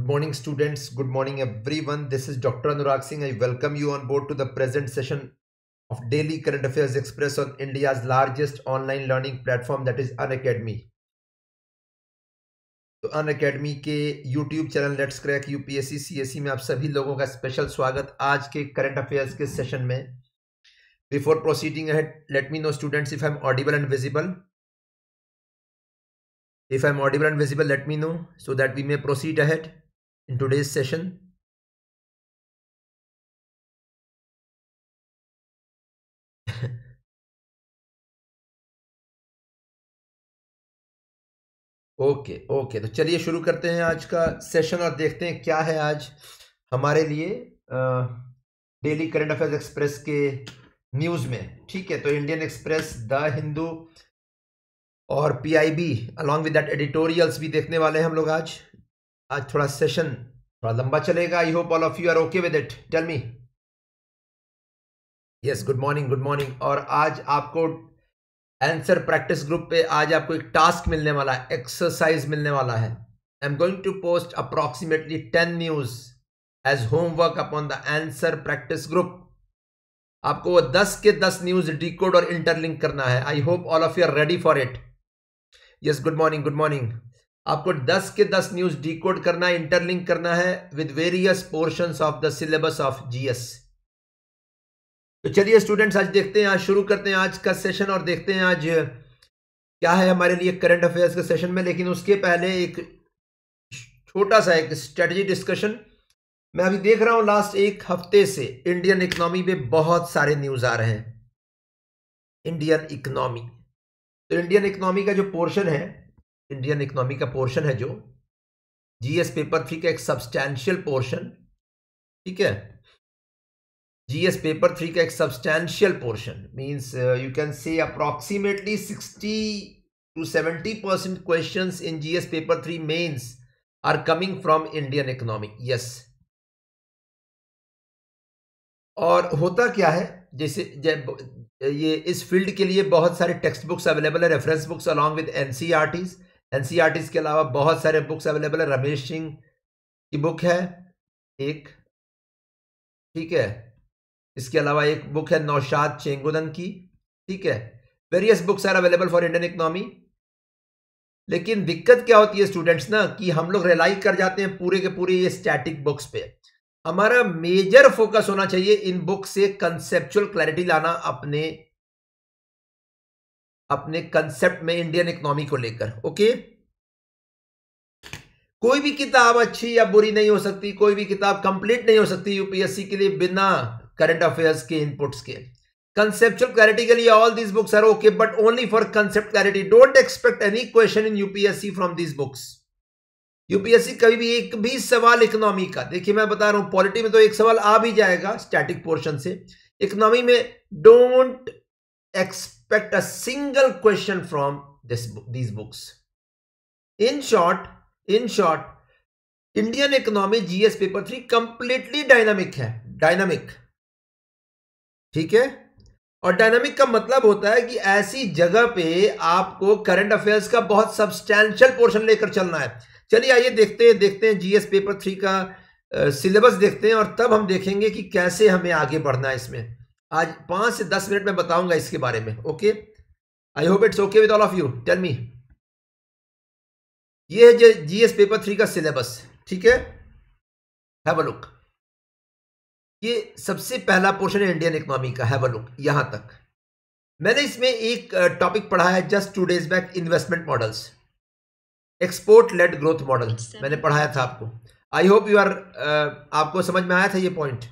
Good morning students, good morning everyone. This is Dr. Anurag Singh. I welcome you on board to the present session of Daily Current Affairs Express on India's largest online learning platform that is Unacademy. तो Unacademy के YouTube चैनल let's crack UPSC CSC में आप सभी लोगों का special स्वागत आज के करंट अफेयर्स के सेशन में before proceeding ahead let me know students if I am audible and visible if i'm audible and visible let me know so that we may proceed ahead in today's session okay okay तो चलिए शुरू करते हैं आज का session और देखते हैं क्या है आज हमारे लिए डेली करंट अफेयर्स एक्सप्रेस के न्यूज़ में ठीक है तो इंडियन एक्सप्रेस द हिंदू और PIB along with that editorials भी देखने वाले हैं हम लोग आज आज थोड़ा सेशन थोड़ा लंबा चलेगा I hope all of you are okay with it tell me yes good morning good morning और आज आपको आंसर प्रैक्टिस ग्रुप पे आज आपको एक टास्क मिलने वाला है एक्सरसाइज मिलने वाला है I am going to post approximately ten news as homework upon the answer practice group आपको वो दस के दस न्यूज डिकोड और इंटरलिंक करना है I hope all of you are ready for it yes good morning good morning आपको 10 के 10 न्यूज डिकोड करना है इंटरलिंक करना है with various portions of the syllabus of GS तो चलिए स्टूडेंट्स आज देखते हैं आज शुरू करते हैं आज का सेशन और देखते हैं आज क्या है हमारे लिए करंट अफेयर्स के सेशन में लेकिन उसके पहले एक छोटा सा एक स्ट्रेटजी डिस्कशन मैं अभी देख रहा हूं लास्ट एक हफ्ते से इंडियन इकोनॉमी पे बहुत सारे न्यूज आ रहे हैं इंडियन इकोनॉमी तो इंडियन इकोनॉमी का जो पोर्शन है इंडियन इकोनॉमी का पोर्शन है जो जीएस पेपर थ्री का एक सब्सटैंशियल पोर्शन ठीक है जीएस पेपर थ्री का एक substantial portion means you can say approximately sixty two seventy percent question in GS paper three mains are coming from Indian economy yes और होता क्या है जैसे ये इस फील्ड के लिए बहुत सारे टेक्स्ट बुक्स अवेलेबल है reference books along with an an के अलावा बहुत सारे बुक्स अवेलेबल है रमेश सिंह की बुक है एक ठीक है इसके अलावा एक बुक है नौशाद चेंगुदन की ठीक है various books are available for Indian economy लेकिन दिक्कत क्या होती है स्टूडेंट्स ना कि हम लोग रिलाई कर जाते हैं पूरे के पूरे ये स्टैटिक बुक्स पे हमारा मेजर फोकस होना चाहिए इन बुक से कंसेप्चुअल क्लैरिटी लाना अपने अपने कंसेप्ट में इंडियन इकोनॉमी को लेकर ओके कोई भी किताब अच्छी या बुरी नहीं हो सकती कोई भी किताब कंप्लीट नहीं हो सकती यूपीएससी के लिए बिना करंट अफेयर्स के इनपुट्स के कंसेप्चुअल क्लैरिटी के लिए all these books are okay but only for concept clarity don't expect any question in UPSC from these books UPSC कभी भी एक भी सवाल इकोनॉमी का देखिए मैं बता रहा हूं पॉलिटी में तो एक सवाल आ भी जाएगा स्टैटिक पोर्शन से इकोनॉमी में don't expect expect a single question from this, these books. In short, in short, Indian economy GS paper 3 completely dynamic है dynamic. ठीक है और डायनामिक का मतलब होता है कि ऐसी जगह पे आपको करंट अफेयर्स का बहुत सब्सटैंशियल पोर्शन लेकर चलना है चलिए आइए देखते हैं देखते हैं जीएस पेपर थ्री का सिलेबस देखते हैं और तब हम देखेंगे कि कैसे हमें आगे बढ़ना है इसमें आज पांच से दस मिनट में बताऊंगा इसके बारे में okay I hope it's okay with all of you tell me ये है जी पेपर थ्री का सिलेबस ठीक है हैव अ लुक ये सबसे पहला पोर्शन है इंडियन इकोनॉमी का हैव अ लुक यहां तक मैंने इसमें एक टॉपिक पढ़ा है just two days back investment models export led growth model मैंने पढ़ाया था आपको आई होप यू आर आपको समझ में आया था ये point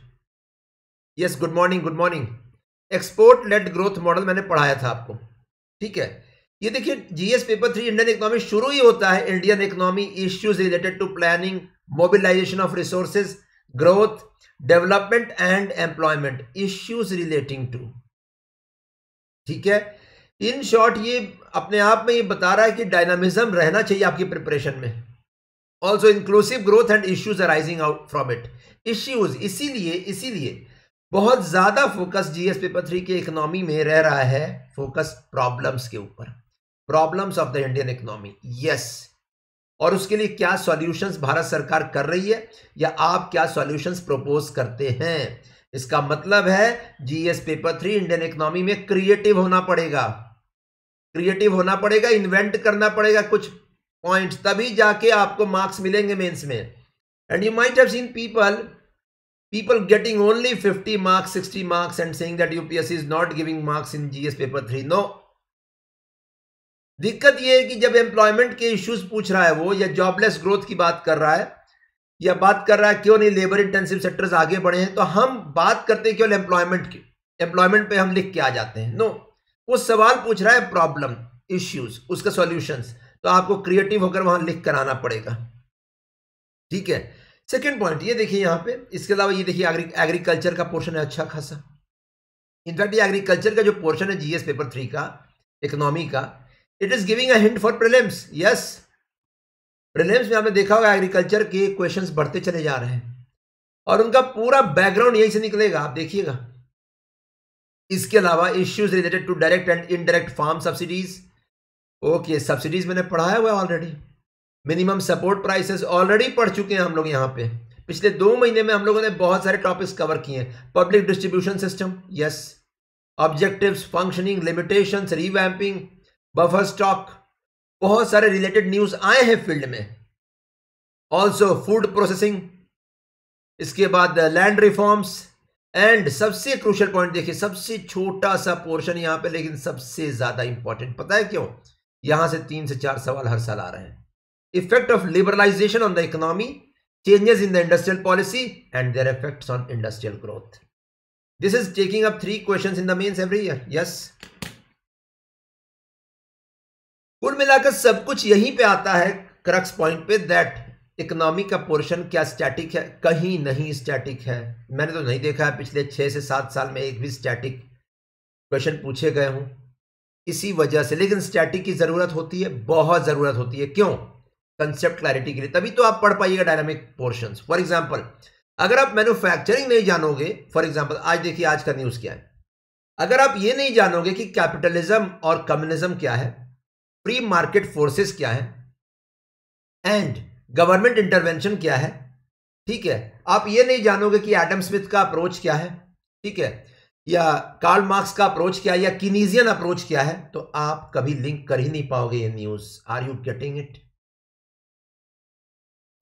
yes good morning good morning export led growth model मैंने पढ़ाया था आपको ठीक है ये देखिए GS paper three Indian economy शुरू ही होता है Indian economy issues related to planning mobilisation of resources growth development and employment issues relating to ठीक है इन शॉर्ट ये अपने आप में ये बता रहा है कि डायनामिज्म रहना चाहिए आपकी प्रिपरेशन में also inclusive growth and issues arising out from it issues इसीलिए इसीलिए बहुत ज़्यादा फोकस जीएस पेपर थ्री के इकोनॉमी में रह रहा है फोकस प्रॉब्लम्स के ऊपर problems of the Indian economy yes और उसके लिए क्या सॉल्यूशंस भारत सरकार कर रही है या आप क्या सॉल्यूशंस प्रपोज करते हैं इसका मतलब है GS paper three Indian economy में क्रिएटिव होना पड़ेगा क्रिएटिव होना पड़ेगा इन्वेंट करना पड़ेगा कुछ पॉइंट तभी जाके आपको मार्क्स मिलेंगे मेंस में and you might have seen people people getting only 50 marks 60 marks and saying that UPSC is not giving marks in GS paper 3 no दिक्कत यह है कि जब एम्प्लॉयमेंट के इश्यूज पूछ रहा है वो या जॉबलेस ग्रोथ की बात कर रहा है या बात कर रहा है क्यों नहीं लेबर इंटेंसिव सेक्टर्स आगे बढ़े हैं तो हम बात करते हैं केवल एम्प्लॉयमेंट की एम्प्लॉयमेंट पे हम लिख के आ जाते हैं नो no. वो सवाल पूछ रहा है प्रॉब्लम इश्यूज उसका सॉल्यूशंस तो आपको क्रिएटिव होकर वहां लिख कर आना पड़ेगा ठीक है सेकेंड पॉइंट ये देखिए यहाँ पे इसके अलावा ये देखिए एग्रीकल्चर का पोर्शन है अच्छा खासा इनफैक्ट ये एग्रीकल्चर का जो पोर्शन है जीएस पेपर थ्री का इकोनॉमी का it is giving a hint for prelims yes prelims में आपने देखा होगा एग्रीकल्चर के क्वेश्चन बढ़ते चले जा रहे हैं और उनका पूरा बैकग्राउंड यहीं से निकलेगा आप देखिएगा इसके अलावा issues related to direct and indirect farm subsidies okay subsidies मैंने पढ़ाया हुआ है already minimum support prices already पढ़ चुके हैं हम लोग यहाँ पे पिछले दो महीने में हम लोगों ने बहुत सारे टॉपिक्स कवर किए हैं public distribution system yes objectives functioning limitation revamping buffer stock बहुत सारे रिलेटेड न्यूज आए हैं फील्ड में ऑल्सो फूड प्रोसेसिंग इसके बाद लैंड रिफॉर्म्स एंड सबसे क्रूशल पॉइंट देखिए सबसे छोटा सा पोर्शन यहां पे लेकिन सबसे ज्यादा इंपॉर्टेंट पता है क्यों यहां से तीन से चार सवाल हर साल आ रहे हैं effect of liberalization on the economy, changes in the industrial policy and their effects on industrial growth. This is taking up three questions in the mains every year. Yes. कुल मिलाकर सब कुछ यहीं पे आता है क्रक्स पॉइंट पे that economy का पोर्शन क्या स्टैटिक है कहीं नहीं स्टैटिक है मैंने तो नहीं देखा है पिछले छः से सात साल में एक भी स्टैटिक क्वेश्चन पूछे गए हों इसी वजह से लेकिन स्टैटिक की ज़रूरत होती है बहुत ज़रूरत होती है क्यों कंसेप्ट क्लैरिटी के लिए तभी तो आप पढ़ पाइएगा डायनामिक पोर्शन फॉर एग्जाम्पल अगर आप मैन्युफैक्चरिंग नहीं जानोगे फॉर एग्जाम्पल आज देखिए आज का न्यूज क्या है अगर आप ये नहीं जानोगे कि कैपिटलिज्म और कम्युनिज्म क्या है फ्री मार्केट फोर्सेस क्या है एंड गवर्नमेंट इंटरवेंशन क्या है ठीक है आप ये नहीं जानोगे कि एडम स्मिथ का अप्रोच क्या है ठीक है या कार्ल मार्क्स का अप्रोच क्या है या किनीजियन अप्रोच क्या है तो आप कभी लिंक कर ही नहीं पाओगे ये news are you getting it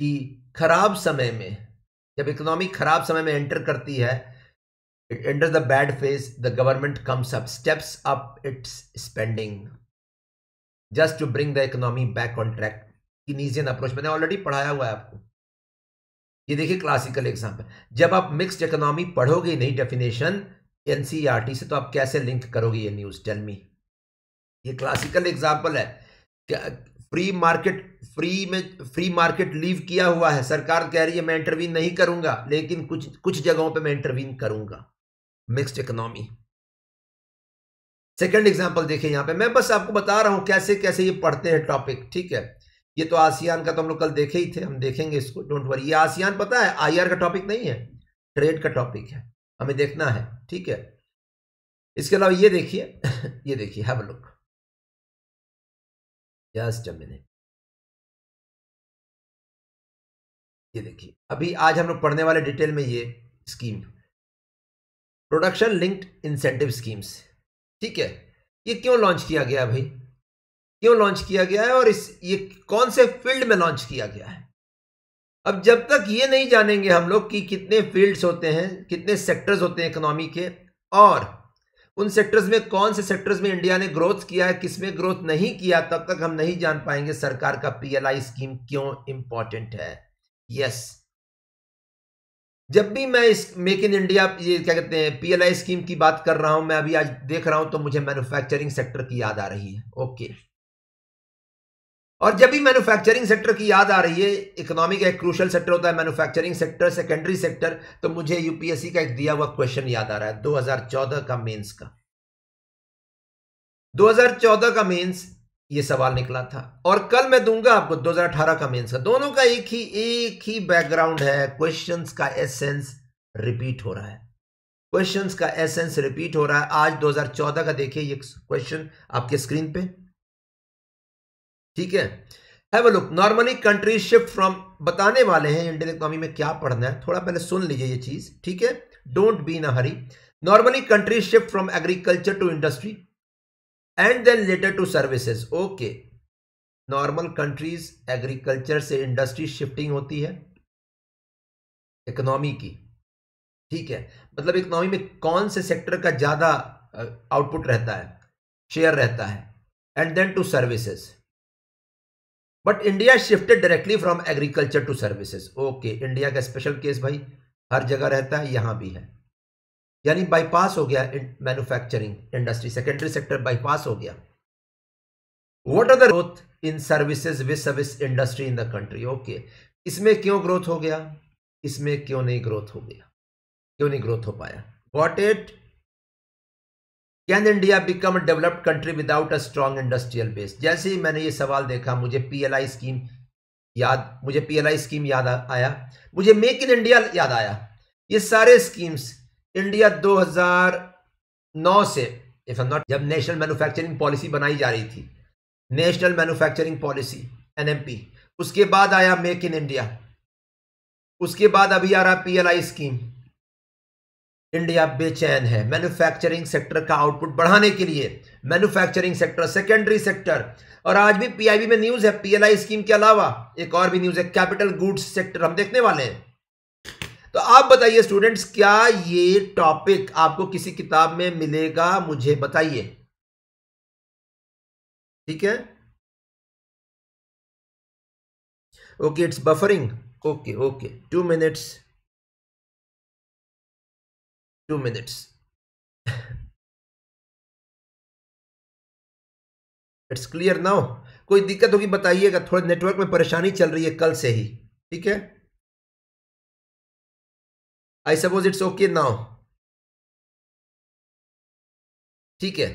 कि खराब समय में जब इकोनॉमी खराब समय में एंटर करती है it enter the bad phase the government comes up steps up its spending just to bring the economy back on track Keynesian approach मैंने ऑलरेडी पढ़ाया हुआ है आपको ये देखिए क्लासिकल एग्जाम्पल जब आप मिक्स्ड इकोनॉमी पढ़ोगे नई डेफिनेशन एनसीईआरटी से तो आप कैसे लिंक करोगे ये न्यूज टेल मी ये क्लासिकल एग्जाम्पल है फ्री मार्केट फ्री में फ्री मार्केट लीव किया हुआ है सरकार कह रही है मैं इंटरवीन नहीं करूंगा लेकिन कुछ कुछ जगहों पे मैं इंटरवीन करूंगा मिक्स्ड इकोनॉमी सेकंड एग्जांपल देखिए यहां पे मैं बस आपको बता रहा हूं कैसे कैसे ये पढ़ते हैं टॉपिक ठीक है ये तो आसियान का तो हम लोग कल देखे ही थे हम देखेंगे इसको डोंट वरी ये आसियान पता है आई का टॉपिक नहीं है ट्रेड का टॉपिक है हमें देखना है ठीक है इसके अलावा ये देखिए ये देखिए have look just a minute ये देखिए अभी आज हम लोग पढ़ने वाले डिटेल में ये scheme production linked incentive schemes ठीक है ये क्यों लॉन्च किया गया भाई क्यों लॉन्च किया गया है और इस ये कौन से फील्ड में लॉन्च किया गया है अब जब तक ये नहीं जानेंगे हम लोग कि कितने फील्ड्स होते हैं कितने सेक्टर्स होते हैं इकोनॉमी के और उन सेक्टर्स में कौन से सेक्टर्स में इंडिया ने ग्रोथ किया है किसमें ग्रोथ नहीं किया तब तक हम नहीं जान पाएंगे सरकार का पीएलआई स्कीम क्यों इंपॉर्टेंट है यस जब भी मैं इस मेक इन इंडिया ये क्या कहते हैं पीएलआई स्कीम की बात कर रहा हूं मैं अभी आज देख रहा हूं तो मुझे मैन्युफैक्चरिंग सेक्टर की याद आ रही है ओके okay. और जब भी मैन्युफैक्चरिंग सेक्टर की याद आ रही है इकोनॉमी का एक क्रूशल सेक्टर होता है मैन्युफैक्चरिंग सेक्टर सेकेंडरी सेक्टर तो मुझे यूपीएससी का एक दिया हुआ क्वेश्चन याद आ रहा है 2014 का मेंस का 2014 का मेंस ये सवाल निकला था और कल मैं दूंगा आपको 2018 का मेंस का दोनों का एक ही एक ही बैकग्राउंड है क्वेश्चन का एसेंस रिपीट हो रहा है क्वेश्चन का एसेंस रिपीट हो रहा है आज दो का देखिए ये क्वेश्चन आपके स्क्रीन पे ठीक है have look normally country shift from बताने वाले हैं इंडियन इकोनॉमी में क्या पढ़ना है थोड़ा पहले सुन लीजिए ये चीज ठीक है don't be in a hurry normally country shift from agriculture to industry and then related to services okay normal countries agriculture से इंडस्ट्री शिफ्टिंग होती है इकोनॉमी की ठीक है मतलब इकोनॉमी में कौन से सेक्टर का ज्यादा आउटपुट रहता है शेयर रहता है and then to services but India shifted directly from agriculture to services okay India का स्पेशल केस भाई हर जगह रहता है यहां भी है यानी बाईपास हो गया manufacturing industry secondary sector bypass हो गया what are the growth in services with service industry in the country okay इसमें क्यों ग्रोथ हो गया इसमें क्यों नहीं ग्रोथ हो गया क्यों नहीं ग्रोथ हो पाया what it can India become a developed country without a strong industrial base जैसे ही मैंने ये सवाल देखा मुझे पीएलआई स्कीम याद मुझे पीएलआई स्कीम याद आया मुझे मेक इन इंडिया याद आया ये सारे स्कीम्स इंडिया 2009 से इफ एम नॉट जब नेशनल मैन्युफैक्चरिंग पॉलिसी बनाई जा रही थी नेशनल मैनुफैक्चरिंग पॉलिसी पी उसके बाद आया मेक इन इंडिया उसके बाद अभी आ रहा आई स्कीम इंडिया बेचैन है मैन्युफैक्चरिंग सेक्टर का आउटपुट बढ़ाने के लिए मैन्युफैक्चरिंग सेक्टर सेकेंडरी सेक्टर और आज भी पीआईबी में न्यूज है पीएलआई स्कीम के अलावा एक और भी न्यूज है कैपिटल गुड्स सेक्टर हम देखने वाले हैं तो आप बताइए स्टूडेंट्स क्या ये टॉपिक आपको किसी किताब में मिलेगा मुझे बताइए ठीक है okay it's buffering okay okay two minutes minutes it's clear now कोई दिक्कत होगी बताइएगा थोड़ा नेटवर्क में परेशानी चल रही है कल से ही ठीक है I suppose it's okay now ठीक है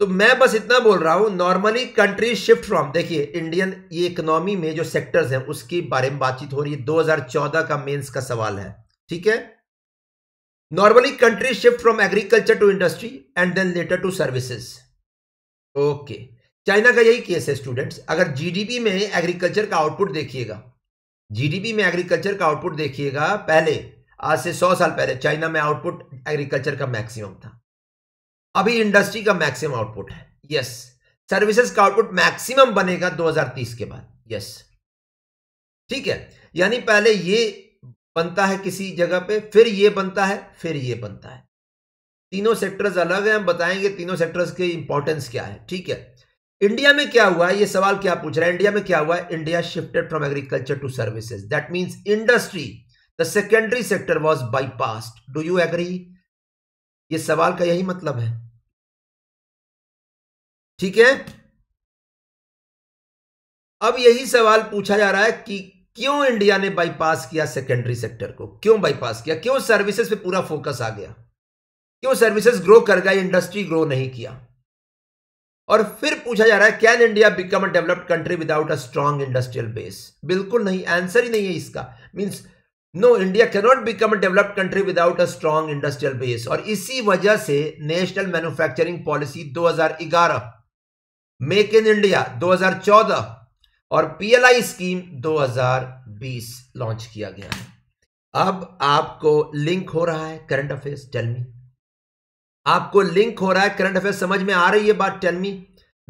तो मैं बस इतना बोल रहा हूं नॉर्मली कंट्री शिफ्ट फ्रॉम देखिए इंडियन ये इकोनॉमी में जो सेक्टर्स हैं उसके बारे में बातचीत हो रही है 2014 का मेंस का सवाल है ठीक है Normally countries shift from agriculture to industry and then later to services. Okay okay. China का यही केस है स्टूडेंट्स अगर जीडीपी में एग्रीकल्चर का आउटपुट देखिएगा जीडीपी में एग्रीकल्चर का आउटपुट देखिएगा पहले आज से 100 साल पहले चाइना में आउटपुट एग्रीकल्चर का मैक्सिमम था अभी इंडस्ट्री का मैक्सिमम आउटपुट है यस सर्विसेज का आउटपुट मैक्सिमम बनेगा 2030 के बाद यस ठीक है यानी पहले ये बनता है किसी जगह पे फिर ये बनता है फिर ये बनता है तीनों सेक्टर्स अलग हैं हम बताएंगे तीनों सेक्टर्स के इंपॉर्टेंस क्या है ठीक है इंडिया में क्या हुआ है ये सवाल क्या पूछ रहा है इंडिया में क्या हुआ है India shifted from agriculture to services that mean industry the secondary sector was bypassed do you agree ये सवाल का यही मतलब है ठीक है अब यही सवाल पूछा जा रहा है कि क्यों इंडिया ने बाईपास किया सेकेंडरी सेक्टर को क्यों बाईपास किया क्यों सर्विसेज पे पूरा फोकस आ गया क्यों सर्विसेज ग्रो कर गए इंडस्ट्री ग्रो नहीं किया और फिर पूछा जा रहा है can India become a developed country without a strong industrial base बिल्कुल नहीं आंसर ही नहीं है इसका means no India cannot become a developed country without a strong industrial base और इसी वजह से national manufacturing policy 2011 make in India 2014 और पीएलआई स्कीम 2020 लॉन्च किया गया है अब आपको लिंक हो रहा है करंट अफेयर्स मी आपको लिंक हो रहा है करंट अफेयर समझ में आ रही है बात मी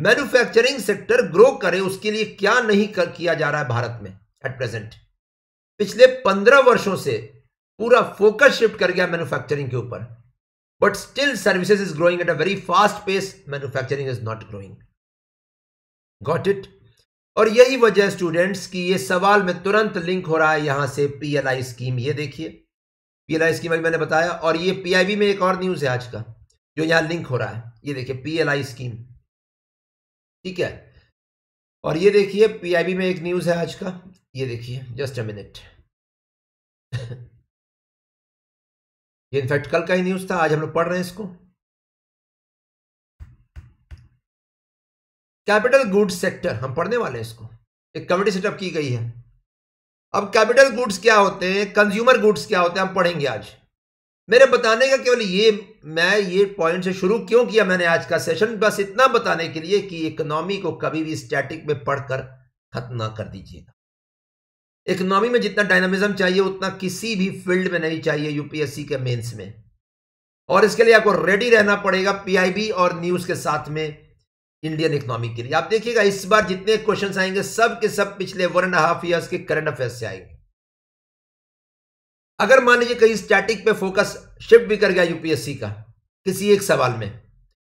मैन्युफैक्चरिंग सेक्टर ग्रो करे उसके लिए क्या नहीं कर, किया जा रहा है भारत में एट प्रेजेंट पिछले पंद्रह वर्षों से पूरा फोकस शिफ्ट कर गया मैन्युफैक्चरिंग के ऊपर but still services is growing at a very fast pace manufacturing is not growing got it और यही वजह स्टूडेंट्स की ये सवाल में तुरंत लिंक हो रहा है यहां से पीएलआई स्कीम ये देखिए पीएलआई स्कीम अभी मैंने बताया और ये पीआईबी में एक और न्यूज़ है आज का जो यहां लिंक हो रहा है ये देखिए पीएलआई स्कीम ठीक है और ये देखिए पीआईबी में एक न्यूज़ है आज का ये देखिए जस्ट अ मिनट ये इनफैक्ट कल का ही न्यूज़ था आज हम लोग पढ़ रहे हैं इसको कैपिटल गुड्स सेक्टर हम पढ़ने वाले हैं इसको एक कमेटी सेटअप की गई है अब कैपिटल गुड्स क्या होते हैं कंज्यूमर गुड्स क्या होते हैं हम पढ़ेंगे आज मेरे बताने का केवल ये मैं ये पॉइंट से शुरू क्यों किया मैंने आज का सेशन बस इतना बताने के लिए कि इकोनॉमी को कभी भी स्टैटिक में पढ़कर खत्म ना कर दीजिएगा इकोनॉमी में जितना डायनामिज्म चाहिए उतना किसी भी फील्ड में नहीं चाहिए यूपीएससी के मेंस में और इसके लिए आपको रेडी रहना पड़ेगा पीआईबी और न्यूज के साथ में इंडियन इकोनॉमी के लिए आप देखिएगा इस बार जितने क्वेश्चन आएंगे सब के सब पिछले वन एंड हाफ ईयर्स के करंट अफेयर्स से आएंगे अगर मान लीजिए कहीं स्टैटिक पे फोकस शिफ्ट भी कर गया यूपीएससी का किसी एक सवाल में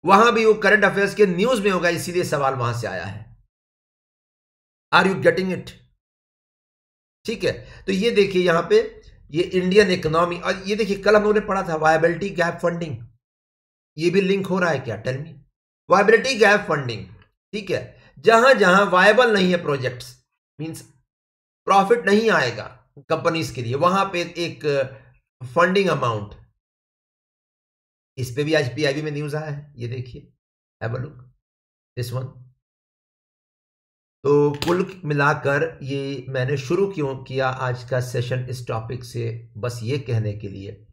वहां भी वो करंट अफेयर्स के न्यूज में होगा इसीलिए सवाल वहां से आया है आर यू गेटिंग इट ठीक है तो ये देखिए यहां पे ये इंडियन इकोनॉमी और ये देखिए कल हम लोगों ने पढ़ा था वायबिलिटी गैप फंडिंग ये भी लिंक हो रहा है क्या टेलमी वाइब्रेटी गैप फंडिंग ठीक है जहां जहां वायबल नहीं है प्रोजेक्ट्स मींस प्रॉफिट नहीं आएगा कंपनीज के लिए वहां पे एक फंडिंग uh, अमाउंट इस पे भी आज पीआईबी में न्यूज आया है ये देखिए लुक दिस वन तो कुल मिलाकर ये मैंने शुरू क्यों किया आज का सेशन इस टॉपिक से बस ये कहने के लिए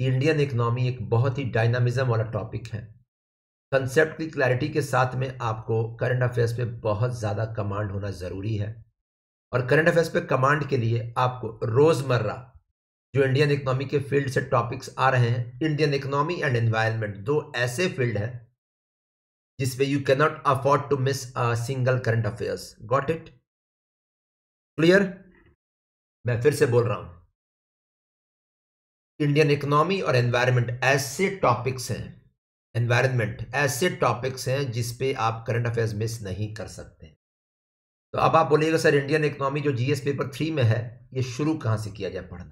इंडियन इकोनॉमी एक बहुत ही डायनामिज्म वाला टॉपिक है कंसेप्ट की क्लैरिटी के साथ में आपको करंट अफेयर्स पे बहुत ज़्यादा कमांड होना ज़रूरी है और करंट अफेयर्स पे कमांड के लिए आपको रोज़मर्रा जो इंडियन इकोनॉमी के फील्ड से टॉपिक्स आ रहे हैं इंडियन इकोनॉमी एंड एनवायरनमेंट दो ऐसे फील्ड हैं जिसपे you can not afford to miss a single current affairs got it clear मैं फिर से बोल रहा हूं इंडियन इकोनॉमी और एनवायरनमेंट ऐसे टॉपिक्स हैं एनवायरनमेंट ऐसे टॉपिक्स हैं जिस पे आप करंट अफेयर्स मिस नहीं कर सकते तो अब आप बोलिएगा सर इंडियन इकोनॉमी जो जीएस पेपर थ्री में है ये शुरू कहाँ से किया जाए पढ़ना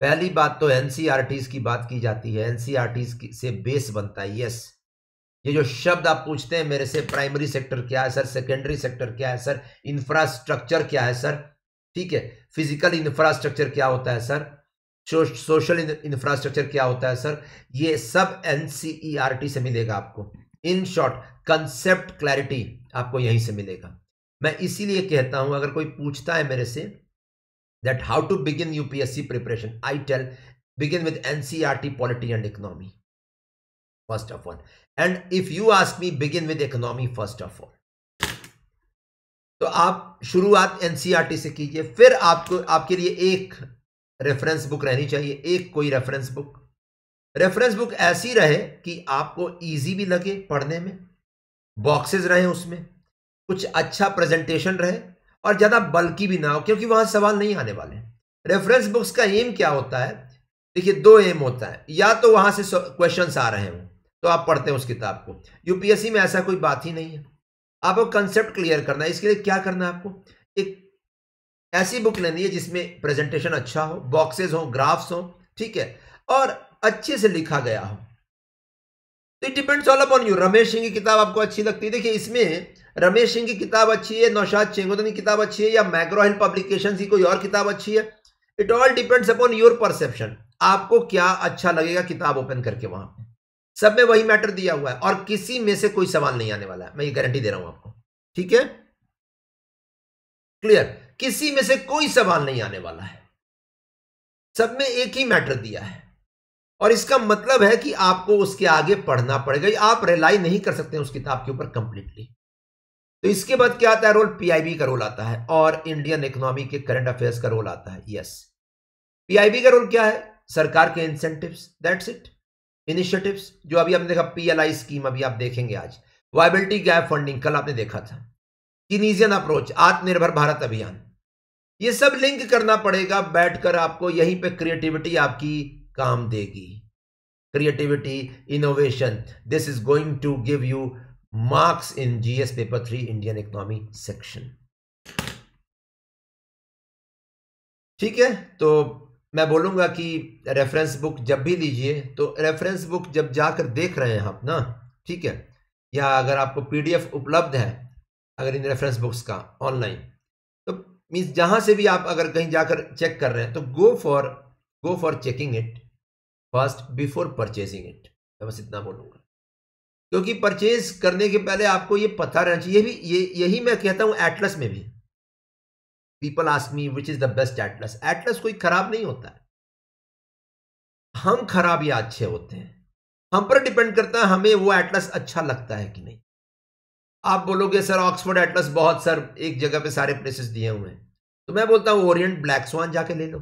पहली बात तो एन e की बात की जाती है एन e से बेस बनता है यस ये जो शब्द आप पूछते हैं मेरे से प्राइमरी सेक्टर क्या है सर सेकेंडरी सेक्टर क्या है सर इंफ्रास्ट्रक्चर क्या है सर ठीक है फिजिकल इंफ्रास्ट्रक्चर क्या होता है सर सोशल इंफ्रास्ट्रक्चर क्या होता है सर ये सब एनसीईआरटी e से मिलेगा आपको इन शॉर्ट कंसेप्ट क्लैरिटी आपको यहीं से मिलेगा मैं इसीलिए कहता हूं अगर कोई पूछता है मेरे से that how to begin UPSC preparation I tell begin with NCERT polity and economy first of all and if you ask me begin with economy first of all तो आप शुरुआत एनसीईआरटी e से कीजिए फिर आपको आपके लिए एक रेफरेंस बुक रहनी चाहिए एक कोई रेफरेंस बुक रेफरेंस बुक ऐसी रहे कि आपको इजी भी लगे पढ़ने में बॉक्सेस रहे उसमें कुछ अच्छा प्रेजेंटेशन रहे और ज़्यादा बल्कि भी ना हो क्योंकि वहां सवाल नहीं आने वाले रेफरेंस बुक्स का एम क्या होता है देखिए दो एम होता है या तो वहां से क्वेश्चन आ रहे हो तो आप पढ़ते हैं उस किताब को यूपीएससी में ऐसा कोई बात ही नहीं है आपको कंसेप्ट क्लियर करना है इसके लिए क्या करना है आपको एक ऐसी बुक लेनी है जिसमें प्रेजेंटेशन अच्छा हो बॉक्सेस हो ग्राफ्स हो ठीक है और अच्छे से लिखा गया हो तो it depends all upon you Ramesh Singh की किताब आपको अच्छी लगती है देखिए इसमें रमेश सिंह की किताब अच्छी है नौशाद चेंगोदन की किताब अच्छी है या मैग्रोहिल पब्लिकेशन की कोई और किताब अच्छी है it all depends upon your perception आपको क्या अच्छा लगेगा किताब ओपन करके वहां पर सब में वही मैटर दिया हुआ है और किसी में से कोई सवाल नहीं आने वाला है मैं ये गारंटी दे रहा हूं आपको ठीक है क्लियर किसी में से कोई सवाल नहीं आने वाला है सब में एक ही मैटर दिया है और इसका मतलब है कि आपको उसके आगे पढ़ना पड़ेगा आप रिलाई नहीं कर सकते उस किताब के ऊपर कंप्लीटली तो इसके बाद क्या आता है रोल पीआईबी का रोल आता है और इंडियन इकोनॉमी के करंट अफेयर्स का रोल आता है यस पीआईबी का रोल क्या है सरकार के इंसेंटिव्स दैट्स इट इनिशिएटिव्स जो अभी आपने देखा पीएलआई स्कीम अभी आप देखेंगे आज वायबिलिटी गैप फंडिंग कल आपने देखा था किनीजियन अप्रोच आत्मनिर्भर भारत अभियान ये सब लिंक करना पड़ेगा बैठकर आपको यहीं पे क्रिएटिविटी आपकी काम देगी creativity innovation this is going to give you marks in GS paper three Indian economy section ठीक है तो मैं बोलूंगा कि रेफरेंस बुक जब भी लीजिए तो रेफरेंस बुक जब जाकर देख रहे हैं आप ना ठीक है या अगर आपको पीडीएफ उपलब्ध है अगर इन रेफरेंस बुक्स का ऑनलाइन मीन्स जहां से भी आप अगर कहीं जाकर चेक कर रहे हैं तो go for go for checking it first before purchasing it मैं बस इतना बोलूंगा क्योंकि परचेज करने के पहले आपको ये पता रहना चाहिए भी ये यही मैं कहता हूं एटलस में भी people me which is the best atlas atlas कोई खराब नहीं होता है हम खराब या अच्छे होते हैं हम पर डिपेंड करता है हमें वो एटलस अच्छा लगता है कि नहीं आप बोलोगे सर ऑक्सफोर्ड एटलस बहुत सर एक जगह पे सारे प्लेसेस दिए हुए हैं तो मैं बोलता हूँ ओरियंट ब्लैक स्वान जाके ले लो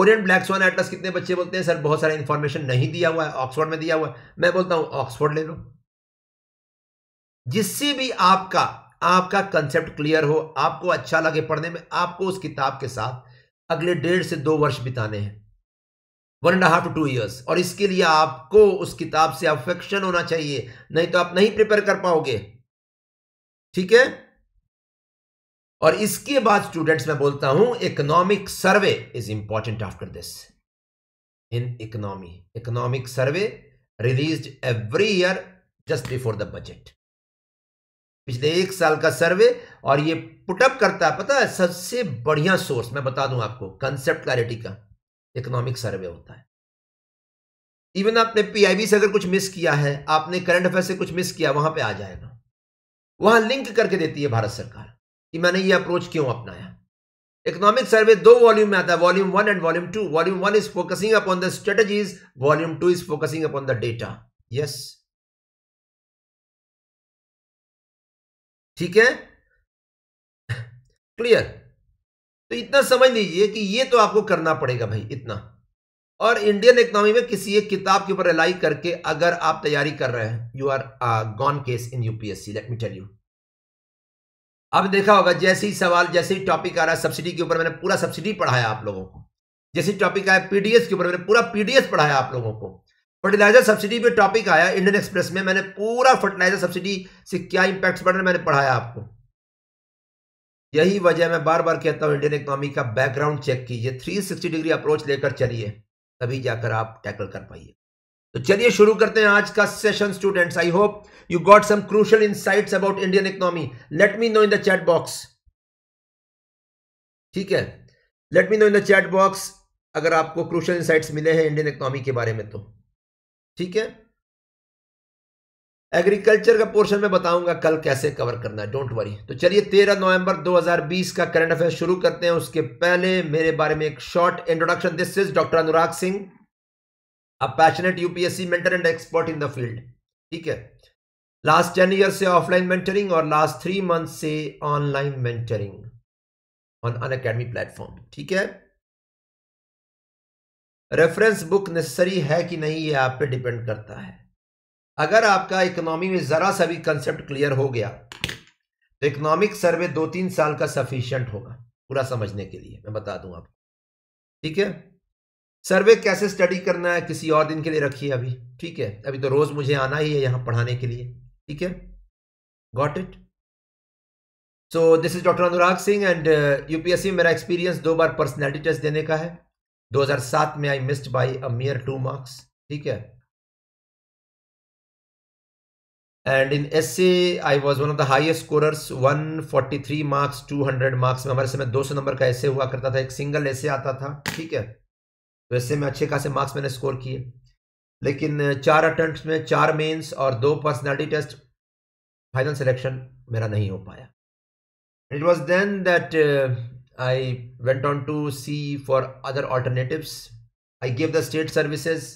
ओरियंट ब्लैक स्वान एटलस कितने बच्चे बोलते हैं सर बहुत सारा इन्फॉर्मेशन नहीं दिया हुआ है ऑक्सफोर्ड में दिया हुआ है मैं बोलता हूँ ऑक्सफोर्ड ले लो जिससे भी आपका आपका कंसेप्ट क्लियर हो आपको अच्छा लगे पढ़ने में आपको उस किताब के साथ अगले डेढ़ से दो वर्ष बिताने हैं one and half to two years और इसके लिए आपको उस किताब से अफेक्शन होना चाहिए नहीं तो आप नहीं प्रिपेयर कर पाओगे ठीक है और इसके बाद स्टूडेंट्स मैं बोलता हूं economic survey is important after this in economy economic survey release every year just before the budget पिछले एक साल का सर्वे और ये पुटअप करता है पता है सबसे बढ़िया सोर्स मैं बता दूं आपको कंसेप्ट क्लैरिटी का इकोनॉमिक सर्वे होता है इवन आपने पीआईबी से अगर कुछ मिस किया है आपने करंट अफेयर से कुछ मिस किया वहां पे आ जाएगा वहां लिंक करके देती है भारत सरकार कि मैंने ये अप्रोच क्यों अपनाया इकोनॉमिक सर्वे दो वॉल्यूम में आता है volume one and volume two volume one is focusing upon the strategies volume two is focusing upon the data yes ठीक है क्लियर तो इतना समझ लीजिए कि ये तो आपको करना पड़ेगा भाई इतना और इंडियन इकोनॉमी में किसी एक किताब के ऊपर रिलाई करके अगर आप तैयारी कर रहे हैं you are gone case in UPSC let me tell you अब देखा होगा जैसे ही सवाल जैसे ही टॉपिक आ रहा है सब्सिडी के ऊपर मैंने पूरा सब्सिडी पढ़ाया आप लोगों को जैसे टॉपिक आया पीडीएस के ऊपर मैंने पूरा पीडीएस पढ़ाया आप लोगों को फर्टिलाइजर सब्सिडी पे टॉपिक आया इंडियन एक्सप्रेस में मैंने पूरा फर्टिलाइजर सब्सिडी से क्या इंपैक्ट पड़ रहे मैंने पढ़ाया आपको यही वजह मैं बार बार कहता हूं इंडियन इकोनॉमी का बैकग्राउंड चेक कीजिए 360 डिग्री अप्रोच लेकर चलिए तभी जाकर आप टैकल कर पाइए तो चलिए शुरू करते हैं आज का session students I hope you got some crucial insights about Indian economy let me know in the chat box ठीक है let me know in the chat box अगर आपको क्रूशल इनसाइट्स मिले हैं इंडियन इकोनॉमी के बारे में तो ठीक है एग्रीकल्चर का पोर्शन में बताऊंगा कल कैसे कवर करना है डोंट वरी तो चलिए 13 नवंबर 2020 का करंट अफेयर शुरू करते हैं उसके पहले मेरे बारे में एक short introduction this is doctor Anurag Singh a passionate UPSC mentor and expert in the field ठीक है लास्ट टेन ईयर से ऑफलाइन मेंटरिंग और लास्ट थ्री मंथ से online mentoring on Unacademy platform ठीक है रेफरेंस बुक नेसेसरी है कि नहीं ये आप पे डिपेंड करता है अगर आपका इकोनॉमी में ज़रा सा भी कंसेप्ट क्लियर हो गया तो इकोनॉमिक सर्वे दो तीन साल का सफिशियंट होगा पूरा समझने के लिए मैं बता दूं आपको ठीक है सर्वे कैसे स्टडी करना है किसी और दिन के लिए रखिए अभी ठीक है अभी तो रोज़ मुझे आना ही है यहां पढ़ाने के लिए ठीक है got it so this is doctor Anurag Singh and UPSC मेरा एक्सपीरियंस दो बार पर्सनैलिटी टेस्ट देने का है 2007 में I missed by a mere two marks ठीक है and in SA I was one of the highest scorers 143 marks 200 marks में हमारे समय 200 नंबर का ऐसे हुआ करता था एक सिंगल ऐसे आता था ठीक है तो ऐसे में अच्छे खासे मार्क्स मैंने स्कोर किए लेकिन चार अटेम्प्ट में चार मेंस और दो पर्सनालिटी टेस्ट फाइनल सिलेक्शन मेरा नहीं हो पाया it was then that I went on to see for other alternative I give the state services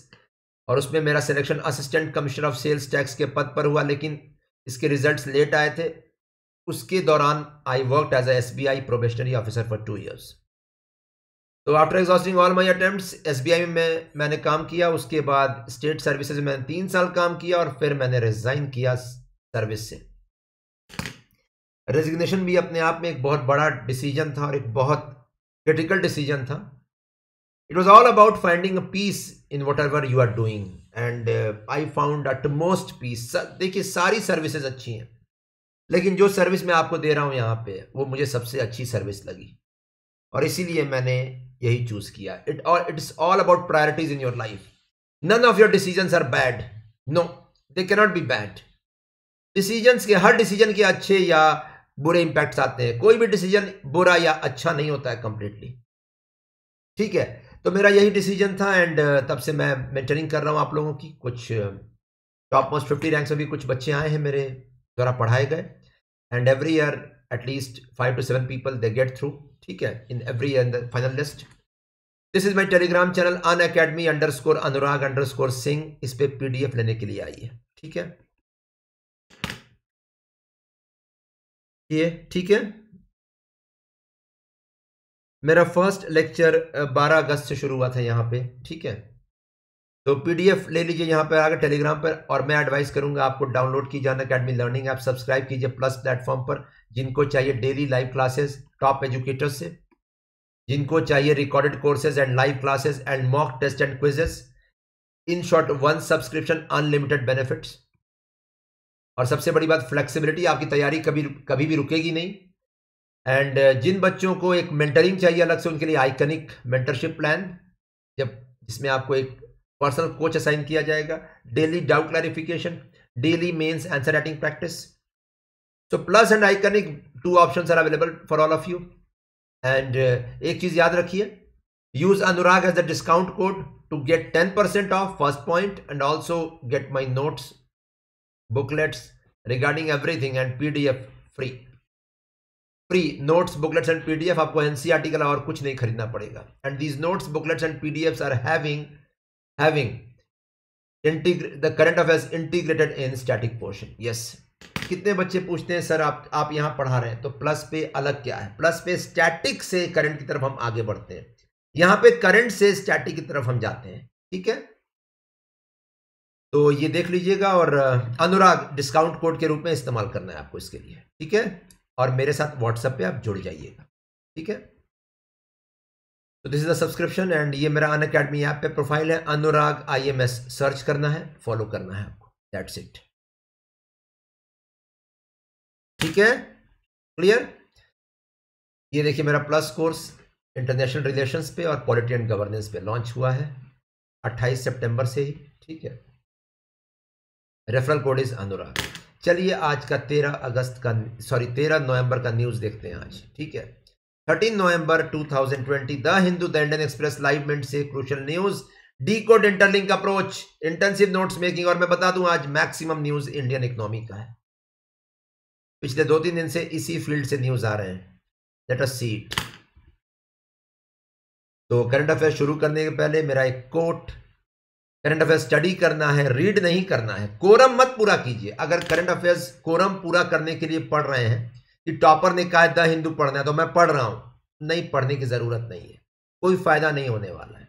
और उसमें मेरा selection assistant commissioner of sales tax के पद पर हुआ लेकिन इसके रिजल्ट्स लेट आए थे उसके दौरान I work as a S B I probationary officer for two years तो after exhausting all my attempt S B I में मैंने काम किया उसके बाद स्टेट सर्विसेज में मैंने तीन साल काम किया और फिर मैंने रिजाइन किया सर्विस से रेजिग्नेशन भी अपने आप में एक बहुत बड़ा डिसीजन था और एक बहुत क्रिटिकल डिसीजन था it was all about finding a peace whatever you are doing and I found found utmost peace देखिए सारी सर्विसेज अच्छी हैं लेकिन जो सर्विस मैं आपको दे रहा हूँ यहाँ पे वो मुझे सबसे अच्छी सर्विस लगी और इसीलिए मैंने यही चूज किया इट और it's all about priorities in your life none of your decision are bad no they cannot be bad decision के हर डिसीजन के अच्छे या बुरे इंपैक्ट आते हैं कोई भी डिसीजन बुरा या अच्छा नहीं होता है कंप्लीटली ठीक है तो मेरा यही डिसीजन था एंड uh, तब से मैं मेंटेनिंग कर रहा हूँ आप लोगों की कुछ टॉप मोस्ट फिफ्टी रैंक में भी कुछ बच्चे आए हैं मेरे द्वारा पढ़ाए गए and every year at least five two seven people they get through ठीक है in every year final list this is my Telegram channel on academy underscore Anurag underscore Singh इस पर पी डी एफ लेने के लिए आइए ठीक है ये ठीक है मेरा फर्स्ट लेक्चर 12 अगस्त से शुरू हुआ था यहाँ पे ठीक है तो पीडीएफ ले लीजिए यहाँ पर आगे टेलीग्राम पर और मैं एडवाइस करूंगा आपको डाउनलोड की जाना अकेडमी लर्निंग ऐप सब्सक्राइब कीजिए प्लस प्लेटफॉर्म पर जिनको चाहिए daily live classes top educators से जिनको चाहिए recorded courses and live classes and mock test and quizzes in short one subscription unlimited benefits और सबसे बड़ी बात फ्लेक्सिबिलिटी आपकी तैयारी कभी कभी भी रुकेगी नहीं एंड uh, जिन बच्चों को एक मेंटरिंग चाहिए अलग से उनके लिए आइकनिक मेंटरशिप प्लान जब जिसमें आपको एक पर्सनल कोच असाइन किया जाएगा daily doubt clarification daily mains answer writing practice so plus and iconic two option are available for all of you and एक चीज़ याद रखिए use Anurag as the discount code to get ten percent off first point and also get my notes booklets regarding everything and P D F free free notes booklets and PDF आपको NCERT e के अलावा और कुछ नहीं खरीदना पड़ेगा and these notes booklets and PDF are having having the current affairs integrated in static portion yes कितने बच्चे पूछते हैं सर आप आप यहां पढ़ा रहे हैं तो प्लस पे अलग क्या है प्लस पे स्टैटिक से करंट की तरफ हम आगे बढ़ते हैं यहां पे करंट से स्टैटिक की तरफ हम जाते हैं ठीक है तो ये देख लीजिएगा और अनुराग डिस्काउंट कोड के रूप में इस्तेमाल करना है आपको इसके लिए ठीक है और मेरे साथ व्हाट्सएप पे आप जुड़ जाइएगा ठीक है तो this is the subscription and ये मेरा अन अकेडमी ऐप पे प्रोफाइल है अनुराग आईएमएस सर्च करना है फॉलो करना है आपको दैट्स इट ठीक है क्लियर ये देखिए मेरा प्लस कोर्स इंटरनेशनल रिलेशंस पे और पॉलिटी एंड गवर्नेंस पे लॉन्च हुआ है 28 सितंबर से ही ठीक है रेफरल कोड इज अनुराग चलिए आज का तेरह अगस्त का सॉरी तेरह नवंबर का न्यूज देखते हैं आज ठीक है thirteen November 2020 the Hindu the Indian Express Live Mint से crucial news decode interlink approach intensive notes making और मैं बता दूं आज मैक्सिमम न्यूज इंडियन इकोनॉमी का है पिछले दो तीन दिन से इसी फील्ड से न्यूज आ रहे हैं लेट अस सी तो करंट अफेयर शुरू करने के पहले मेरा एक कोट करंट अफेयर्स स्टडी करना है रीड नहीं करना है कोरम मत पूरा कीजिए अगर करंट अफेयर्स कोरम पूरा करने के लिए पढ़ रहे हैं कि टॉपर ने कहा द हिंदू पढ़ना है तो मैं पढ़ रहा हूं नहीं पढ़ने की जरूरत नहीं है कोई फायदा नहीं होने वाला है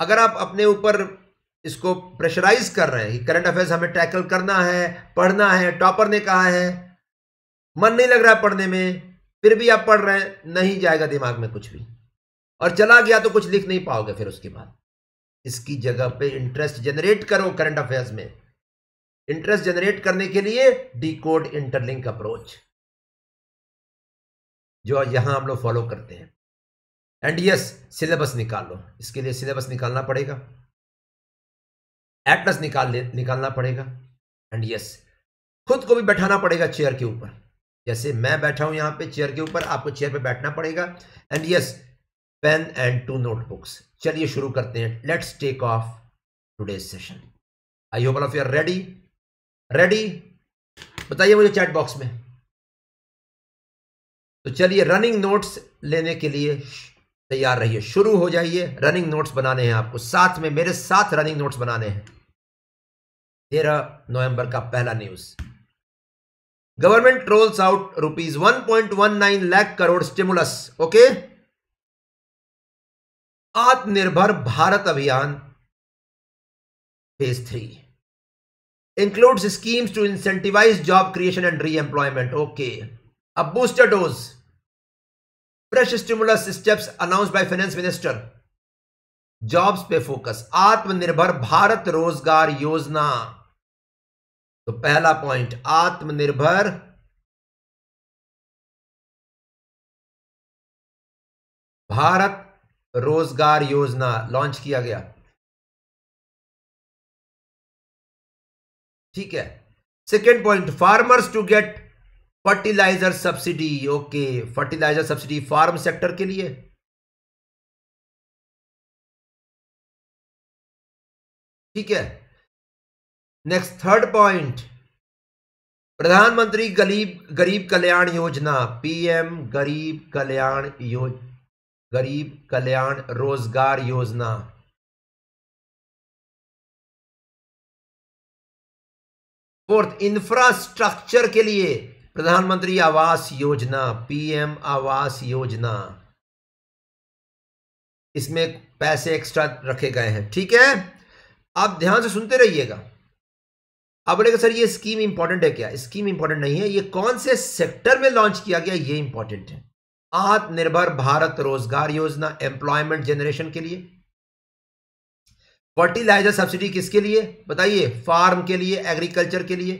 अगर आप अपने ऊपर इसको प्रेशराइज कर रहे हैं कि करंट अफेयर्स हमें टैकल करना है पढ़ना है टॉपर ने कहा है मन नहीं लग रहा है पढ़ने में फिर भी आप पढ़ रहे हैं नहीं जाएगा दिमाग में कुछ भी और चला गया तो कुछ लिख नहीं पाओगे फिर उसके बाद इसकी जगह पे इंटरेस्ट जनरेट करो करंट अफेयर्स में इंटरेस्ट जनरेट करने के लिए डी कोड इंटरलिंक अप्रोच जो यहां हम लोग फॉलो करते हैं एंड यस सिलेबस निकालो इसके लिए सिलेबस निकालना पड़ेगा एटलस निकाल निकालना पड़ेगा एंड यस खुद को भी बैठाना पड़ेगा चेयर के ऊपर जैसे मैं बैठा हूं यहां पे चेयर के ऊपर आपको चेयर पे बैठना पड़ेगा and yes pen and two notebooks चलिए शुरू करते हैं let's take off today session I hope all of you are ready ready बताइए मुझे चैट बॉक्स में तो चलिए रनिंग नोट्स लेने के लिए तैयार रहिए शुरू हो जाइए रनिंग नोट्स बनाने हैं आपको साथ में मेरे साथ रनिंग नोट्स बनाने हैं तेरह नवंबर का पहला news government rolls out rupees nine lakh crore stimulus okay okay? Atmanirbhar Bharat Abhiyan phase three includes schemes to incentivise job creation and reemployment okay अब booster dose fresh stimulus steps announce by finance minister jobs पे focus Atmanirbhar Bharat रोजगार योजना तो पहला point Atmanirbhar Bharat रोजगार योजना launch किया गया ठीक है second point farmers to get fertiliser subsidy okay fertiliser subsidy farm sector के लिए ठीक है नेक्स्ट थर्ड पॉइंट प्रधानमंत्री गरीब गरीब कल्याण योजना पीएम गरीब कल्याण योजना गरीब कल्याण रोजगार योजना फोर्थ इंफ्रास्ट्रक्चर के लिए प्रधानमंत्री आवास योजना पीएम आवास योजना इसमें पैसे एक्स्ट्रा रखे गए हैं ठीक है आप ध्यान से सुनते रहिएगा आप बोलेगा सर ये स्कीम इंपॉर्टेंट है क्या स्कीम इंपॉर्टेंट नहीं है ये कौन से सेक्टर में लॉन्च किया गया ये इंपॉर्टेंट है आत्मनिर्भर भारत रोजगार योजना एम्प्लॉयमेंट जनरेशन के लिए फर्टिलाइजर सब्सिडी किसके लिए बताइए फार्म के लिए एग्रीकल्चर के लिए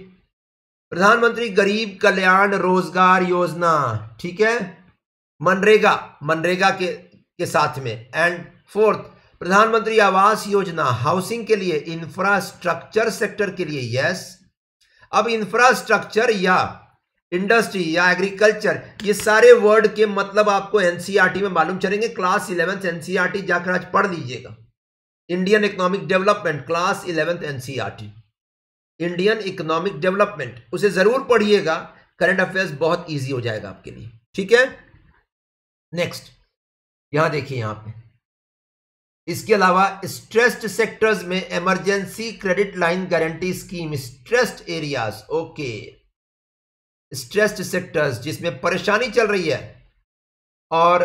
प्रधानमंत्री गरीब कल्याण रोजगार योजना ठीक है मनरेगा मनरेगा के के साथ में एंड फोर्थ प्रधानमंत्री आवास योजना हाउसिंग के लिए इंफ्रास्ट्रक्चर सेक्टर के लिए यस अब इंफ्रास्ट्रक्चर या इंडस्ट्री या एग्रीकल्चर ये सारे वर्ड के मतलब आपको एनसीईआरटी e में मालूम चलेंगे क्लास इलेवेंथ एनसीईआरटी e जाकर आज पढ़ लीजिएगा Indian economic development class eleventh NCERT e Indian economic development उसे जरूर पढ़िएगा करंट अफेयर्स बहुत ईजी हो जाएगा आपके लिए ठीक है नेक्स्ट यहां देखिए यहां पे इसके अलावा स्ट्रेस्ड सेक्टर्स में emergency credit line guarantee scheme stressed areas okay stressed sectors जिसमें परेशानी चल रही है और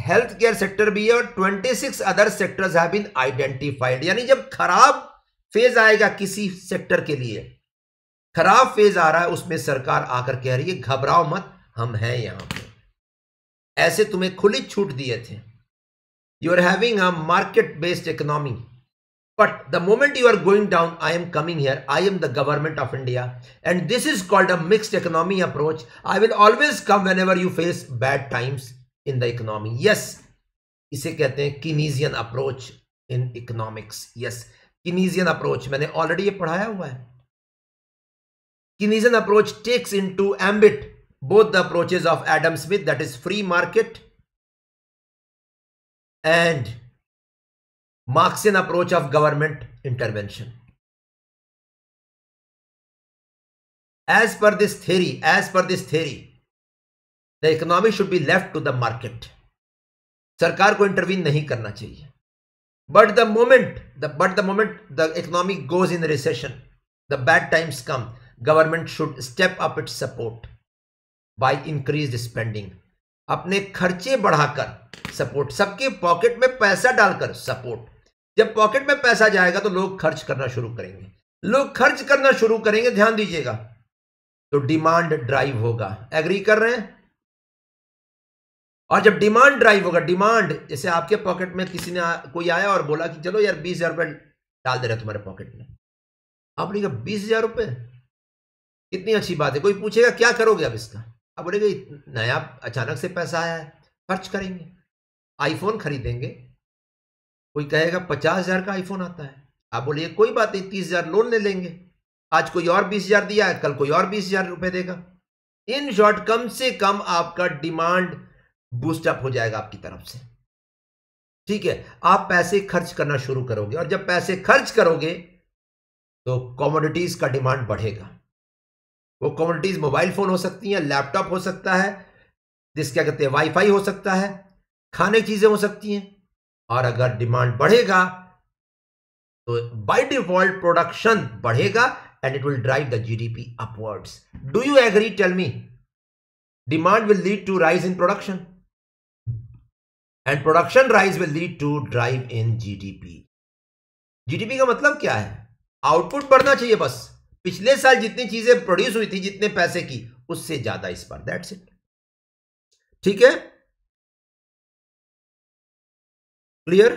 हेल्थ केयर सेक्टर भी है और 26 other sectors have been identified यानी जब खराब फेज आएगा किसी सेक्टर के लिए खराब फेज आ रहा है उसमें सरकार आकर कह रही है घबराओ मत हम हैं यहां पे ऐसे तुम्हें खुली छूट दिए थे you are having a market based economy But the moment you are going down, I am coming here. I am the government of India. And this is called a mixed economy approach. I will always come whenever you face bad times in the economy. Yes, इसे कहते हैं Keynesian approach in economics. Yes, Keynesian approach मैंने already ये पढ़ाया हुआ है Keynesian approach takes into ambit both the approaches of Adam Smith, that is free market and Marxian approach of government intervention as per this theory as per this theory the economy should be left to the market सरकार को intervene नहीं करना चाहिए but the moment the but the moment the economy goes in recession the bad times come government should step up its support by increase spending अपने खर्चे बढ़ाकर support सबके pocket में पैसा डालकर सपोर्ट जब पॉकेट में पैसा जाएगा तो लोग खर्च करना शुरू करेंगे लोग खर्च करना शुरू करेंगे ध्यान दीजिएगा तो डिमांड ड्राइव होगा एग्री कर रहे हैं और जब डिमांड ड्राइव होगा डिमांड जैसे आपके पॉकेट में किसी ने कोई आया और बोला कि चलो यार बीस हजार रुपये डाल दे रहे तुम्हारे पॉकेट में आप बोलेगा बीस हजार रुपये कितनी अच्छी बात है कोई पूछेगा क्या करोगे अब इसका आप बोलेगा नया अचानक से पैसा आया है खर्च करेंगे आईफोन खरीदेंगे कोई कहेगा पचास हजार का आईफोन आता है आप बोलिए कोई बात नहीं तीस हजार लोन ले लेंगे आज कोई और बीस हजार दिया है कल कोई और बीस हजार रुपए देगा इन शॉर्ट कम से कम आपका डिमांड बूस्टअप हो जाएगा आपकी तरफ से ठीक है आप पैसे खर्च करना शुरू करोगे और जब पैसे खर्च करोगे तो कॉमोडिटीज का डिमांड बढ़ेगा वो कॉमोडिटीज मोबाइल फोन हो सकती हैं लैपटॉप हो सकता है जिस क्या कहते हैं वाईफाई हो सकता है खाने चीजें हो सकती हैं और अगर डिमांड बढ़ेगा तो बाय डिफॉल्ट प्रोडक्शन बढ़ेगा and it will drive the GDP upwards do you agree tell me demand will lead to rise in production and production rise will lead to drive in GDP GDP का मतलब क्या है output बढ़ना चाहिए बस पिछले साल जितनी चीजें प्रोड्यूस हुई थी जितने पैसे की उससे ज्यादा इस बार दैट्स इट ठीक है क्लियर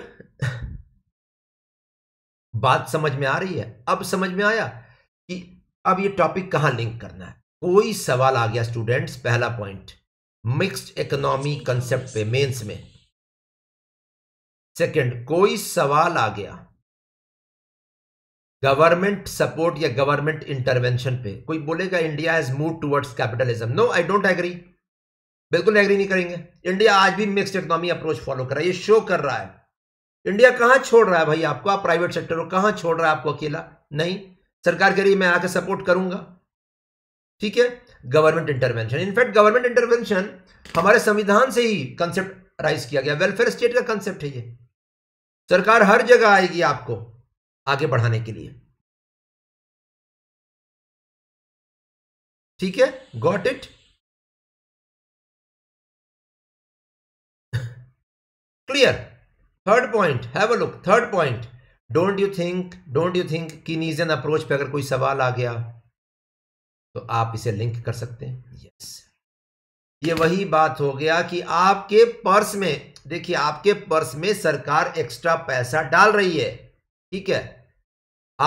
बात समझ में आ रही है अब समझ में आया कि अब ये टॉपिक कहां लिंक करना है कोई सवाल आ गया स्टूडेंट्स पहला पॉइंट मिक्स्ड इकोनॉमी कंसेप्ट पे मेंस में सेकंड कोई सवाल आ गया गवर्नमेंट सपोर्ट या गवर्नमेंट इंटरवेंशन पे कोई बोलेगा India has move towards capitalism no I don't agree बिल्कुल एग्री नहीं करेंगे इंडिया आज भी मिक्स्ड इकोनॉमी अप्रोच फॉलो कर रहा है ये शो कर रहा है इंडिया कहां छोड़ रहा है भाई आपको आप प्राइवेट सेक्टर को कहां छोड़ रहा है आपको अकेला नहीं सरकार कह रही मैं आकर सपोर्ट करूंगा ठीक है government intervention in fact government intervention हमारे संविधान से ही कंसेप्ट राइज किया गया वेलफेयर स्टेट का कंसेप्ट है ये सरकार हर जगह आएगी आपको आगे बढ़ाने के लिए ठीक है got it clear third point have a look third point don't you think don't you think Keynesian approach पे अगर कोई सवाल आ गया तो आप इसे लिंक कर सकते हैं यस yes. ये वही बात हो गया कि आपके पर्स में देखिए आपके पर्स में सरकार एक्स्ट्रा पैसा डाल रही है ठीक है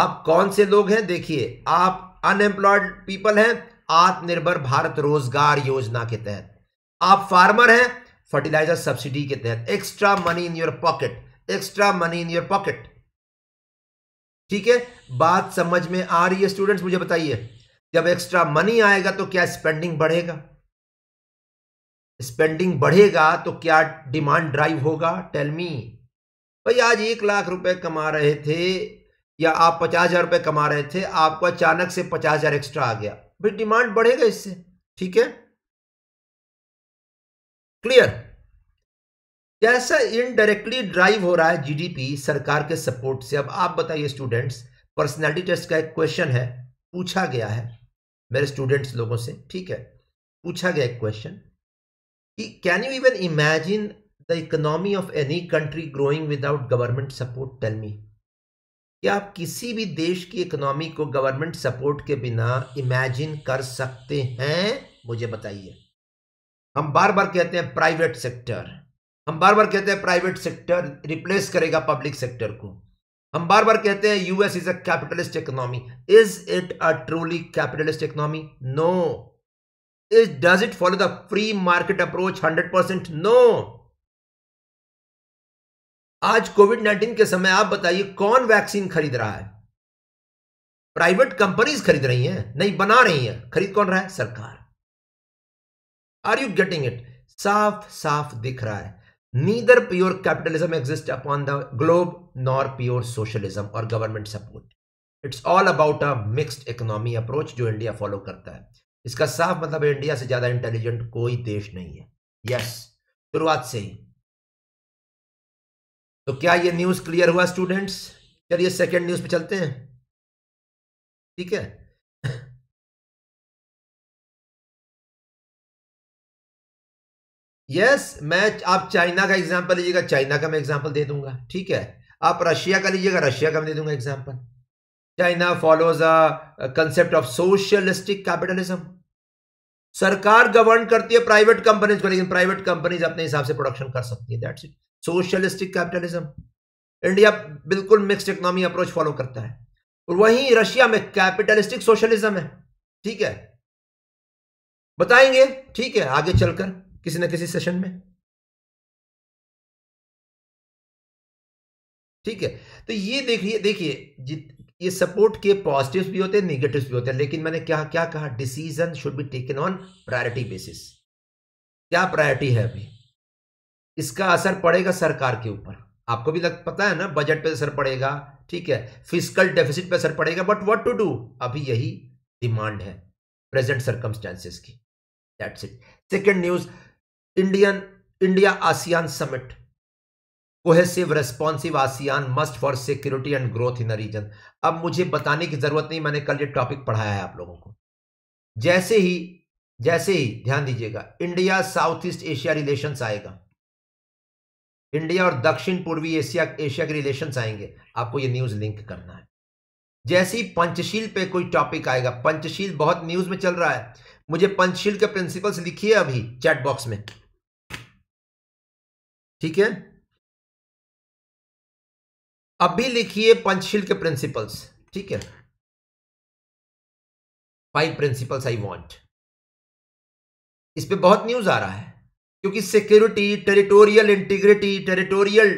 आप कौन से लोग हैं देखिए आप अनएम्प्लॉयड पीपल हैं आत्मनिर्भर भारत रोजगार योजना के तहत आप फार्मर हैं फर्टिलाइजर सब्सिडी के तहत extra money in your pocket extra money in your pocket ठीक है बात समझ में आ रही है स्टूडेंट्स मुझे बताइए जब एक्स्ट्रा मनी आएगा तो क्या स्पेंडिंग बढ़ेगा स्पेंडिंग बढ़ेगा तो क्या डिमांड ड्राइव होगा टेल मी भाई आज एक लाख रुपए कमा रहे थे या आप पचास हजार रुपये कमा रहे थे आपको अचानक से पचास हजार एक्स्ट्रा आ गया भाई डिमांड बढ़ेगा इससे ठीक है क्लियर कैसा इनडायरेक्टली ड्राइव हो रहा है जीडीपी सरकार के सपोर्ट से अब आप बताइए स्टूडेंट्स पर्सनैलिटी टेस्ट का एक क्वेश्चन है पूछा गया है मेरे स्टूडेंट्स लोगों से ठीक है पूछा गया एक क्वेश्चन कि can you even imagine the economy of any country growing without government support tell me क्या आप किसी भी देश की इकोनॉमी को गवर्नमेंट सपोर्ट के बिना इमेजिन कर सकते हैं मुझे बताइए हम बार बार कहते हैं प्राइवेट सेक्टर हम बार बार कहते हैं प्राइवेट सेक्टर रिप्लेस करेगा पब्लिक सेक्टर को हम बार बार कहते हैं US is a capitalist economy is it a truly capitalist economy no is does it follow the free market approach hundred percent no आज कोविड नाइन्टीन के समय आप बताइए कौन वैक्सीन खरीद रहा है प्राइवेट कंपनीज खरीद रही हैं नहीं बना रही हैं खरीद कौन रहा है सरकार आर यू गेटिंग इट साफ साफ दिख रहा है neither pure capitalism exists upon the globe nor pure socialism or government support it's all about a mixed economy approach जो इंडिया फॉलो करता है इसका साफ मतलब इंडिया से ज्यादा इंटेलिजेंट कोई देश नहीं है यस शुरुआत से ही तो क्या ये न्यूज क्लियर हुआ स्टूडेंट्स चलिए सेकेंड न्यूज पे चलते हैं ठीक है यस yes, मैं आप चाइना का एग्जाम्पल लीजिएगा चाइना का मैं एग्जाम्पल दे दूंगा ठीक है आप रशिया का लीजिएगा रशिया का मैं दे दूंगा example China follows a concept of socialistic capitalism सरकार गवर्न करती है प्राइवेट कंपनीज को लेकिन प्राइवेट कंपनीज अपने हिसाब से प्रोडक्शन कर सकती है that's it socialistic capitalism India बिल्कुल मिक्स्ड इकोनॉमी अप्रोच फॉलो करता है और वहीं रशिया में कैपिटलिस्टिक सोशलिज्म है ठीक है बताएंगे ठीक है आगे चलकर किसी ना किसी सेशन में ठीक है तो ये देखिए देखिए ये सपोर्ट के पॉजिटिव्स भी होते हैं नेगेटिव्स भी होते हैं लेकिन मैंने क्या क्या कहा decision should be taken on priority basis क्या प्रायोरिटी है अभी इसका असर पड़ेगा सरकार के ऊपर आपको भी लग पता है ना बजट पे असर पड़ेगा ठीक है फिजिकल डेफिसिट पे असर पड़ेगा बट व्हाट टू डू अभी यही डिमांड है प्रेजेंट सरकमस्टेंसेस की that's it second news Indian India ASEAN summit cohesive responsive ASEAN must for security and growth in region अब मुझे बताने की जरूरत नहीं मैंने कल ये टॉपिक पढ़ाया है आप लोगों को जैसे ही जैसे ही ध्यान दीजिएगा India South East Asia relations आएगा इंडिया और दक्षिण पूर्वी एशिया एशिया के रिलेशंस आएंगे आपको ये न्यूज लिंक करना है जैसे ही पंचशील पे कोई टॉपिक आएगा पंचशील बहुत न्यूज में चल रहा है मुझे पंचशील के प्रिंसिपल्स लिखिए अभी चैट बॉक्स में ठीक है अभी लिखिए पंचशील के प्रिंसिपल्स ठीक है फाइव प्रिंसिपल्स आई वांट इस पे बहुत न्यूज आ रहा है क्योंकि security territorial integrity territorial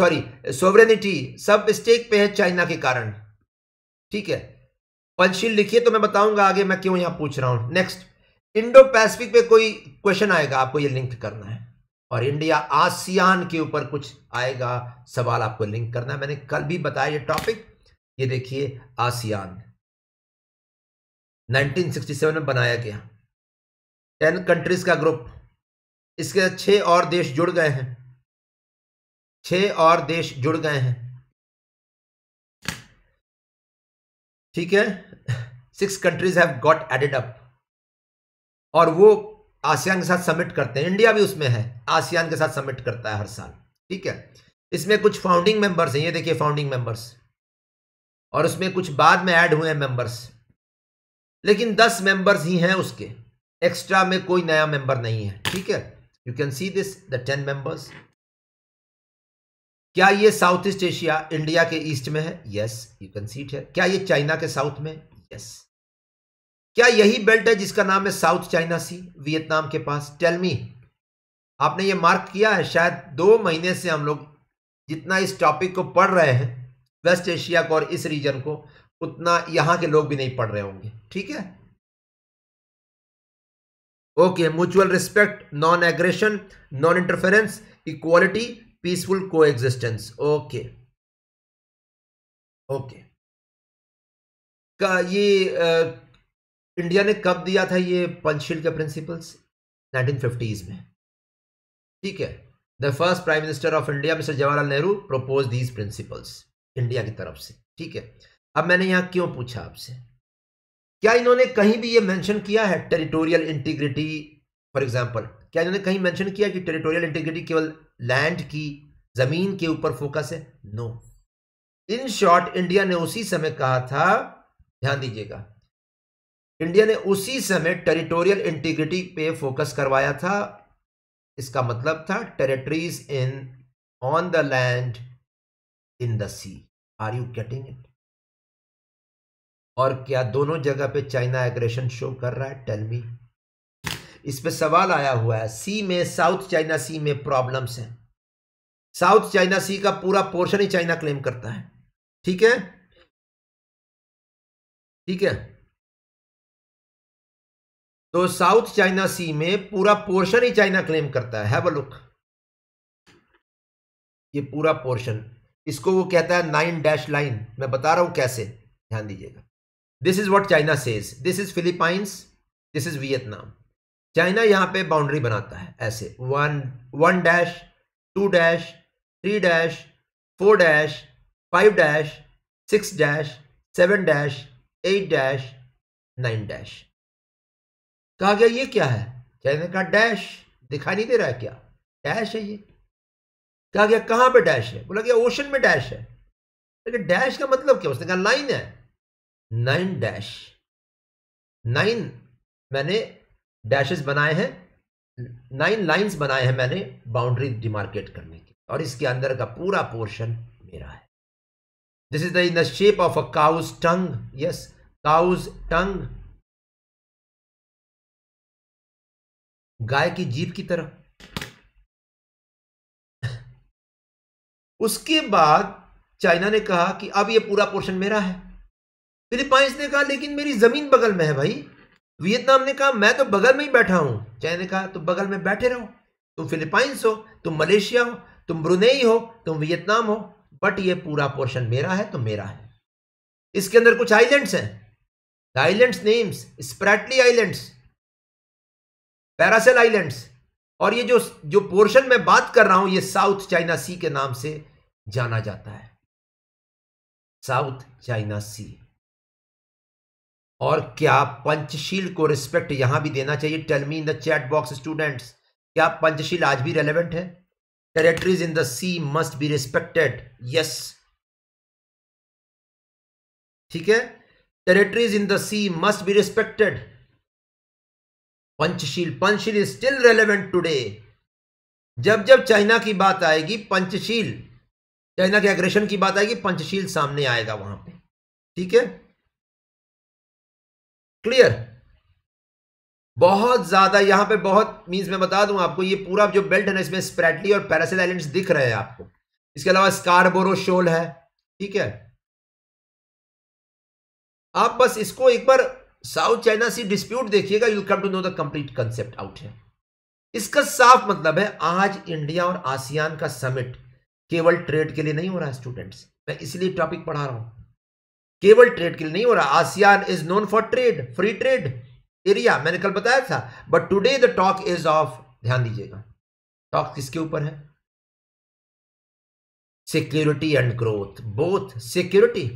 sorry sovereignty सब स्टेक पे है चाइना के कारण ठीक है पंचशील लिखिए तो मैं बताऊंगा आगे मैं क्यों यहां पूछ रहा हूं नेक्स्ट इंडो पैसिफिक पे कोई क्वेश्चन आएगा आपको ये लिंक करना है और इंडिया आसियान के ऊपर कुछ आएगा सवाल आपको लिंक करना है मैंने कल भी बताया ये टॉपिक ये देखिए आसियान 1967 में बनाया गया टेन कंट्रीज का ग्रुप इसके छह और देश जुड़ गए हैं छह और देश जुड़ गए हैं ठीक है six countries have got added up और वो आसियान के साथ सबमिट करते हैं इंडिया भी उसमें है आसियान के साथ सबमिट करता है हर साल ठीक है इसमें कुछ फाउंडिंग मेंबर्स हैं ये देखिए फाउंडिंग मेंबर्स और उसमें कुछ बाद में ऐड हुए हैं मेंबर्स लेकिन दस मेंबर्स ही हैं उसके एक्स्ट्रा में कोई नया मेंबर नहीं है ठीक है you can see this the ten members क्या ये साउथ ईस्ट एशिया इंडिया के ईस्ट में है yes you can see it है क्या ये चाइना के साउथ में यस yes. क्या यही बेल्ट है जिसका नाम है साउथ चाइना सी वियतनाम के पास टेल मी आपने ये मार्क किया है शायद दो महीने से हम लोग जितना इस टॉपिक को पढ़ रहे हैं वेस्ट एशिया को और इस रीजन को उतना यहां के लोग भी नहीं पढ़ रहे होंगे ठीक है okay mutual respect non aggression non interference equality peaceful coexistence okay okay का ये आ, इंडिया ने कब दिया था ये पंचशील के प्रिंसिपल्स फिफ्टीज में ठीक है the first prime minister of India mister Jawaharlal Nehru propose these principles India की तरफ से ठीक है अब मैंने यहां क्यों पूछा आपसे क्या इन्होंने कहीं भी ये मेंशन किया है टेरिटोरियल इंटीग्रिटी फॉर एग्जांपल क्या इन्होंने कहीं मेंशन किया कि टेरिटोरियल इंटीग्रिटी केवल लैंड की जमीन के ऊपर फोकस है नो इन शॉर्ट इंडिया ने उसी समय कहा था ध्यान दीजिएगा इंडिया ने उसी समय टेरिटोरियल इंटीग्रिटी पे फोकस करवाया था इसका मतलब था territories in on the land in the sea are you getting it और क्या दोनों जगह पे चाइना एग्रेशन शो कर रहा है टेल मी इस पे सवाल आया हुआ है सी में साउथ चाइना सी में प्रॉब्लम्स हैं साउथ चाइना सी का पूरा पोर्शन ही चाइना क्लेम करता है ठीक है ठीक है तो साउथ चाइना सी में पूरा पोर्शन ही चाइना क्लेम करता है हैव अ लुक ये पूरा पोर्शन इसको वो कहता है नाइन डैश लाइन मैं बता रहा हूं कैसे ध्यान दीजिएगा this is what China says this is Philippines this is Vietnam China यहां पे बाउंड्री बनाता है ऐसे one one dash two dash three dash four dash five dash six dash seven dash eight dash nine dash कहा गया ये क्या है कहने का डैश दिखाई नहीं दे रहा है क्या डैश है ये कहा गया कहां पे डैश है बोला गया ओशन में डैश है लेकिन डैश का मतलब क्या उसने कहा लाइन है नाइन डैश नाइन मैंने डैशेस बनाए हैं नाइन लाइंस बनाए हैं मैंने बाउंड्री डिमार्केट करने की और इसके अंदर का पूरा पोर्शन मेरा है this is the in the shape of a cow's tongue yes cow's tongue गाय की जीप की तरह उसके बाद चाइना ने कहा कि अब ये पूरा पोर्शन मेरा है फिलिपाइंस ने कहा लेकिन मेरी जमीन बगल में है भाई वियतनाम ने कहा मैं तो बगल में ही बैठा हूं चाइना ने कहा तुम बगल में बैठे रहो तुम फिलिपाइंस हो तुम मलेशिया हो तुम ब्रुनेई हो तुम वियतनाम हो बट ये पूरा पोर्शन मेरा है तो मेरा है इसके अंदर कुछ आइलैंड्स हैं islands names Spratly islands Paracel islands और ये जो जो पोर्शन मैं बात कर रहा हूं ये साउथ चाइना सी के नाम से जाना जाता है साउथ चाइना सी और क्या पंचशील को रिस्पेक्ट यहां भी देना चाहिए tell me in the chat box students क्या पंचशील आज भी रेलेवेंट है territories in the sea must be respected yes ठीक है territories in the sea must be respected Panchsheel Panchsheel is still relevant today जब जब चाइना की बात आएगी पंचशील चाइना के एग्रेशन की बात आएगी पंचशील सामने आएगा वहां पे ठीक है क्लियर बहुत ज्यादा यहां पे बहुत मीन्स मैं बता दूं आपको ये पूरा जो बेल्ट है ना इसमें स्प्रेटली और पैरासिल आइलैंड्स दिख रहे हैं आपको इसके अलावा स्कारबोरो शोल है ठीक है आप बस इसको एक बार साउथ चाइना सी डिस्प्यूट देखिएगा you come to know the complete concept out है इसका साफ मतलब है आज इंडिया और आसियान का समिट केवल ट्रेड के लिए नहीं हो रहा है स्टूडेंट्स मैं इसलिए टॉपिक पढ़ा रहा हूं केवल ट्रेड के लिए नहीं हो रहा ASEAN is known for trade free trade area मैंने कल बताया था but today the talk is of ध्यान दीजिएगा टॉक किसके ऊपर है security and growth both security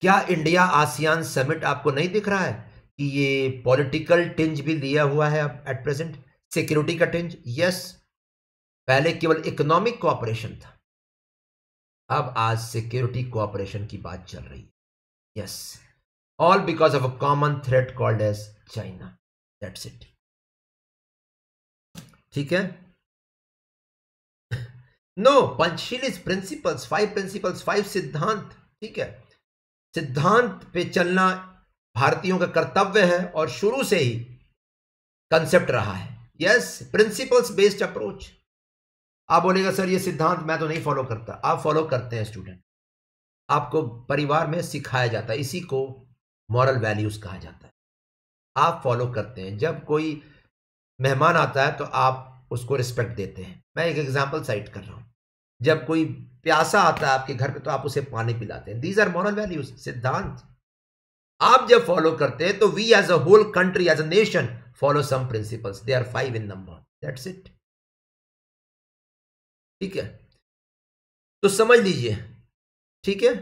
क्या इंडिया आसियान समिट आपको नहीं दिख रहा है कि ये पॉलिटिकल टिंज भी लिया हुआ है अब एट प्रेजेंट सिक्योरिटी का टिंज यस पहले केवल इकोनॉमिक कोऑपरेशन था अब आज सिक्योरिटी कोऑपरेशन की बात चल रही है yes all because of a common threat called as China that's it ठीक है no Panchsheel is principles five principles five सिद्धांत ठीक है सिद्धांत पे चलना भारतीयों का कर्तव्य है और शुरू से ही कंसेप्ट रहा है यस प्रिंसिपल्स बेस्ड अप्रोच आप बोलेगा सर ये सिद्धांत मैं तो नहीं फॉलो करता आप फॉलो करते हैं स्टूडेंट आपको परिवार में सिखाया जाता है इसी को मॉरल वैल्यूज कहा जाता है आप फॉलो करते हैं जब कोई मेहमान आता है तो आप उसको रिस्पेक्ट देते हैं मैं एक एग्जाम्पल साइट कर रहा हूँ जब कोई प्यासा आता है आपके घर पे तो आप उसे पानी पिलाते हैं दीज आर मॉरल वैल्यूज सिद्धांत आप जब फॉलो करते हैं तो we as a whole country as a nation follow some principles they are five in number that's it ठीक है तो समझ लीजिए ठीक है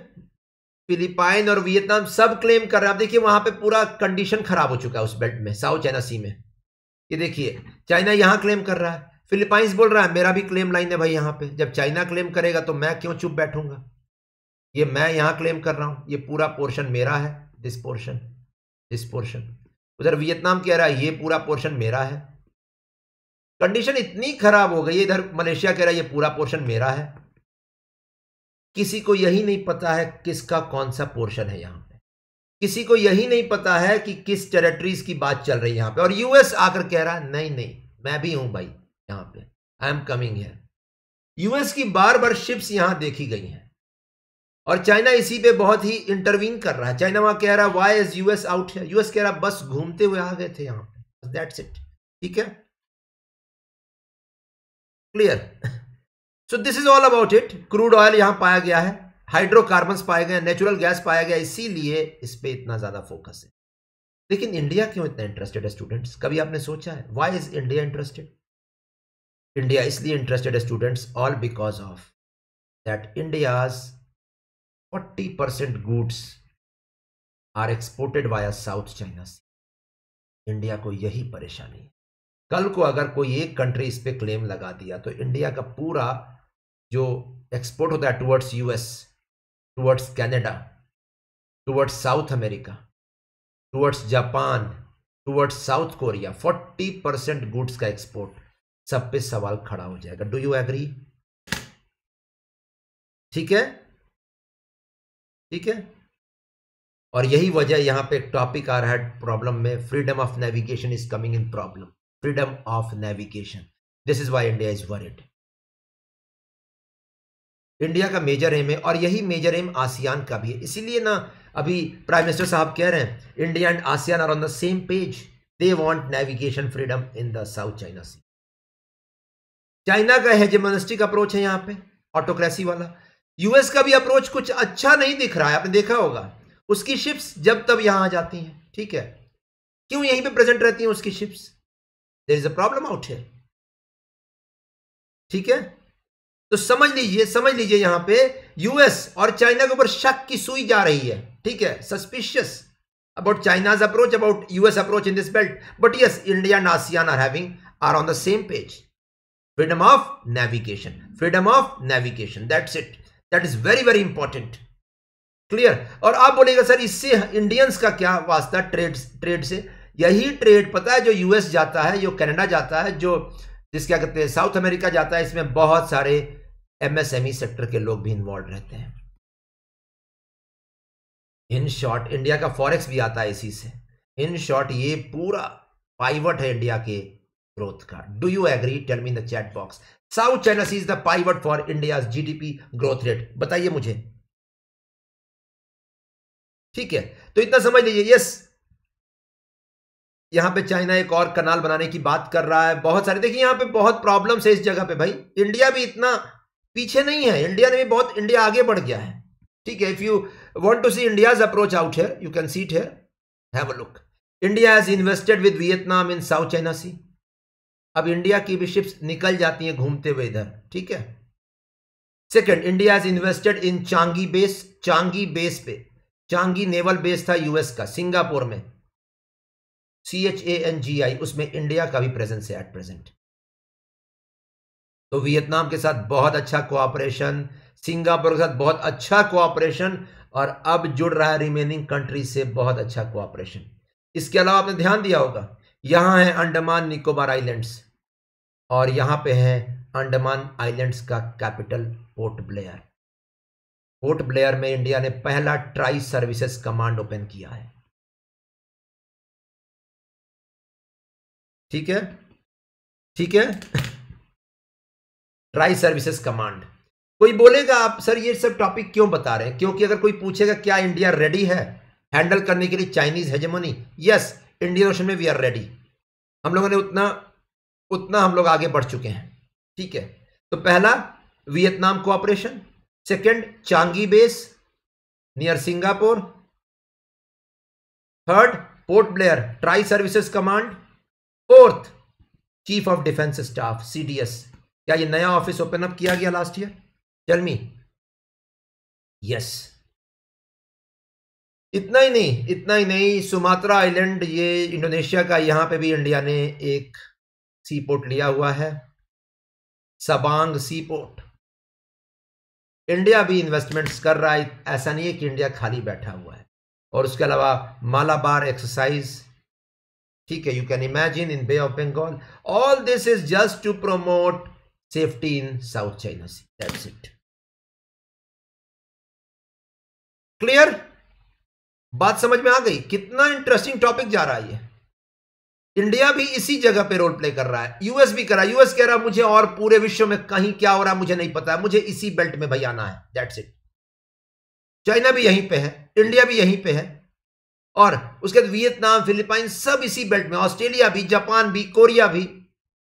फिलीपाइन और वियतनाम सब क्लेम कर रहे हैं आप देखिए वहां पे पूरा कंडीशन खराब हो चुका है उस बेल्ट में साउथ चाइना सी में ये देखिए चाइना यहां क्लेम कर रहा है फिलिपाइंस बोल रहा है मेरा भी क्लेम लाइन है भाई यहां पे जब चाइना क्लेम करेगा तो मैं क्यों चुप बैठूंगा ये मैं यहां क्लेम कर रहा हूं ये पूरा पोर्शन मेरा है दिस पोर्शन दिस पोर्शन उधर वियतनाम कह रहा है ये पूरा पोर्शन मेरा है कंडीशन इतनी खराब हो गई इधर मलेशिया कह रहा है ये पूरा पोर्शन मेरा है किसी को यही नहीं पता है किसका कौन सा पोर्शन है यहां पे किसी को यही नहीं पता है कि किस टेरिटरीज की बात चल रही है यहां पे और यूएस आकर कह रहा है नहीं नहीं मैं भी हूं भाई यहाँ पे आई एम कमिंग है यूएस की बार बार शिप्स यहां देखी गई हैं और चाइना इसी पे बहुत ही इंटरवीन कर रहा है चाइना वहां कह रहा है वाई इज यूएस आउट है यूएस कह रहा है बस घूमते हुए आ गए थे यहां पे दैट्स इट ठीक है clear so this is all about it crude oil यहां पाया गया है हाइड्रोकार्बन्स पाए गए नेचुरल गैस पाया गया इसीलिए इस पर इतना ज्यादा फोकस है लेकिन इंडिया क्यों इतना इंटरेस्टेड है स्टूडेंट्स कभी आपने सोचा है why is India interested India interested students all because of that that forty 40% goods are exported by South China India को यही परेशानी है कल को अगर कोई एक कंट्री इस पर क्लेम लगा दिया तो इंडिया का पूरा जो एक्सपोर्ट होता है towards US towards Canada towards South America towards Japan towards South Korea 40 percent goods का एक्सपोर्ट सब पे सवाल खड़ा हो जाएगा डू यू एग्री ठीक है ठीक है और यही वजह यहां पे टॉपिक आ रहा है प्रॉब्लम में freedom of navigation is coming in problem freedom of navigation this is why India is worried India का मेजर एम है और यही मेजर एम आसियान का भी है इसीलिए ना अभी प्राइम मिनिस्टर साहब कह रहे हैं India and ASEAN are on the same page they want navigation freedom in the South China Sea China का हेजेमोनिस्टिक अप्रोच है यहाँ पे ऑटोक्रेसी वाला यूएस का भी अप्रोच कुछ अच्छा नहीं दिख रहा है आपने देखा होगा उसकी शिप्स जब तब यहाँ आ जाती हैं ठीक है क्यों यहीं पे प्रेजेंट रहती हैं उसकी ships there is a problem out है ठीक है तो समझ लीजिए समझ लीजिए यहां पे यूएस और चाइना के ऊपर शक की सुई जा रही है ठीक है suspicious about China's approach about US approach in this belt but yes India and ASEAN are having are on the same page freedom of navigation freedom of navigation that's it that is very very important clear और आप बोलेगा sir इससे Indians का क्या वास्ता trade trade से यही trade पता है जो यूएस जाता है जो कनाडा जाता है जो जिस क्या कहते हैं साउथ अमेरिका जाता है इसमें बहुत सारे एमएसएमई सेक्टर e के लोग भी इन्वॉल्व रहते हैं इन शॉर्ट इंडिया का फॉरेक्स भी आता है इसी से इन शॉर्ट ये पूरा पाइवट है इंडिया के ग्रोथ का do you agree tell me in the chat box South China Sea the pivot for India GDP growth rate बताइए मुझे ठीक है तो इतना समझ लीजिए यस यहां पे चाइना एक और कनाल बनाने की बात कर रहा है बहुत सारे देखिए यहां पे बहुत प्रॉब्लम्स है इस जगह पे भाई इंडिया भी इतना पीछे नहीं है इंडिया ने भी बहुत इंडिया आगे बढ़ गया है ठीक है if you want to see India approach out here you can see it here have a look India has invested with Vietnam in South China Sea अब इंडिया की भी शिप्स निकल जाती हैं घूमते हुए इधर ठीक है second India is invested in Changi base Changi base पे चांगी नेवल बेस था यूएस का सिंगापुर में C H A N G आई उसमें इंडिया का भी प्रेजेंस है एट प्रेजेंट तो वियतनाम के साथ बहुत अच्छा कोऑपरेशन सिंगापुर के साथ बहुत अच्छा कोऑपरेशन और अब जुड़ रहा है रिमेनिंग कंट्री से बहुत अच्छा कोऑपरेशन इसके अलावा आपने ध्यान दिया होगा यहां है अंडमान निकोबार आइलैंड्स और यहाँ पे है अंडमान आइलैंड्स का capital Port Blair Port Blair में इंडिया ने पहला ट्राई सर्विसेज कमांड ओपन किया है ठीक है ठीक है ट्राई सर्विसेज कमांड कोई बोलेगा आप सर ये सब टॉपिक क्यों बता रहे हैं क्योंकि अगर कोई पूछेगा क्या इंडिया रेडी है हैंडल करने के लिए Chinese hegemony yes Indian Ocean में वी आर रेडी हम लोगों ने उतना उतना हम लोग आगे बढ़ चुके हैं ठीक है तो पहला Vietnam cooperation second Changi base near Singapore third Port Blair tri services command fourth chief of defence staff CDS क्या ये नया ऑफिस ओपन अप किया गया लास्ट ईयर जलमी यस इतना ही नहीं इतना ही नहीं सुमात्रा आइलैंड ये इंडोनेशिया का यहां पे भी इंडिया ने एक सी पोर्ट लिया हुआ है सबांग सी पोर्ट इंडिया भी इन्वेस्टमेंट्स कर रहा है ऐसा नहीं है कि इंडिया खाली बैठा हुआ है और उसके अलावा मालाबार एक्सरसाइज ठीक है you can imagine in Bay of Bengal all this is just to promote safety in South China Sea that's it clear बात समझ में आ गई कितना इंटरेस्टिंग टॉपिक जा रहा है इंडिया भी इसी जगह पे रोल प्ले कर रहा है यूएस भी कर रहा है यूएस कह रहा है मुझे और पूरे विश्व में कहीं क्या हो रहा है मुझे नहीं पता है मुझे इसी बेल्ट में भाई आना है दैट्स इट चाइना भी यहीं पे है इंडिया भी यहीं पे है और उसके बाद वियतनाम फिलीपाइन सब इसी बेल्ट में ऑस्ट्रेलिया भी जापान भी कोरिया भी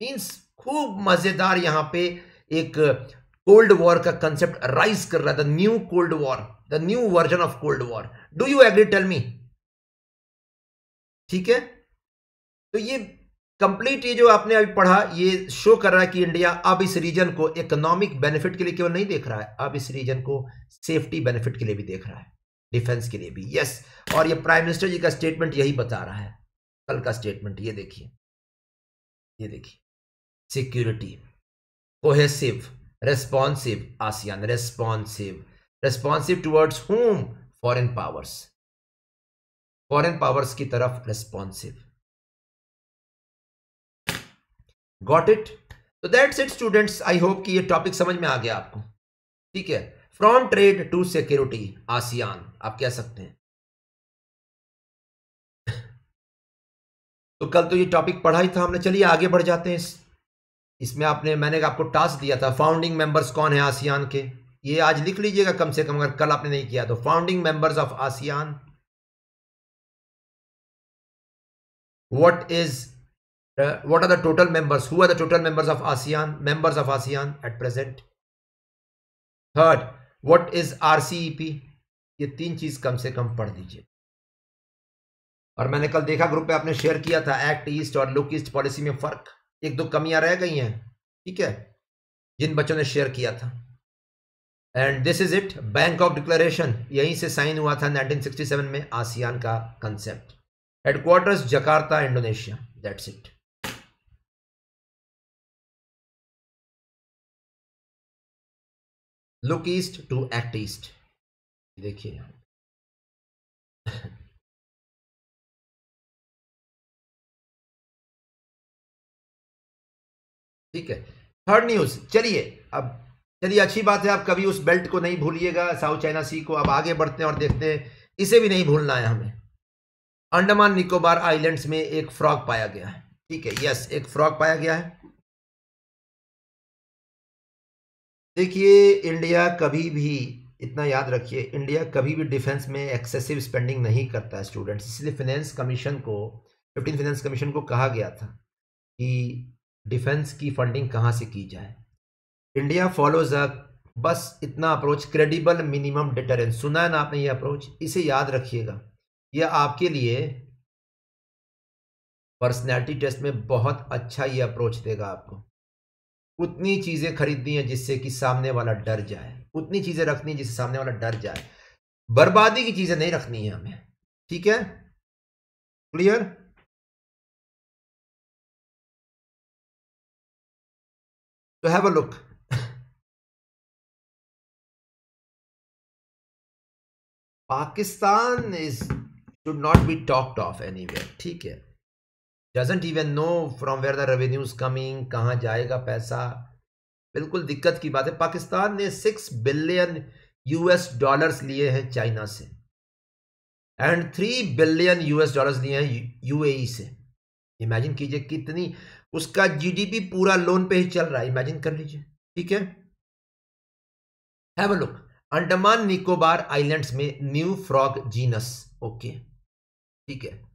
मीन्स खूब मजेदार यहां पे एक कोल्ड वॉर का कंसेप्ट राइज कर रहा है the new cold war the new version of cold war do you agree tell me ठीक है तो ये कंप्लीट ये जो आपने अभी पढ़ा ये शो कर रहा है कि इंडिया अब इस रीजन को इकोनॉमिक बेनिफिट के लिए केवल नहीं देख रहा है अब इस रीजन को सेफ्टी बेनिफिट के लिए भी देख रहा है डिफेंस के लिए भी यस और ये प्राइम मिनिस्टर जी का स्टेटमेंट यही बता रहा है कल का स्टेटमेंट ये देखिए ये देखिए security cohesive responsive ASEAN responsive responsive towards home foreign powers foreign powers की तरफ रेस्पॉन्सिव गॉट इट तो that's it students I hope कि ये टॉपिक समझ में आ गया आपको ठीक है from trade to security ASEAN आप कह सकते हैं तो कल तो ये टॉपिक पढ़ा ही था हमने चलिए आगे बढ़ जाते हैं इस इसमें आपने मैंने आपको टास्क दिया था फाउंडिंग मेंबर्स कौन है आसियान के ये आज लिख लीजिएगा कम से कम अगर कल आपने नहीं किया तो founding members of ASEAN what is Uh, what are the total members? Who are the total members of ASEAN? Members of ASEAN at present. Third, what is RCEP? ये तीन चीज कम से कम पढ़ दीजिए और मैंने कल देखा ग्रुप पे आपने शेयर किया था एक्ट ईस्ट और लुक ईस्ट पॉलिसी में फर्क एक दो कमियां रह गई हैं ठीक है जिन बच्चों ने शेयर किया था and this is it Bangkok declaration यहीं से साइन हुआ था 1967 में आसियान का concept headquarters Jakarta Indonesia that's it look east to act east देखिए ठीक है थर्ड न्यूज चलिए अब चलिए अच्छी बात है आप कभी उस बेल्ट को नहीं भूलिएगा साउथ चाइना सी को अब आगे बढ़ते हैं और देखते हैं इसे भी नहीं भूलना है हमें अंडमान निकोबार आइलैंड्स में एक फ्रॉग पाया गया है ठीक है यस एक फ्रॉग पाया गया है देखिए इंडिया कभी भी इतना याद रखिए इंडिया कभी भी डिफेंस में एक्सेसिव स्पेंडिंग नहीं करता है स्टूडेंट्स इसलिए फाइनेंस कमीशन को फिफ्टीन फाइनेंस कमीशन को कहा गया था कि डिफेंस की फंडिंग कहाँ से की जाए इंडिया फॉलोज अ बस इतना अप्रोच क्रेडिबल मिनिमम डिटरेंस सुना है ना आपने ये अप्रोच इसे याद रखिएगा यह आपके लिए पर्सनैलिटी टेस्ट में बहुत अच्छा ये अप्रोच देगा आपको उतनी चीज़ें खरीदनी है जिससे कि सामने वाला डर जाए उतनी चीज़ें रखनी है जिससे सामने वाला डर जाए बर्बादी की चीज़ें नहीं रखनी है हमें ठीक है क्लियर तो have a look Pakistan is should not be talked of any ठीक है doesn't even know from where the revenue's coming कहाँ जाएगा पैसा बिल्कुल दिक्कत की बात है पाकिस्तान ने सिक्स बिलियन यूएस डॉलर्स लिए हैं चाइना से and three billion US dollars लिए हैं यूएई e से इमेजिन कीजिए कितनी उसका जीडीपी पूरा लोन पे ही चल रहा है इमेजिन कर लीजिए ठीक है have look Andaman Nicobar islands में न्यू फ्रॉग जीनस ओके ठीक है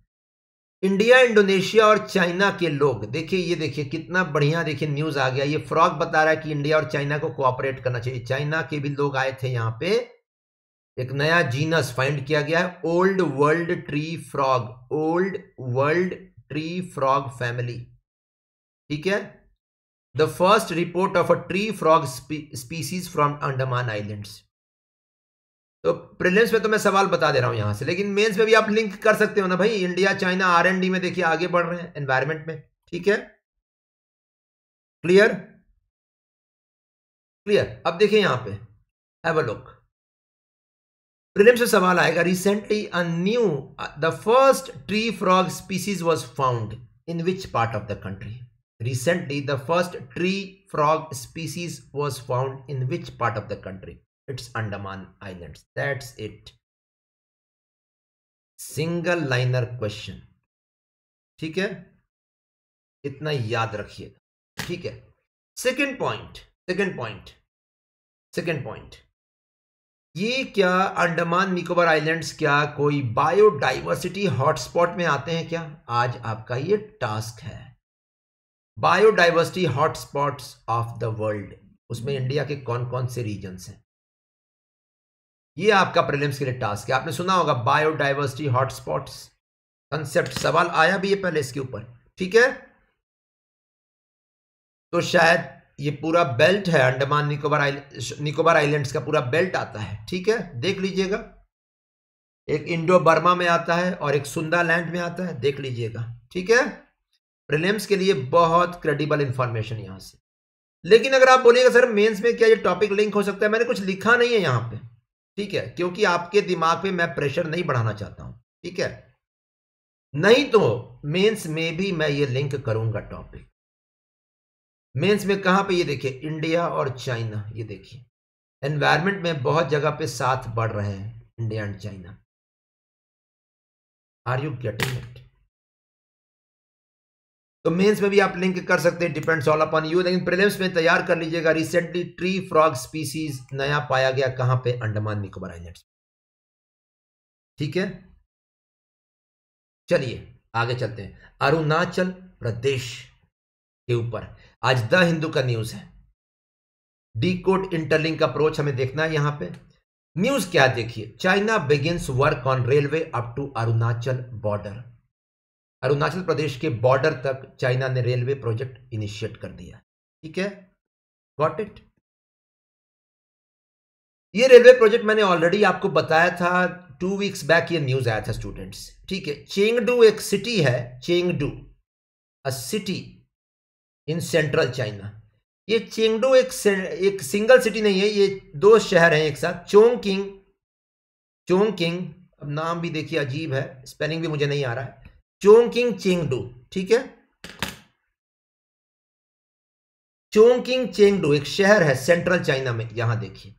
इंडिया इंडोनेशिया और चाइना के लोग देखिए ये देखिए कितना बढ़िया देखिए न्यूज आ गया ये फ्रॉग बता रहा है कि इंडिया और चाइना को कोऑपरेट करना चाहिए चाइना के भी लोग आए थे यहाँ पे एक नया जीनस फाइंड किया गया है old world tree frog old world tree frog family ठीक है the first report of a tree frog species from Andaman islands तो प्रिलिम्स में तो मैं सवाल बता दे रहा हूं यहां से लेकिन मेंस में भी आप लिंक कर सकते हो ना भाई India China R and D में देखिए आगे बढ़ रहे हैं एनवायरमेंट में ठीक है क्लियर क्लियर अब देखिए यहां पे हैव अ लुक प्रिलिम्स में सवाल आएगा recently a new the first tree frog species was found in which part of the country recently the first tree frog species was found in which part of the country it's Andaman Islands. That's it. Single liner question ठीक है इतना याद रखिएगा ठीक है second point second point second point ये क्या Andaman Nicobar islands क्या कोई बायोडाइवर्सिटी हॉटस्पॉट में आते हैं क्या आज आपका ये टास्क है biodiversity hotspots of the world उसमें इंडिया के कौन कौन से रीजन्स हैं ये आपका प्रीलिम्स के लिए टास्क है आपने सुना होगा बायोडाइवर्सिटी हॉटस्पॉट्स कंसेप्ट सवाल आया भी है पहले इसके ऊपर ठीक है तो शायद ये पूरा बेल्ट है अंडमान निकोबार आई, निकोबार आइलैंड्स का पूरा बेल्ट आता है ठीक है देख लीजिएगा एक इंडो बर्मा में आता है और एक सुंदा लैंड में आता है देख लीजिएगा ठीक है प्रिलिम्स के लिए बहुत क्रेडिबल इंफॉर्मेशन यहां से लेकिन अगर आप बोलिएगा सर मेंस में क्या ये टॉपिक लिंक हो सकता है मैंने कुछ लिखा नहीं है यहां पे ठीक है क्योंकि आपके दिमाग पे मैं प्रेशर नहीं बढ़ाना चाहता हूं ठीक है नहीं तो मेंस में भी मैं ये लिंक करूंगा टॉपिक मेंस में कहां पे ये देखिए इंडिया और चाइना ये देखिए एनवायरमेंट में बहुत जगह पे साथ बढ़ रहे हैं India and China are you getting it तो मेंस में भी आप लिंक कर सकते हैं डिपेंड्स ऑल अपॉन यू लेकिन प्रीलिम्स में तैयार कर लीजिएगा रिसेंटली ट्री फ्रॉग स्पीसीज नया पाया गया कहां पे अंडमान निकोबार आइलैंड ठीक है चलिए आगे चलते हैं अरुणाचल प्रदेश के ऊपर आज द हिंदू का न्यूज है डी कोड इंटरलिंक अप्रोच हमें देखना है यहां पे न्यूज क्या देखिए China begin work on railway up to Arunachal border Arunachal Pradesh के बॉर्डर तक चाइना ने रेलवे प्रोजेक्ट इनिशिएट कर दिया ठीक है गॉट इट ये रेलवे प्रोजेक्ट मैंने ऑलरेडी आपको बताया था टू वीक्स बैक ये न्यूज आया था स्टूडेंट्स ठीक है चेंगडू एक सिटी है Chengdu a city in central China ये चेंगडू एक एक सिंगल सिटी नहीं है ये दो शहर हैं एक साथ चोंग किंग चोंग किंग अब नाम भी देखिए अजीब है स्पेलिंग भी मुझे नहीं आ रहा है चोंगकिंग चेंगडू ठीक है चोंगकिंग चेंगडू एक शहर है सेंट्रल चाइना में यहां देखिए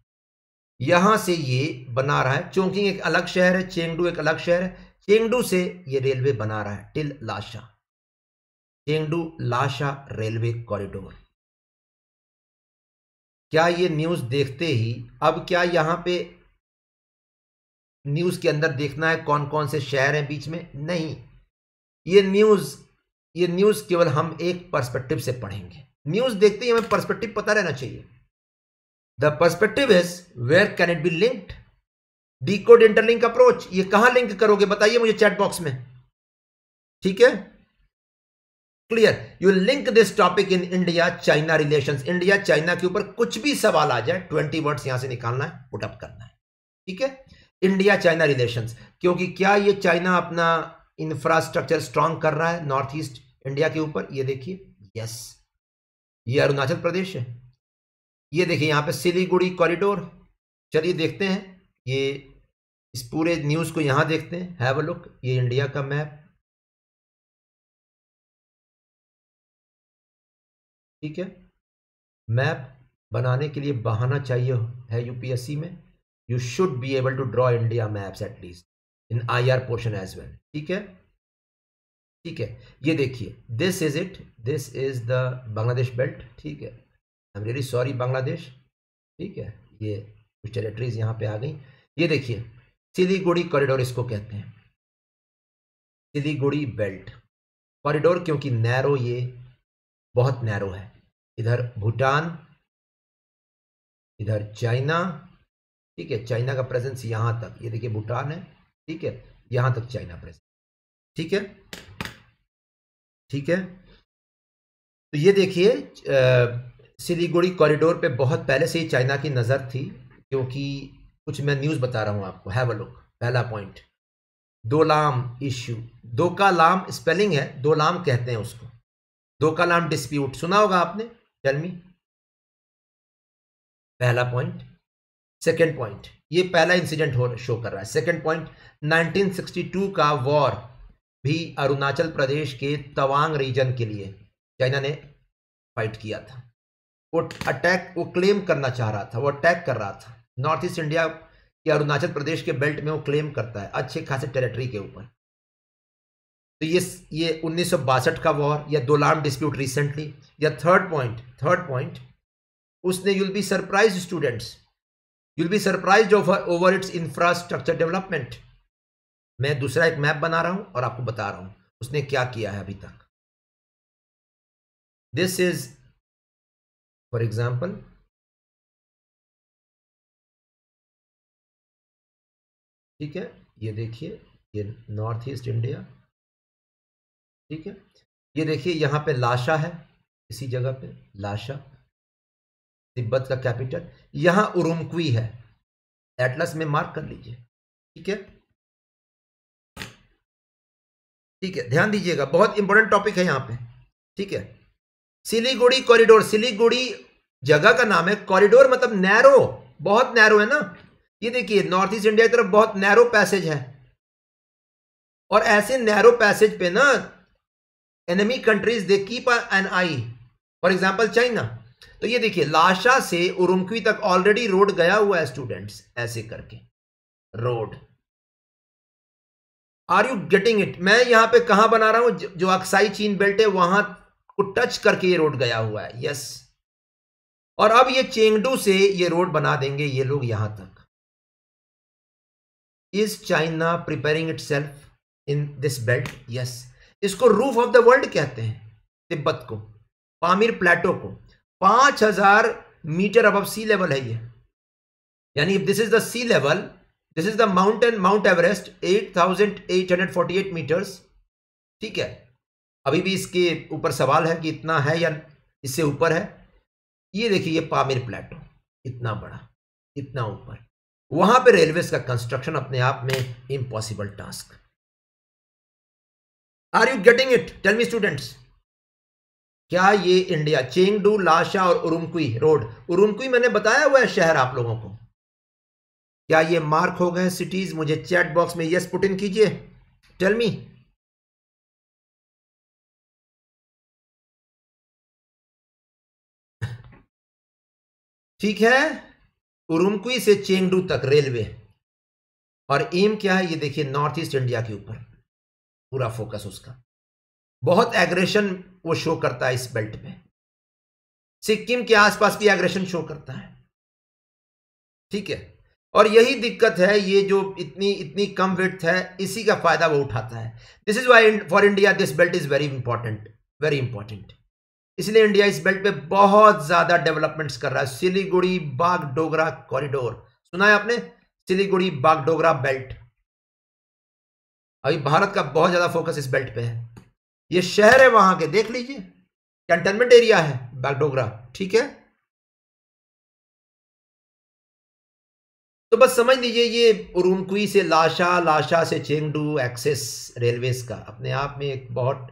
यहां से ये बना रहा है चोंकिंग एक अलग शहर है चेंगडू एक अलग शहर है चेंगडू से ये रेलवे बना रहा है टिल लाशा चेंगडू लाशा रेलवे कॉरिडोर क्या ये न्यूज देखते ही अब क्या यहां पे न्यूज के अंदर देखना है कौन कौन से शहर हैं बीच में नहीं ये न्यूज़ ये न्यूज़ केवल हम एक पर्सपेक्टिव से पढ़ेंगे न्यूज़ देखते ही हमें पर्सपेक्टिव पता रहना चाहिए the perspective is where can it be linked decode interlink approach ये कहां लिंक करोगे बताइए मुझे चैट बॉक्स में ठीक है clear you link this topic in India China relations India China के ऊपर कुछ भी सवाल आ जाए ट्वेंटी वर्ड्स यहां से निकालना है अप करना है ठीक है इंडिया चाइना रिलेशंस क्योंकि क्या ये चाइना अपना इंफ्रास्ट्रक्चर स्ट्रांग कर रहा है नॉर्थ ईस्ट इंडिया के ऊपर ये देखिए यस ये अरुणाचल प्रदेश है ये देखिए यहाँ पे सिलीगुड़ी कॉरिडोर चलिए देखते हैं ये इस पूरे न्यूज़ को यहां देखते हैं हैव अ लुक ये इंडिया का मैप ठीक है मैप बनाने के लिए बहाना चाहिए है यूपीएससी में you should be able to draw India maps at least in I R portion as well ठीक है ठीक है ये देखिए this is it this is the Bangladesh belt ठीक है I am really sorry Bangladesh ठीक है ये कुछ टेरेटरीज यहाँ पे आ गई ये देखिए सिलीगुड़ी कॉरिडोर इसको कहते हैं सिलीगुड़ी बेल्ट कॉरिडोर क्योंकि नैरो ये बहुत नैरो है इधर भूटान इधर चाइना ठीक है चाइना का प्रेजेंस यहाँ तक ये देखिए भूटान है ठीक है यहां तक चाइना प्रेस ठीक है ठीक है तो ये देखिए सिलीगुड़ी कॉरिडोर पे बहुत पहले से ही चाइना की नज़र थी क्योंकि कुछ मैं न्यूज़ बता रहा हूं आपको हैव अ लुक पहला पॉइंट दो लाम इश्यू दो का लाम स्पेलिंग है दो लाम कहते हैं उसको दो का लाम डिस्प्यूट सुना होगा आपने टेलमी पहला पॉइंट सेकंड पॉइंट ये पहला इंसिडेंट हो शो कर रहा है सेकंड पॉइंट 1962 का वॉर भी अरुणाचल प्रदेश के तवांग रीजन के लिए चाइना ने फाइट किया था वो अटैक वो क्लेम करना चाह रहा था वो अटैक कर रहा था नॉर्थ ईस्ट इंडिया के अरुणाचल प्रदेश के बेल्ट में वो क्लेम करता है अच्छे खासे टेरिटरी के ऊपर तो ये ये उन्नीस का वॉर या दोलाम डिस्प्यूट रिसेंटली या थर्ड पॉइंट थर्ड पॉइंट उसने you'll be surprise students you'll be surprise over over it's infrastructure development मैं दूसरा एक मैप बना रहा हूं और आपको बता रहा हूं उसने क्या किया है अभी तक दिस इज फॉर एग्जाम्पल ठीक है ये देखिए ये नॉर्थ ईस्ट इंडिया ठीक है ये देखिए यहाँ पे लाशा है इसी जगह पे लाशा तिब्बत का कैपिटल यहां उरुमकुई है एटलस में मार्क कर लीजिए ठीक है ठीक है ध्यान दीजिएगा बहुत इंपॉर्टेंट टॉपिक है यहां पे ठीक है सिलीगुड़ी कॉरिडोर सिलीगुड़ी जगह का नाम है कॉरिडोर मतलब नैरो बहुत नैरो है ना ये देखिए नॉर्थ ईस्ट इंडिया की तरफ बहुत नैरो पैसेज है और ऐसे नैरो पैसेज पे ना enemy countries they keep an eye for example China तो ये देखिए लाशा से उरुमकी तक ऑलरेडी रोड गया हुआ है स्टूडेंट्स ऐसे करके road are you getting it मैं यहां पे कहा बना रहा हूं जो अक्साई चीन बेल्ट है वहां को टच करके ये रोड गया हुआ है यस और अब ये चेंगडू से ये रोड बना देंगे ये लोग यहां तक is China preparing itself in this belt yes इसको रूफ ऑफ द वर्ल्ड कहते हैं तिब्बत को पामिर प्लेटो को पांच हज़ार मीटर अब सी लेवल है ये यानी this is the sea level this is the mountain mount Everest 8,848 metres ठीक है अभी भी इसके ऊपर सवाल है कि इतना है या इससे ऊपर है ये देखिए ये पामिर प्लेटो इतना बड़ा इतना ऊपर वहां पे रेलवे का कंस्ट्रक्शन अपने आप में impossible task are you getting it tell me students क्या ये इंडिया चेंगडू लाशा और उरुमकुई रोड उरुमकुई मैंने बताया हुआ है शहर आप लोगों को क्या ये मार्क हो गए सिटीज मुझे चैट बॉक्स में यस पुट इन कीजिए टेल मी ठीक है उरुमकुई से चेंगडू तक रेलवे और एम क्या है ये देखिए नॉर्थ ईस्ट इंडिया के ऊपर पूरा फोकस उसका बहुत एग्रेशन वो शो करता है इस बेल्ट में सिक्किम के आसपास भी एग्रेशन शो करता है ठीक है और यही दिक्कत है ये जो इतनी इतनी कम वेट है इसी का फायदा वो उठाता है this is why for India this belt is very important very important इसलिए इंडिया इस बेल्ट पे बहुत ज्यादा डेवलपमेंट्स कर रहा है सिलीगुड़ी बागडोगरा कॉरिडोर सुना है आपने सिलीगुड़ी बागडोगरा बेल्ट अभी भारत का बहुत ज्यादा फोकस इस बेल्ट पे है ये शहर है वहां के देख लीजिए कंटेनमेंट एरिया है बागडोगरा ठीक है तो बस समझ लीजिए ये उरुमकुई से लाशा लाशा से चेंगडू एक्सेस रेलवेज का अपने आप में एक बहुत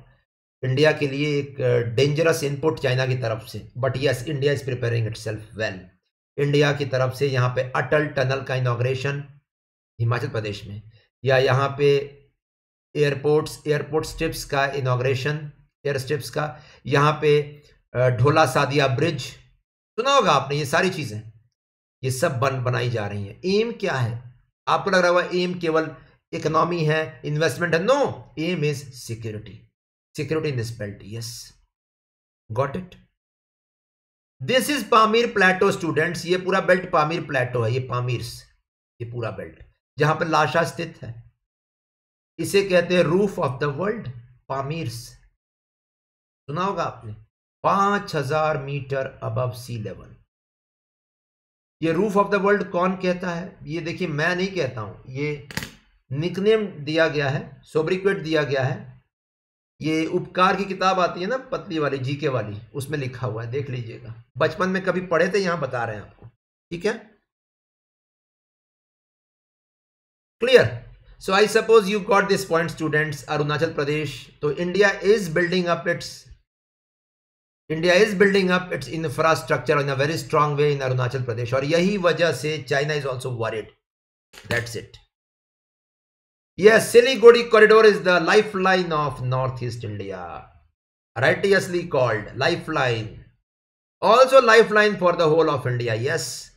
इंडिया के लिए एक डेंजरस इनपुट चाइना की तरफ से but yes India is preparing itself well India की तरफ से यहाँ पे अटल टनल का इनाग्रेशन हिमाचल प्रदेश में या यहाँ पे एयरपोर्ट्स एयरपोर्ट स्ट्रिप्स का इनाग्रेशन एयर स्ट्रिप्स का यहाँ पे ढोला सादिया ब्रिज सुना होगा आपने ये सारी चीज़ें ये सब बन बनाई जा रही हैं एम क्या है आपको लग रहा हुआ एम केवल इकोनॉमी है इन्वेस्टमेंट है no aim is security security municipality yes got it this is Pamir plateau students ये पूरा बेल्ट पामीर प्लेटो है ये पामीर ये पूरा बेल्ट जहां पर लाशा स्थित है इसे कहते हैं roof of the world Pamirs सुना होगा आपने पांच हजार मीटर अबव सी लेवल ये रूफ ऑफ द वर्ल्ड कौन कहता है ये देखिए मैं नहीं कहता हूं ये निकनेम दिया गया है सोब्रिक्वेट दिया गया है ये उपकार की किताब आती है ना पतली वाली जीके वाली उसमें लिखा हुआ है देख लीजिएगा बचपन में कभी पढ़े थे यहां बता रहे हैं आपको ठीक है clear So I suppose you got this point students, Arunachal Pradesh. So India is building up its India is building up its infrastructure in a very strong way in Arunachal Pradesh. और यही वजह से China is also worried. That's it. Yes, Siliguri corridor is the lifeline of Northeast India, righteously called lifeline. Also lifeline for the whole of India. Yes,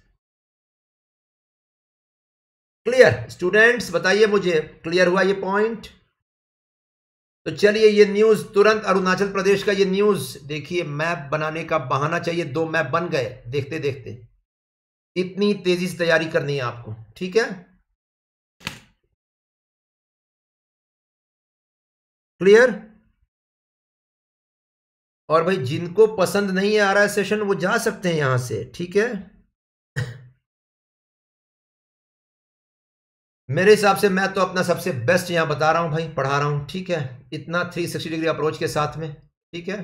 clear students बताइए मुझे clear हुआ ये point तो चलिए ये न्यूज तुरंत अरुणाचल प्रदेश का ये न्यूज देखिए मैप बनाने का बहाना चाहिए दो मैप बन गए देखते देखते इतनी तेजी से तैयारी करनी है आपको ठीक है क्लियर और भाई जिनको पसंद नहीं आ रहा है सेशन वो जा सकते हैं यहां से ठीक है मेरे हिसाब से मैं तो अपना सबसे बेस्ट यहां बता रहा हूं भाई पढ़ा रहा हूं ठीक है इतना 360 डिग्री अप्रोच के साथ में ठीक है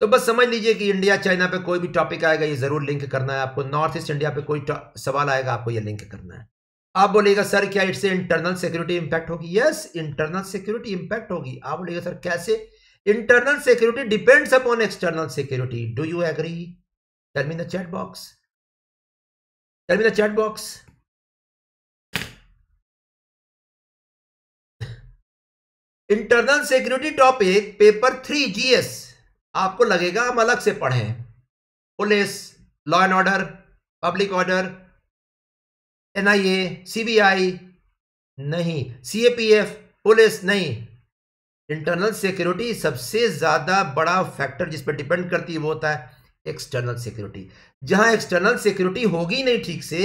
तो बस समझ लीजिए कि इंडिया चाइना पे कोई भी टॉपिक आएगा ये जरूर लिंक करना है आपको नॉर्थ ईस्ट इंडिया पे कोई सवाल आएगा आपको ये लिंक करना है आप बोलेगा सर क्या इससे इंटरनल सिक्योरिटी इंपैक्ट होगी यस इंटरनल सिक्योरिटी इंपैक्ट होगी आप बोलेगा सर कैसे internal security depends upon external security do you agree tell me in the chat box Tell me the chat box. Internal security topic paper three GS आपको लगेगा हम अलग से पढ़े police law and order public order NIA CBI नहीं CAPF police नहीं internal security सबसे ज़्यादा बड़ा फैक्टर जिस पर डिपेंड करती है वो होता है एक्सटर्नल सिक्योरिटी जहां एक्सटर्नल सिक्योरिटी होगी नहीं ठीक से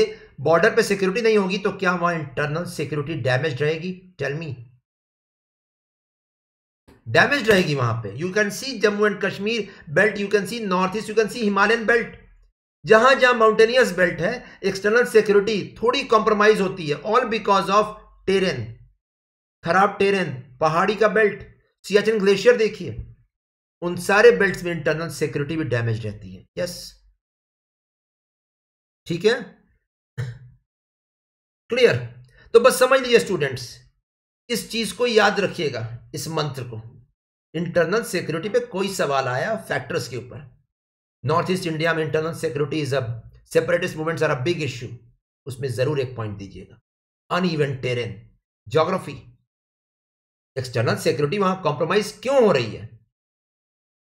बॉर्डर पे सिक्योरिटी नहीं होगी तो क्या वहां इंटरनल सिक्योरिटी डैमेज रहेगी मी डैमेज रहेगी वहां पे you can see Jammu and Kashmir belt you can see north east you can see Himalayan belt जहां जहां माउंटेनियस बेल्ट है एक्सटर्नल सिक्योरिटी थोड़ी कॉम्प्रोमाइज होती है ऑल बिकॉज ऑफ टेरेन खराब टेरेन पहाड़ी का बेल्ट सियाचिन ग्लेशियर देखिए उन सारे बेल्ट में इंटरनल सिक्योरिटी भी डैमेज रहती है यस ठीक है क्लियर तो बस समझ लीजिए स्टूडेंट्स इस चीज को याद रखिएगा इस मंत्र को इंटरनल सिक्योरिटी पे कोई सवाल आया फैक्टर्स के ऊपर नॉर्थ ईस्ट इंडिया में इंटरनल सिक्योरिटी इज अब separatist movements are a big issue उसमें जरूर एक पॉइंट दीजिएगा on terrain geography external security वहां कॉम्प्रोमाइज क्यों हो रही है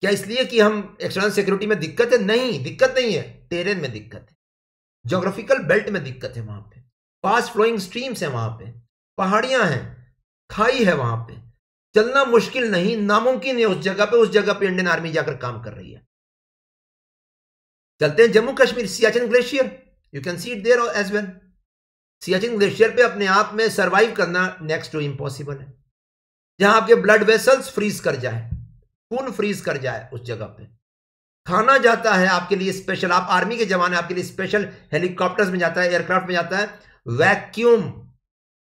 क्या इसलिए कि हम एक्सटर्नल सिक्योरिटी में दिक्कत है नहीं दिक्कत नहीं है टेरेन में दिक्कत है जोग्राफिकल बेल्ट में दिक्कत है वहां पे पास फ्लोइंग स्ट्रीम्स है वहां पे पहाड़ियां हैं खाई है वहां पे चलना मुश्किल नहीं नामुमकिन है उस जगह पे उस जगह पे इंडियन आर्मी जाकर काम कर रही है चलते हैं Jammu Kashmir Siachen glacier you can see it there as well Siachen glacier पे अपने आप में सरवाइव करना नेक्स्ट टू इम्पॉसिबल है जहां आपके ब्लड वेसल्स फ्रीज कर जाए खून फ्रीज कर जाए उस जगह पे खाना जाता है आपके लिए स्पेशल आप आर्मी के जवान आपके लिए स्पेशल हेलीकॉप्टर्स में जाता है एयरक्राफ्ट में जाता है vacuum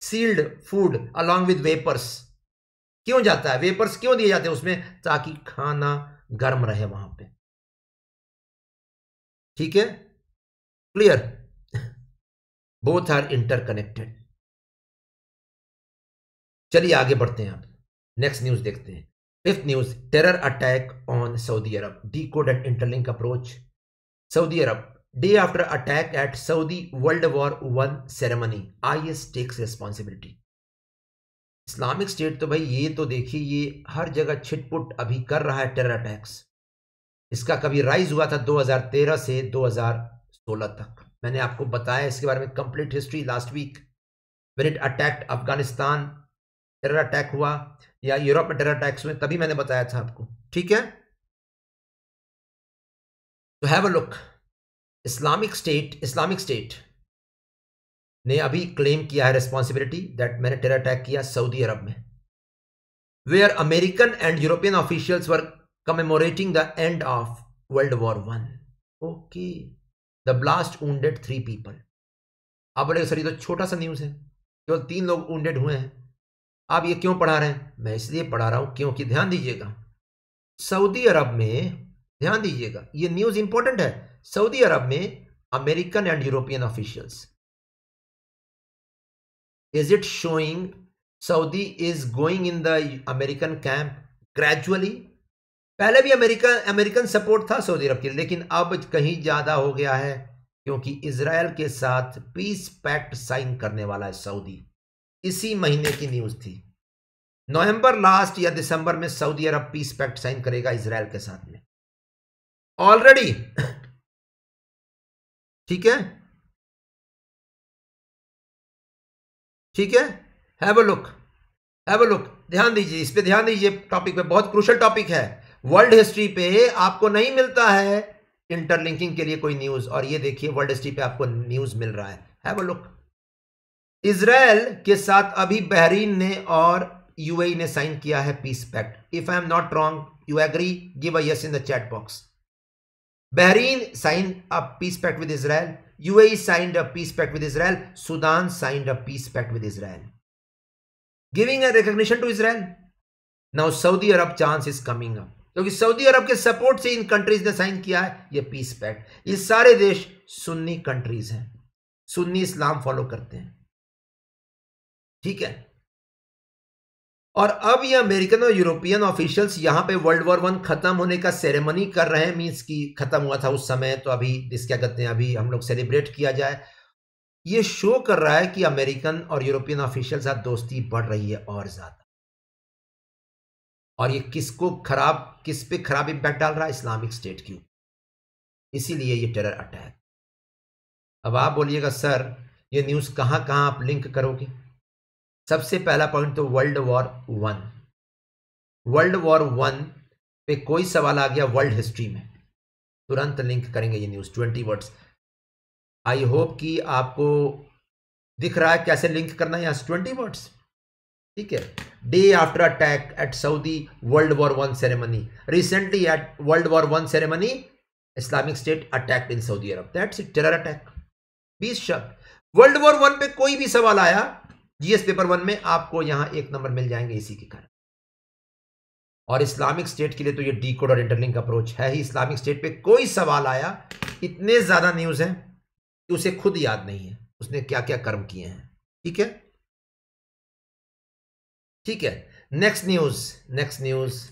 sealed food along with vapours क्यों जाता है वेपर्स क्यों दिए जाते हैं उसमें ताकि खाना गर्म रहे वहां पे ठीक है क्लियर बोथ आर इंटरकनेक्टेड चलिए आगे बढ़ते हैं आप नेक्स्ट न्यूज देखते हैं Fifth news terror attack on Saudi Arab. Decode and interlink approach. Saudi Arab. Day after attack at Saudi World War One ceremony, IS takes responsibility. Islamic State तो भाई ये तो देखिए ये हर जगह छिटपुट अभी कर रहा है टेरर अटैक्स इसका कभी राइज हुआ था 2013 से 2016 तक मैंने आपको बताया इसके बारे में complete history last week when it attacked Afghanistan terror attack हुआ या यूरोप में टेरर अटैक्स हुए तभी मैंने बताया था आपको ठीक है तो have a look Islamic State Islamic State ने अभी क्लेम किया है रिस्पॉन्सिबिलिटी दैट मैंने टेरर अटैक किया सऊदी अरब में we are American and European officials were commemorating the end of world war one okay the blast wounded three people आप बोले sir ये तो छोटा सा न्यूज़ है केवल तीन लोग ऊंडेड हुए हैं आप ये क्यों पढ़ा रहे हैं मैं इसलिए पढ़ा रहा हूं क्योंकि ध्यान दीजिएगा सऊदी अरब में ध्यान दीजिएगा ये न्यूज इंपॉर्टेंट है सऊदी अरब में American and European officials is it showing Saudi is going in the American camp gradually पहले भी अमेरिका अमेरिकन सपोर्ट था सऊदी अरब के लेकिन अब कहीं ज्यादा हो गया है क्योंकि इसराइल के साथ पीस पैक्ट साइन करने वाला है सऊदी इसी महीने की न्यूज़ थी नवंबर लास्ट या दिसंबर में Saudi Arabia peace pact sign करेगा इसराइल के साथ में ऑलरेडी ठीक है ठीक है have a look have a look ध्यान दीजिए इस पे ध्यान दीजिए टॉपिक पे बहुत क्रूशल टॉपिक है वर्ल्ड हिस्ट्री पे आपको नहीं मिलता है इंटरलिंकिंग के लिए कोई न्यूज और ये देखिए वर्ल्ड हिस्ट्री पे आपको न्यूज मिल रहा है हैव अ लुक इसराइल के साथ अभी बहरीन ने और यूएई ने साइन किया है peace pact if I am not wrong you agree give us in the chat box Bahrain sign a peace pact with Israel UAE sign a peace pact with Israel Sudan sign a peace pact with Israel giving a recognition to Israel now Saudi Arabia chance is coming up क्योंकि Saudi Arabia के support से इन countries ने sign किया है ये piece pact ये सारे देश सुन्नी कंट्रीज हैं सुन्नी इस्लाम फॉलो करते हैं ठीक है और अब ये अमेरिकन और यूरोपियन ऑफिशियल्स यहां पे वर्ल्ड वॉर वन खत्म होने का सेरेमनी कर रहे हैं मीन्स की खत्म हुआ था उस समय तो अभी इस क्या कहते हैं अभी हम लोग सेलिब्रेट किया जाए ये शो कर रहा है कि अमेरिकन और यूरोपियन ऑफिशियल साथ दोस्ती बढ़ रही है और ज्यादा और ये किसको खराब किस पे खराब इम्पैक्ट डाल रहा है इस्लामिक स्टेट क्यों इसीलिए ये टेरर अटैक अब आप बोलिएगा सर ये न्यूज कहां कहां आप लिंक करोगे सबसे पहला पॉइंट तो world war one world war one पे कोई सवाल आ गया वर्ल्ड हिस्ट्री में तुरंत लिंक करेंगे ये news twenty words I hope कि आपको दिख रहा है कैसे लिंक करना है ट्वेंटी वर्ड्स ठीक है day after attack at Saudi world war one ceremony recently at world war one ceremony Islamic State attack in Saudi Arabia that's it terror attack बीस शब्द वर्ल्ड वॉर वन पे कोई भी सवाल आया जीएस पेपर वन में आपको यहां एक नंबर मिल जाएंगे इसी के कारण और इस्लामिक स्टेट के लिए तो ये डी कोड और इंटरलिंक अप्रोच है ही इस्लामिक स्टेट पे कोई सवाल आया इतने ज्यादा न्यूज है कि उसे खुद याद नहीं है उसने क्या क्या कर्म किए हैं ठीक है ठीक है next news next news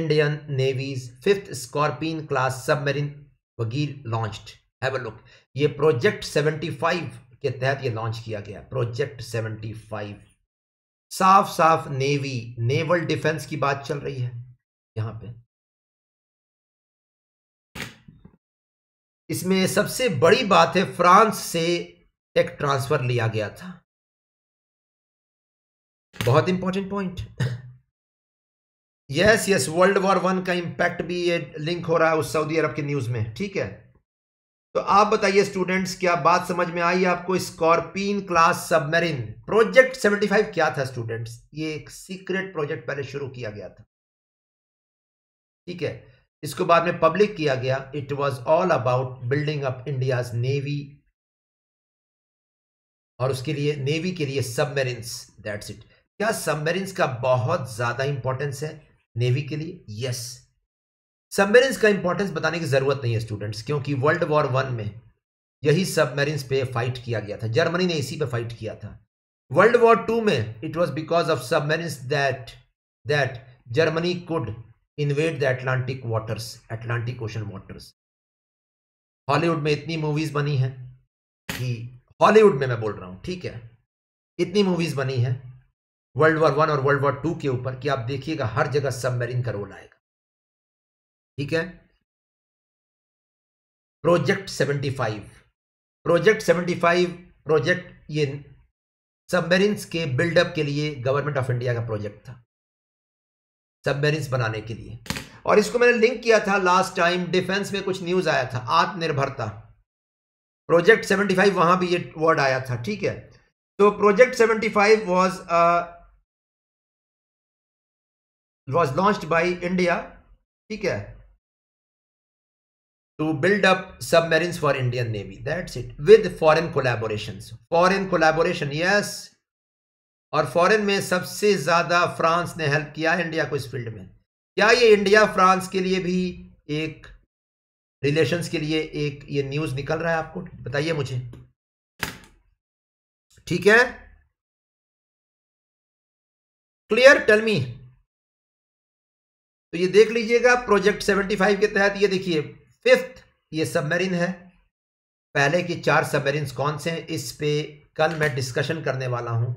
Indian navy's fifth scorpion class submarine Vagir launched have a look ये प्रोजेक्ट सेवेंटी फाइव के तहत ये लॉन्च किया गया प्रोजेक्ट 75 साफ साफ नेवी नेवल डिफेंस की बात चल रही है यहां पे इसमें सबसे बड़ी बात है फ्रांस से टेक ट्रांसफर लिया गया था बहुत important point yes yes world war one का इंपैक्ट भी ये लिंक हो रहा है उस सऊदी अरब की न्यूज में ठीक है तो आप बताइए स्टूडेंट्स क्या बात समझ में आई आपको स्कॉर्पिन क्लास सबमरीन प्रोजेक्ट 75 क्या था स्टूडेंट्स ये एक सीक्रेट प्रोजेक्ट पहले शुरू किया गया था ठीक है इसको बाद में पब्लिक किया गया it was all about building up India navy और उसके लिए नेवी के लिए सबमरीन्स दैट्स इट क्या सबमरीन्स का बहुत ज्यादा इंपॉर्टेंस है नेवी के लिए यस yes. सबमेरिन का इंपॉर्टेंस बताने की जरूरत नहीं है स्टूडेंट्स क्योंकि वर्ल्ड वॉर वन में यही सबमेरिन पे फाइट किया गया था जर्मनी ने इसी पे फाइट किया था वर्ल्ड वॉर टू में it was because of submarine that that Germany could invade the Atlantic waters Atlantic ocean waters Hollywood में इतनी मूवीज बनी है कि हॉलीवुड में मैं बोल रहा हूँ ठीक है इतनी मूवीज बनी है वर्ल्ड वॉर वन और वर्ल्ड वॉर टू के ऊपर कि आप देखिएगा हर जगह सबमरीन का रोल आएगा ठीक है project seventy five project seventy five project ये सबमेरिन्स के बिल्डअप के लिए गवर्नमेंट ऑफ इंडिया का प्रोजेक्ट था सबमेरिन्स बनाने के लिए और इसको मैंने लिंक किया था लास्ट टाइम डिफेंस में कुछ न्यूज आया था आत्मनिर्भरता प्रोजेक्ट 75 वहां भी ये वर्ड आया था ठीक है तो project 75 five was was launch by India ठीक है to build up submarines for Indian Navy. That's it. With foreign collaborations. Foreign collaboration, yes. और फॉरेन में सबसे ज़्यादा फ्रांस ने हेल्प किया है इंडिया को इस फील्ड में क्या ये इंडिया फ्रांस के लिए भी एक रिलेशंस के लिए एक ये न्यूज़ निकल रहा है आपको बताइए मुझे ठीक है क्लियर टेल मी तो ये देख लीजिएगा प्रोजेक्ट 75 के तहत ये देखिए फिफ्थ ये सबमरीन है पहले की चार सबमरीन कौन से हैं इस पे कल मैं डिस्कशन करने वाला हूं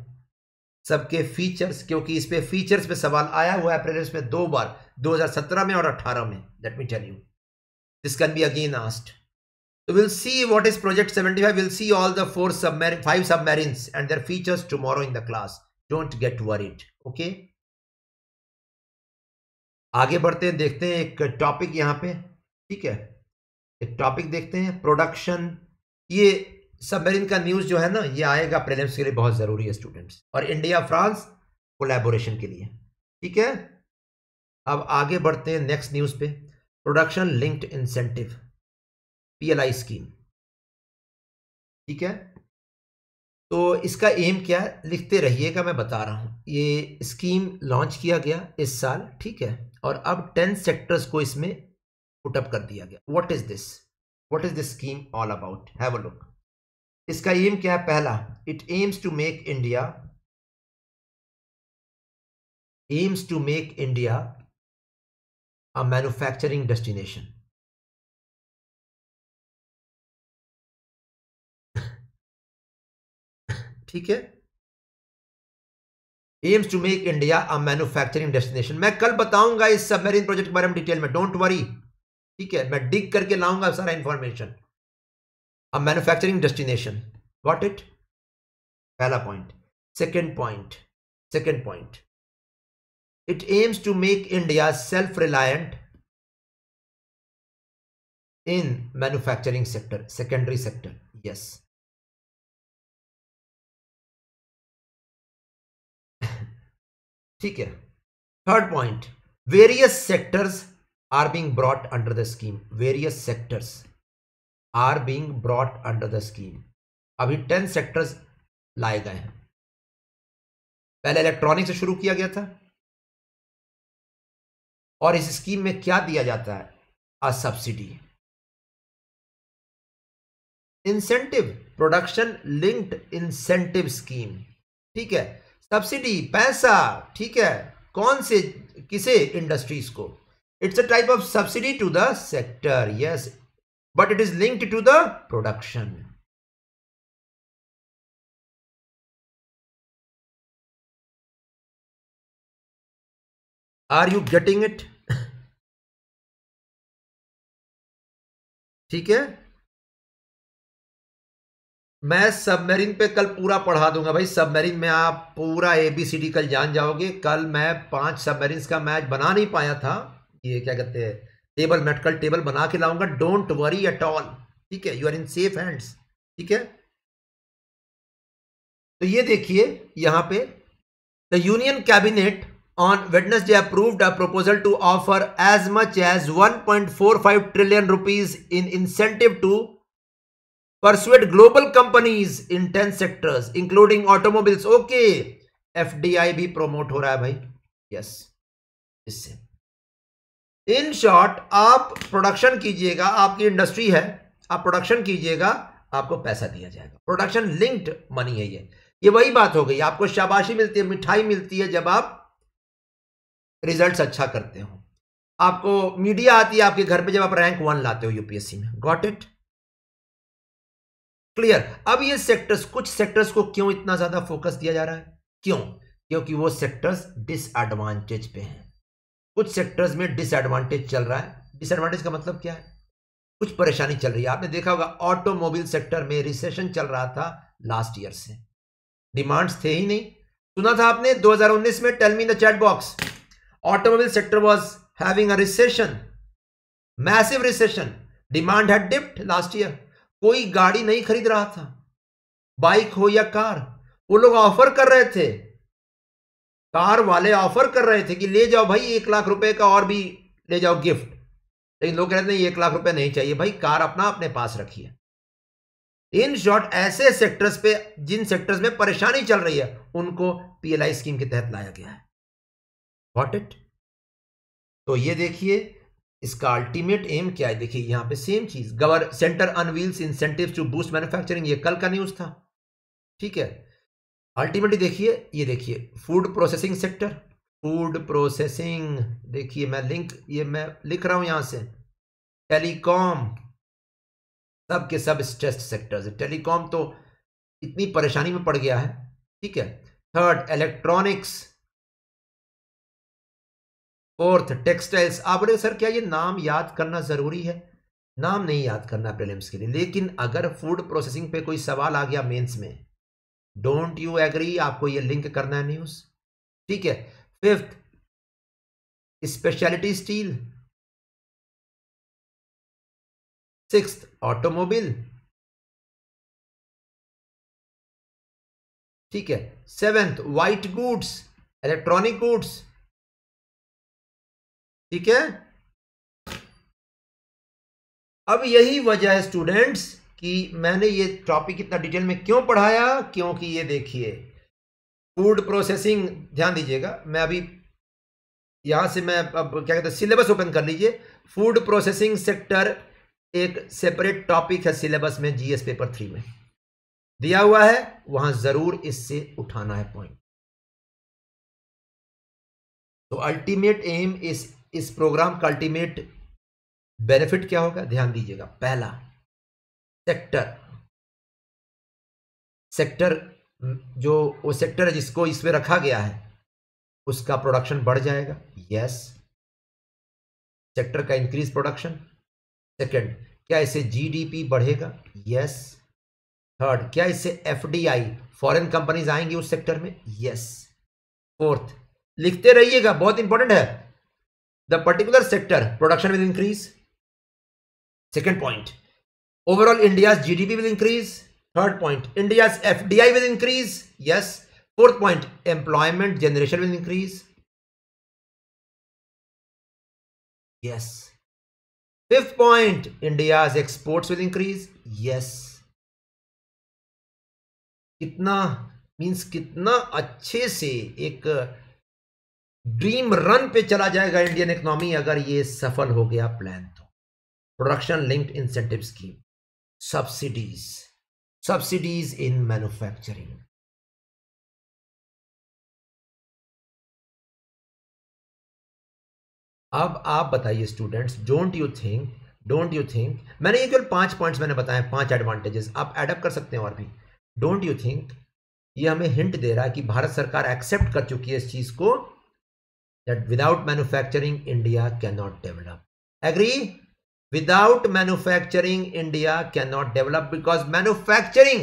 सबके फीचर्स क्योंकि इस पे फीचर्स पे सवाल आया हुआ है प्रेलिम्स में दो बार 2017 में और 18 में let me tell you this can be again asked So we'll see what is Project 75. We'll see all the four submarine, five submarines and their features tomorrow in the class. Don't get worried. Okay आगे बढ़ते हैं देखते हैं एक topic यहां पे ठीक है एक टॉपिक देखते हैं प्रोडक्शन ये सबमरीन का न्यूज़ जो है ना ये आएगा प्रेलिम्स के लिए बहुत ज़रूरी है स्टूडेंट्स और इंडिया फ्रांस कोलेबोरेशन के लिए ठीक है अब आगे बढ़ते हैं नेक्स्ट न्यूज़ पे production linked incentive PLI scheme ठीक है तो इसका एम क्या है लिखते रहिएगा मैं बता रहा हूँ ये स्कीम लॉन्च किया गया इस साल ठीक है और अब टेन सेक्टर्स को इसमें अप कर दिया गया what is this what is this scheme all about have a look इसका एम क्या है पहला it aims to make India aims to make India a manufacturing destination ठीक है aims to make India a manufacturing destination मैं कल बताऊंगा इस सबमरीन प्रोजेक्ट के बारे में डिटेल में डोंट वरी ठीक है मैं डिग करके लाऊंगा सारा इंफॉर्मेशन अब मैन्युफैक्चरिंग डेस्टिनेशन वॉट इट पहला point second point second point it aims to make India self reliant in manufacturing sector secondary sector yes ठीक है third point various sectors are being brought under the scheme various sectors are being brought under the scheme अभी ten sectors लाए गए हैं पहले electronic से शुरू किया गया था और इस स्कीम में क्या दिया जाता है a subsidy incentive production linked incentive scheme ठीक है सब्सिडी पैसा ठीक है कौन से किसे इंडस्ट्रीज को It's a type of subsidy to the sector, yes, but it is linked to the production. Are you getting it? ठीक है मैं सबमरीन पे कल पूरा पढ़ा दूंगा भाई सबमरीन में आप पूरा एबीसीडी कल जान जाओगे कल मैं पांच सबमरीन का मैच बना नहीं पाया था ये क्या कहते हैं टेबल मेडिकल टेबल बना के लाऊंगा डोंट वरी एट ऑल ठीक है you are in safe hands ठीक है तो ये देखिए यहां पे the union cabinet on Wednesday approved a proposal to offer as much as one point four five trillion rupees in incentive to persuade global companies in ten sectors including automobiles okay F D I भी promote हो रहा है भाई yes yes. इससे in short आप production कीजिएगा आपकी industry है आप प्रोडक्शन कीजिएगा आपको पैसा दिया जाएगा प्रोडक्शन लिंक्ड मनी है ये ये वही बात हो गई आपको शाबाशी मिलती है मिठाई मिलती है जब आप रिजल्ट्स अच्छा करते हो आपको मीडिया आती है आपके घर पे जब आप रैंक वन लाते हो यूपीएससी में गॉट इट क्लियर अब ये सेक्टर्स कुछ सेक्टर्स को क्यों इतना ज्यादा फोकस दिया जा रहा है क्यों क्योंकि वो सेक्टर्स डिसएडवांटेज पे हैं कुछ सेक्टर्स में डिसएडवांटेज चल रहा है डिसएडवांटेज का मतलब क्या है कुछ परेशानी चल रही है आपने देखा होगा ऑटोमोबाइल सेक्टर में रिसेशन चल रहा था लास्ट ईयर से डिमांड्स थे ही नहीं सुना था आपने 2019 में tell me the chat box automobile sector was having a recession massive recession demand had dipped last year कोई गाड़ी नहीं खरीद रहा था बाइक हो या कार वो लोग ऑफर कर रहे थे कार वाले ऑफर कर रहे थे कि ले जाओ भाई एक लाख रुपए का और भी ले जाओ गिफ्ट लेकिन लोग कह रहे थे एक लाख रुपए नहीं चाहिए भाई कार अपना अपने पास रखिए इन शॉर्ट ऐसे सेक्टर्स पे जिन सेक्टर्स में परेशानी चल रही है उनको पीएलआई स्कीम के तहत लाया गया है वॉट इट तो ये देखिए इसका अल्टीमेट एम क्या है देखिए यहां पे सेम चीज governor centre unveils incentive to boost manufacturing ये कल का न्यूज था ठीक है अल्टीमेटली देखिए ये देखिए food processing sector food processing देखिए मैं लिंक ये मैं लिख रहा हूं यहां से टेलीकॉम सब के सब स्ट्रेस्ड सेक्टर्स टेलीकॉम तो इतनी परेशानी में पड़ गया है ठीक है थर्ड इलेक्ट्रॉनिक्स फोर्थ टेक्सटाइल्स आप बोले सर क्या ये नाम याद करना ज़रूरी है नाम नहीं याद करना प्रेलिम्स के लिए लेकिन अगर फूड प्रोसेसिंग पे कोई सवाल आ गया मेंस में डोंट यू एग्री आपको ये लिंक करना है न्यूज ठीक है fifth specialty steel six automobile ठीक है seventh white goods electronic goods ठीक है अब यही वजह है स्टूडेंट्स कि मैंने ये टॉपिक इतना डिटेल में क्यों पढ़ाया क्योंकि ये देखिए फूड प्रोसेसिंग ध्यान दीजिएगा मैं अभी यहाँ से मैं अब क्या कहते हैं सिलेबस ओपन कर लीजिए फूड प्रोसेसिंग सेक्टर एक सेपरेट टॉपिक है सिलेबस में जीएस पेपर थ्री में दिया हुआ है वहां जरूर इससे उठाना है पॉइंट तो अल्टीमेट एम इस इस प्रोग्राम का अल्टीमेट बेनिफिट क्या होगा ध्यान दीजिएगा पहला सेक्टर सेक्टर जो वो सेक्टर है जिसको इसमें रखा गया है उसका प्रोडक्शन बढ़ जाएगा यस सेक्टर का इंक्रीज प्रोडक्शन सेकंड क्या इससे जीडीपी बढ़ेगा यस थर्ड क्या इससे एफडीआई फॉरेन कंपनीज आएंगी उस सेक्टर में यस फोर्थ लिखते रहिएगा बहुत इंपॉर्टेंट है the particular sector production with increase second point Overall, India's GDP will increase. Third point, India's FDI will increase. Yes. Fourth point, employment generation will increase. Yes. Fifth point, India's exports will increase. Yes. kitna means kitna अच्छे se ek dream run पे चला जाएगा Indian economy अगर ये सफल हो गया plan तो production linked incentive scheme subsidies subsidies in manufacturing अब आप बताइए students don't you think don't you think मैंने ये केवल पांच पॉइंट्स मैंने बताए पांच एडवांटेजेस आप एडअप कर सकते हैं और भी डोंट यू थिंक ये हमें हिंट दे रहा है कि भारत सरकार एक्सेप्ट कर चुकी है इस चीज को that without manufacturing India can not develop agree without manufacturing India can not develop because manufacturing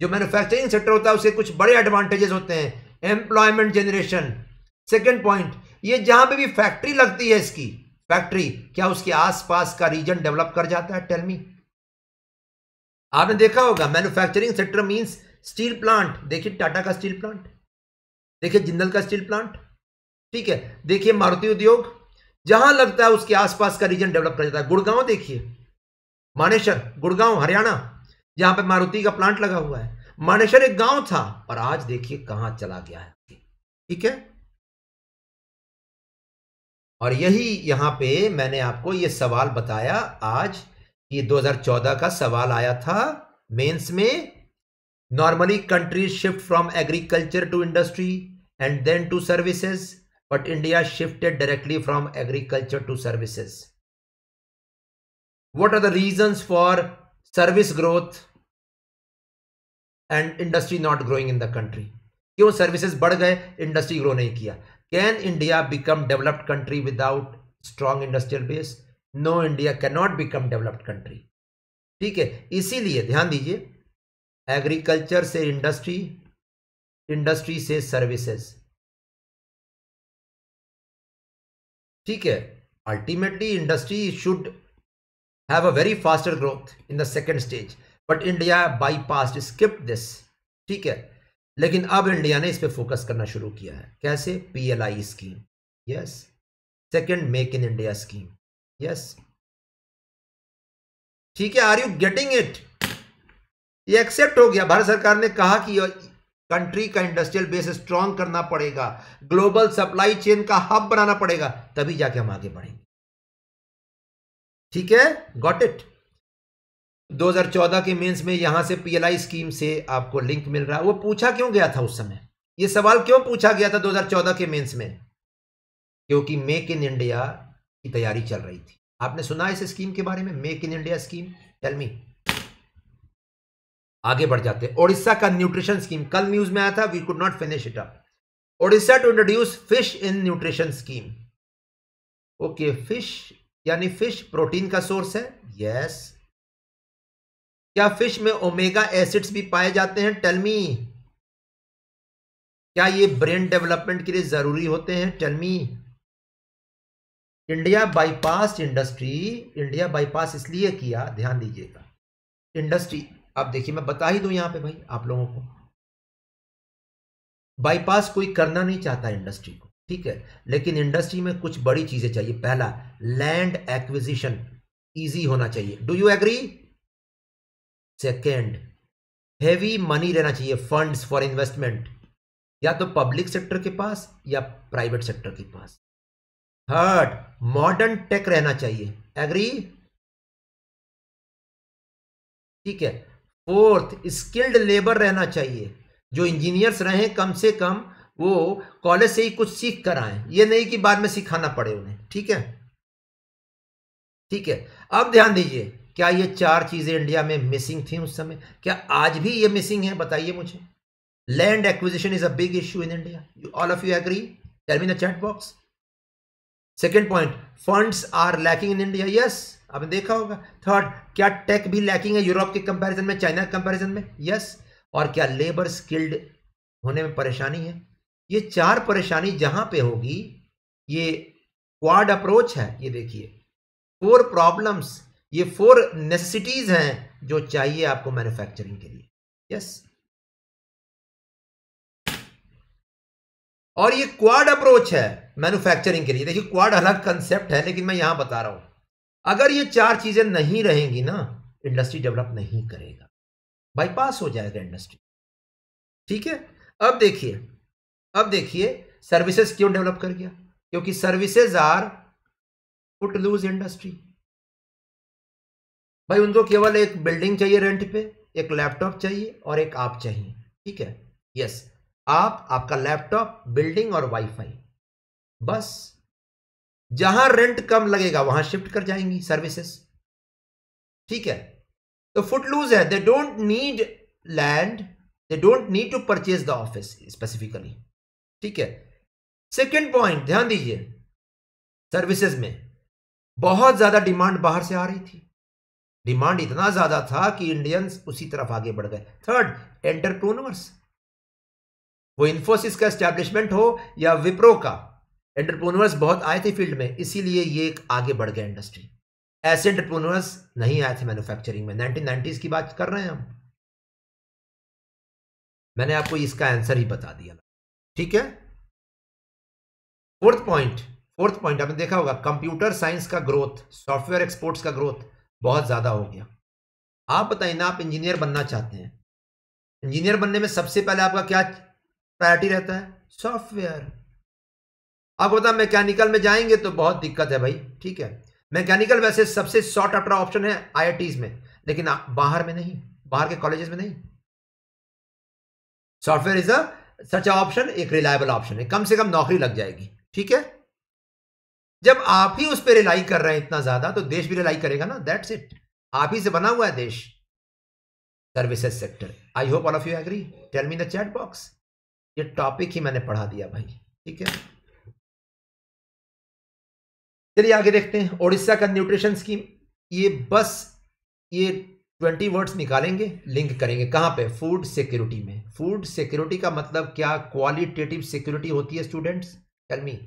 जो मैन्युफैक्चरिंग सेक्टर होता है उसे कुछ बड़े एडवांटेजेस होते हैं एम्प्लॉयमेंट जनरेशन सेकेंड पॉइंट ये जहां पर भी फैक्ट्री लगती है इसकी फैक्ट्री क्या उसके आसपास का रीजन डेवलप कर जाता है टेलमी आपने देखा होगा manufacturing sector means steel plant देखिए टाटा का स्टील प्लांट देखिए जिंदल का स्टील प्लांट ठीक है देखिए मारुति उद्योग जहां लगता है उसके आसपास का रीजन डेवलप कर जाता है गुड़गांव देखिए मानेसर गुड़गांव हरियाणा जहां पर मारुति का प्लांट लगा हुआ है मानेसर एक गांव था और आज देखिए कहां चला गया है ठीक है और यही यहां पे मैंने आपको ये सवाल बताया आज ये 2014 का सवाल आया था मेंस में normally countries shift from agriculture to industry and then to services but India shifted directly from agriculture to services. What are the reasons for service growth and industry not growing in the country? kyun services badh gaye industry grow nahi kiya can india become developed country without strong industrial base no india cannot become developed country country ठीक है इसीलिए ध्यान दीजिए agriculture से industry industry से services ठीक है ultimately industry should have a very faster growth in the second stage but India pass skip this ठीक है लेकिन अब इंडिया ने इस पर फोकस करना शुरू किया है कैसे P L I scheme yes second make in India scheme yes ठीक है आर यू गेटिंग इट ये एक्सेप्ट हो गया भारत सरकार ने कहा कि कंट्री का इंडस्ट्रियल बेस स्ट्रांग करना पड़ेगा ग्लोबल सप्लाई चेन का हब बनाना पड़ेगा तभी जाके हम आगे बढ़ेंगे ठीक है गॉट इट 2014 के मेंस में यहां से पीएलआई स्कीम से आपको लिंक मिल रहा है वो पूछा क्यों गया था उस समय ये सवाल क्यों पूछा गया था 2014 के मेंस में क्योंकि मेक इन इंडिया की तैयारी चल रही थी आपने सुना इस स्कीम के बारे में make in India scheme tell me आगे बढ़ जाते हैं ओडिशा का न्यूट्रिशन स्कीम कल न्यूज में आया था we could not finish it up Odisha to introduce fish in nutrition scheme okay fish यानी फिश प्रोटीन का सोर्स है यस क्या फिश में ओमेगा एसिड्स भी पाए जाते हैं टेलमी क्या ये ब्रेन डेवलपमेंट के लिए जरूरी होते हैं tell me India bypass industry India bypass इसलिए किया ध्यान दीजिएगा इंडस्ट्री अब देखिए मैं बता ही दूं यहां पे भाई आप लोगों को बाईपास कोई करना नहीं चाहता इंडस्ट्री को ठीक है लेकिन इंडस्ट्री में कुछ बड़ी चीजें चाहिए पहला लैंड एक्विजिशन इजी होना चाहिए do you agree second heavy money रहना चाहिए फंड्स फॉर इन्वेस्टमेंट या तो पब्लिक सेक्टर के पास या प्राइवेट सेक्टर के पास थर्ड मॉडर्न टेक रहना चाहिए एग्री ठीक है फोर्थ स्किल्ड लेबर रहना चाहिए जो इंजीनियर्स रहें कम से कम वो कॉलेज से ही कुछ सीख कर आए ये नहीं कि बाद में सिखाना पड़े उन्हें ठीक है ठीक है अब ध्यान दीजिए क्या ये चार चीज़ें इंडिया में मिसिंग थी उस समय क्या आज भी ये मिसिंग है बताइए मुझे land acquisition is a big issue in India you all of you agree tell me chat box second point funds are lacking in India yes आपने देखा होगा थर्ड क्या टेक भी लैकिंग है यूरोप के कंपैरिजन में चाइना के comparison में यस और क्या लेबर स्किल्ड होने में परेशानी है ये चार परेशानी जहां पे होगी ये क्वाड अप्रोच है ये देखिए फोर प्रॉब्लम्स ये फोर नेसेसिटीज हैं जो चाहिए आपको मैन्युफैक्चरिंग के लिए यस और ये क्वाड अप्रोच है मैन्युफैक्चरिंग के लिए देखिए क्वाड अलग कंसेप्ट है लेकिन मैं यहां बता रहा हूं अगर ये चार चीजें नहीं रहेंगी ना इंडस्ट्री डेवलप नहीं करेगा बाईपास हो जाएगा इंडस्ट्री ठीक है अब देखिए अब देखिए सर्विसेज क्यों डेवलप कर गया क्योंकि services are footloose industry भाई उनको केवल एक बिल्डिंग चाहिए रेंट पे एक लैपटॉप चाहिए और एक आप चाहिए ठीक है यस आप आपका लैपटॉप बिल्डिंग और वाईफाई बस जहां रेंट कम लगेगा वहां शिफ्ट कर जाएंगी सर्विसेस ठीक है तो फुट लूज है they don't need land they don't need to purchase the office specifically ठीक है सेकेंड पॉइंट ध्यान दीजिए सर्विसेज में बहुत ज्यादा डिमांड बाहर से आ रही थी डिमांड इतना ज्यादा था कि इंडियंस उसी तरफ आगे बढ़ गए थर्ड एंटरप्रोनर्स वो इन्फोसिस का एस्टेब्लिशमेंट हो या विप्रो का एंटरप्रोनर्स बहुत आए थे फील्ड में इसीलिए ये एक आगे बढ़ गया इंडस्ट्री ऐसे एंटरप्रोनर्स नहीं आए थे मैन्युफैक्चरिंग में नाइनटीन की बात कर रहे हैं हम मैंने आपको इसका आंसर ही बता दिया ठीक है फोर्थ पॉइंट फोर्थ पॉइंट आपने देखा होगा कंप्यूटर साइंस का ग्रोथ सॉफ्टवेयर एक्सपोर्ट्स का ग्रोथ बहुत ज़्यादा हो गया आप बताइए ना आप इंजीनियर बनना चाहते हैं इंजीनियर बनने में सबसे पहले आपका क्या प्रायोरिटी रहता है सॉफ्टवेयर आपको पता मैकेनिकल में जाएंगे तो बहुत दिक्कत है भाई ठीक है मैकेनिकल वैसे सबसे शॉर्ट आफ्टर ऑप्शन है आई में लेकिन बाहर में नहीं बाहर के कॉलेजेस में नहीं software is a such option एक रिलायबल ऑप्शन है कम से कम नौकरी लग जाएगी ठीक है जब आप ही उस पर रिलाई कर रहे हैं इतना ज्यादा तो देश भी रिलाई करेगा ना दैट्स इट आप ही से बना हुआ है देश services sector I hope all of you agree tell me the chat box ये टॉपिक ही मैंने पढ़ा दिया भाई ठीक है चलिए आगे देखते हैं ओडिशा का न्यूट्रिशन स्कीम ये बस ये ट्वेंटी वर्ड्स निकालेंगे लिंक करेंगे कहाँ पे फूड सिक्योरिटी में फूड सिक्योरिटी का मतलब क्या क्वालिटेटिव सिक्योरिटी होती है स्टूडेंट्स कलमी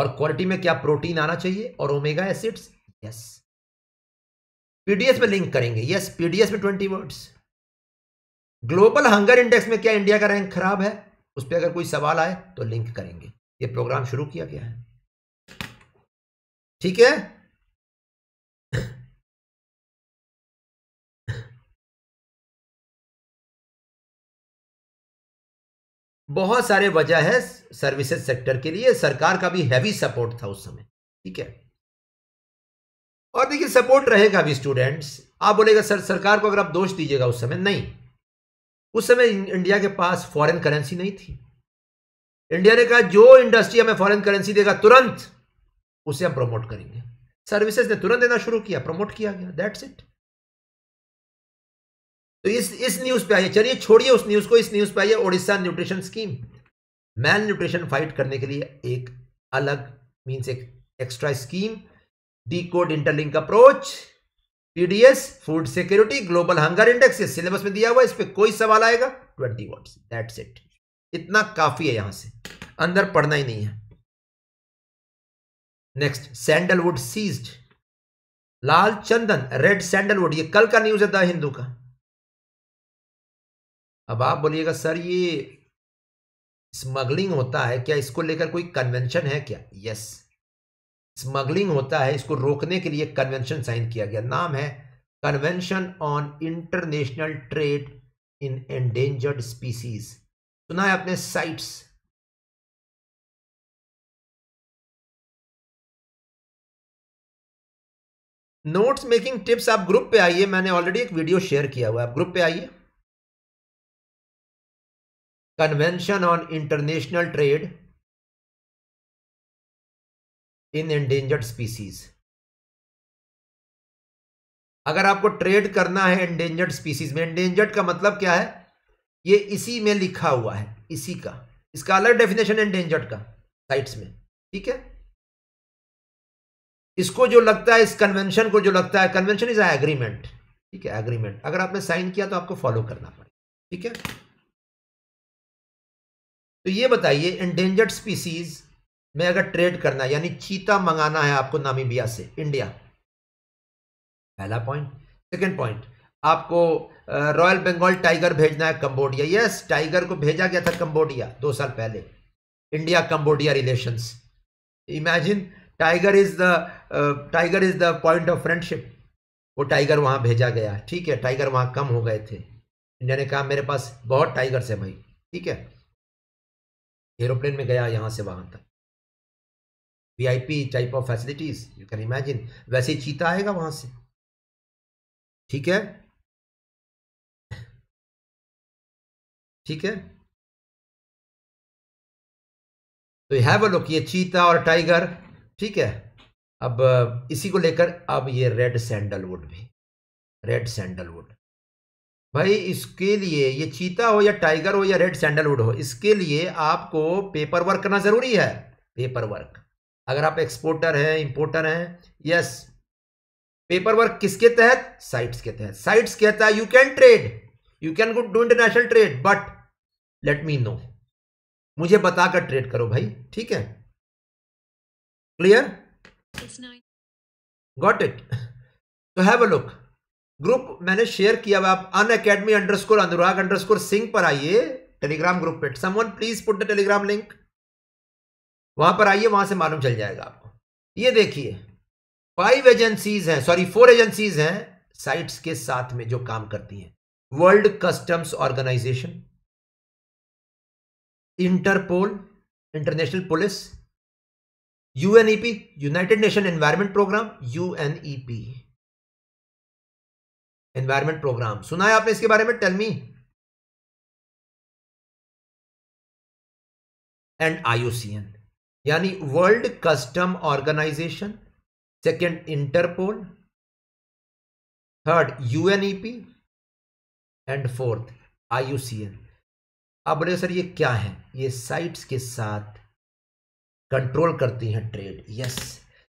और क्वालिटी में क्या प्रोटीन आना चाहिए और ओमेगा एसिड्स यस पीडीएस में लिंक करेंगे यस पीडीएस में twenty words global hunger index में क्या इंडिया का रैंक खराब है उस पर अगर कोई सवाल आए तो लिंक करेंगे ये प्रोग्राम शुरू किया गया है ठीक है बहुत सारे वजह है सर्विसेज सेक्टर के लिए सरकार का भी हैवी सपोर्ट था उस समय ठीक है और देखिए सपोर्ट रहेगा भी स्टूडेंट्स आप बोलेगा सर सरकार को अगर आप दोष दीजिएगा उस समय नहीं उस समय इंडिया के पास फॉरेन करेंसी नहीं थी इंडिया ने कहा जो इंडस्ट्री हमें फॉरेन करेंसी देगा तुरंत उसे हम प्रमोट करेंगे सर्विसेज ने तुरंत देना शुरू किया प्रमोट किया गया दैट्स इट तो इस इस न्यूज पे आइए चलिए छोड़िए उस न्यूज को इस न्यूज पे आइए Odisha nutrition scheme malnutrition fight करने के लिए एक अलग मीन्स एक extra scheme decode interlink approach PDS food security global hunger index ये सिलेबस में दिया हुआ इस पर कोई सवाल आएगा ट्वेंटी वर्ड्स दैट्स इट इतना काफी है यहां से अंदर पढ़ना ही नहीं है नेक्स्ट सैंडलवुड सीज्ड लाल चंदन रेड सैंडलवुड ये कल का न्यूज है द हिंदू का अब आप बोलिएगा सर ये स्मगलिंग होता है क्या इसको लेकर कोई कन्वेंशन है क्या यस स्मगलिंग होता है इसको रोकने के लिए कन्वेंशन साइन किया गया नाम है convention on international trade in endangered species सुना है आपने साइट्स नोट्स मेकिंग टिप्स आप ग्रुप पे आइए मैंने ऑलरेडी एक वीडियो शेयर किया हुआ है आप ग्रुप पे आइए convention on international trade in endangered species अगर आपको ट्रेड करना है एंडेंजर्ड स्पीसीज में एंडेंजर्ड का मतलब क्या है ये इसी में लिखा हुआ है इसी का इसका अलग डेफिनेशन एंडेंजर्ड का साइट्स में ठीक है इसको जो लगता है इस कन्वेंशन को जो लगता है कन्वेंशन इज एग्रीमेंट ठीक है एग्रीमेंट अगर आपने साइन किया तो आपको फॉलो करना पड़ेगा ठीक है तो ये बताइए इंडेंजर्ड स्पीसीज में अगर ट्रेड करना है यानी चीता मंगाना है आपको नामीबिया से इंडिया पहला पॉइंट सेकेंड पॉइंट आपको रॉयल बंगाल टाइगर भेजना है कंबोडिया यस टाइगर को भेजा गया था कंबोडिया दो साल पहले India Cambodia relations imagine tiger is the tiger is the point of friendship वो टाइगर वहाँ भेजा गया ठीक है टाइगर वहाँ कम हो गए थे इंडिया ने कहा मेरे पास बहुत टाइगर्स है भाई ठीक है एरोप्लेन में गया यहाँ से वहाँ तक VIP type of facilities you can imagine वैसे ही चीता आएगा वहाँ से ठीक है ठीक है तो हैव अ लुक ये चीता और टाइगर ठीक है अब इसी को लेकर अब ये रेड सैंडलवुड भी रेड सैंडलवुड भाई इसके लिए ये चीता हो या टाइगर हो या रेड सैंडलवुड हो इसके लिए आपको पेपर वर्क करना ज़रूरी है पेपर वर्क अगर आप एक्सपोर्टर हैं इंपोर्टर हैं यस पेपर वर्क किसके तहत साइट्स के तहत साइट्स कहता है you can trade you can good do international trade but let me know मुझे बताकर ट्रेड करो भाई ठीक है क्लियर गॉट इट तो हैव अ लुक ग्रुप मैंने शेयर किया आप अन academy underscore Anurag underscore Singh पर आइए टेलीग्राम ग्रुप पे someone please put the Telegram link वहां पर आइए वहां से मालूम चल जाएगा आपको ये देखिए फाइव एजेंसीज हैं सॉरी फोर एजेंसीज हैं साइट्स के साथ में जो काम करती हैं world customs organization Interpol international police UNEP, United Nation Environment Program, UNEP, environment programme सुना है आपने इसके बारे में टेलमी एंड आईयूसीएन यानी world custom organization second Interpol third UNEP and fourth IUCN आप बोले सर ये क्या है ये साइट्स के साथ कंट्रोल करती हैं ट्रेड यस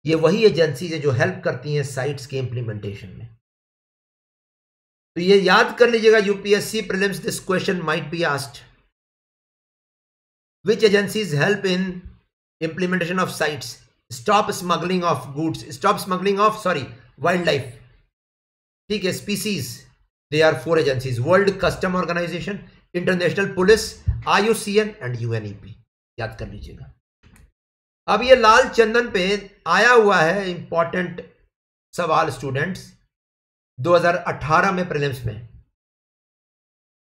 ये वही एजेंसी है जो हेल्प करती हैं साइट्स के इंप्लीमेंटेशन में तो ये याद कर लीजिएगा UPSC prelims this question might be asked which agencies help in implementation of CITES stop smuggling of goods stop smuggling of sorry wildlife ठीक है species they are four agencies world custom organization international police I and you याद कर लीजिएगा अब ये लाल चंदन पे आया हुआ है इंपॉर्टेंट सवाल स्टूडेंट्स 2018 में प्रीलिम्स में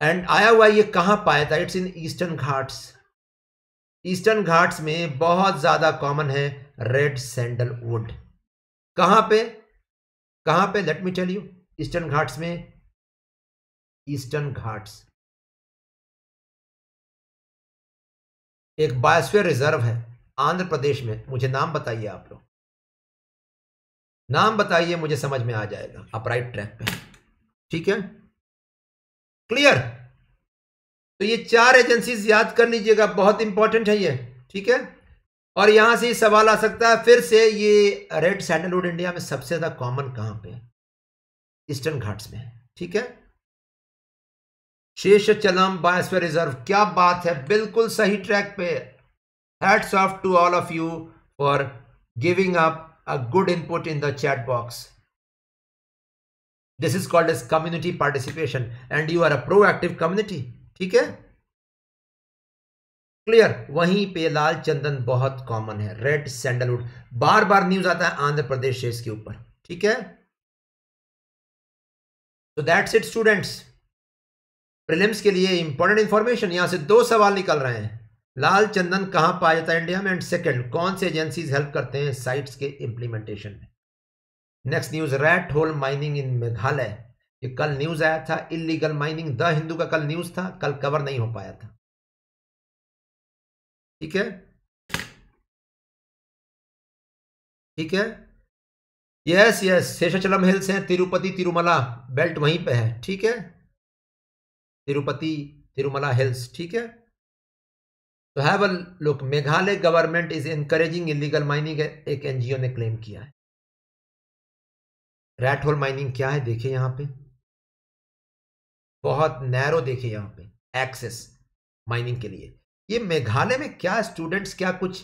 एंड आया हुआ ये कहां पाया था it's in Eastern Ghats Eastern Ghats में बहुत ज़्यादा कॉमन है रेड सैंडल वुड कहां पे कहां पे let me tell you Eastern Ghats में ईस्टर्न घाट्स एक बायोस्फीयर रिजर्व है आंध्र प्रदेश में मुझे नाम बताइए आप लोग नाम बताइए मुझे समझ में आ जाएगा आप राइट ट्रैक पे ठीक है क्लियर तो ये चार एजेंसीज याद कर लीजिएगा बहुत इंपॉर्टेंट है ये ठीक है और यहां से सवाल आ सकता है फिर से ये रेड सैंडलवुड इंडिया में सबसे ज्यादा कॉमन कहां पे ईस्टर्न घाट्स में ठीक है शेष चलम बायोस्फीयर रिजर्व क्या बात है बिल्कुल सही ट्रैक पे Hats off to all of you for giving up a good input in the chat box. This is called as community participation and you are a proactive community. ठीक है clear वहीं पे लाल चंदन बहुत कॉमन है red sandalwood बार बार news आता है आंध्र प्रदेश से इसके ऊपर ठीक है तो दैट्स इट स्टूडेंट्स प्रीलिम्स के लिए इंपॉर्टेंट इंफॉर्मेशन यहां से दो सवाल निकल रहे हैं लाल चंदन कहाँ पाया जाता है इंडिया में एंड सेकेंड कौन से एजेंसीज हेल्प करते हैं साइट्स के इम्प्लीमेंटेशन में next news rat hole mining in Meghalaya ये कल न्यूज आया था इलीगल माइनिंग द हिंदू का कल न्यूज था कल कवर नहीं हो पाया था ठीक है ठीक है यस यस शेषाचलम हिल्स हैं तिरुपति तिरुमला बेल्ट वहीं पे है ठीक है तिरुपति तिरुमला हिल्स ठीक है तो है one look Meghalaya government is encouraging illegal mining एक एनजीओ ने क्लेम किया है रैट होल माइनिंग क्या है देखिए यहां पे बहुत नैरो देखिए यहां पे एक्सेस माइनिंग के लिए ये मेघालय में क्या स्टूडेंट्स क्या कुछ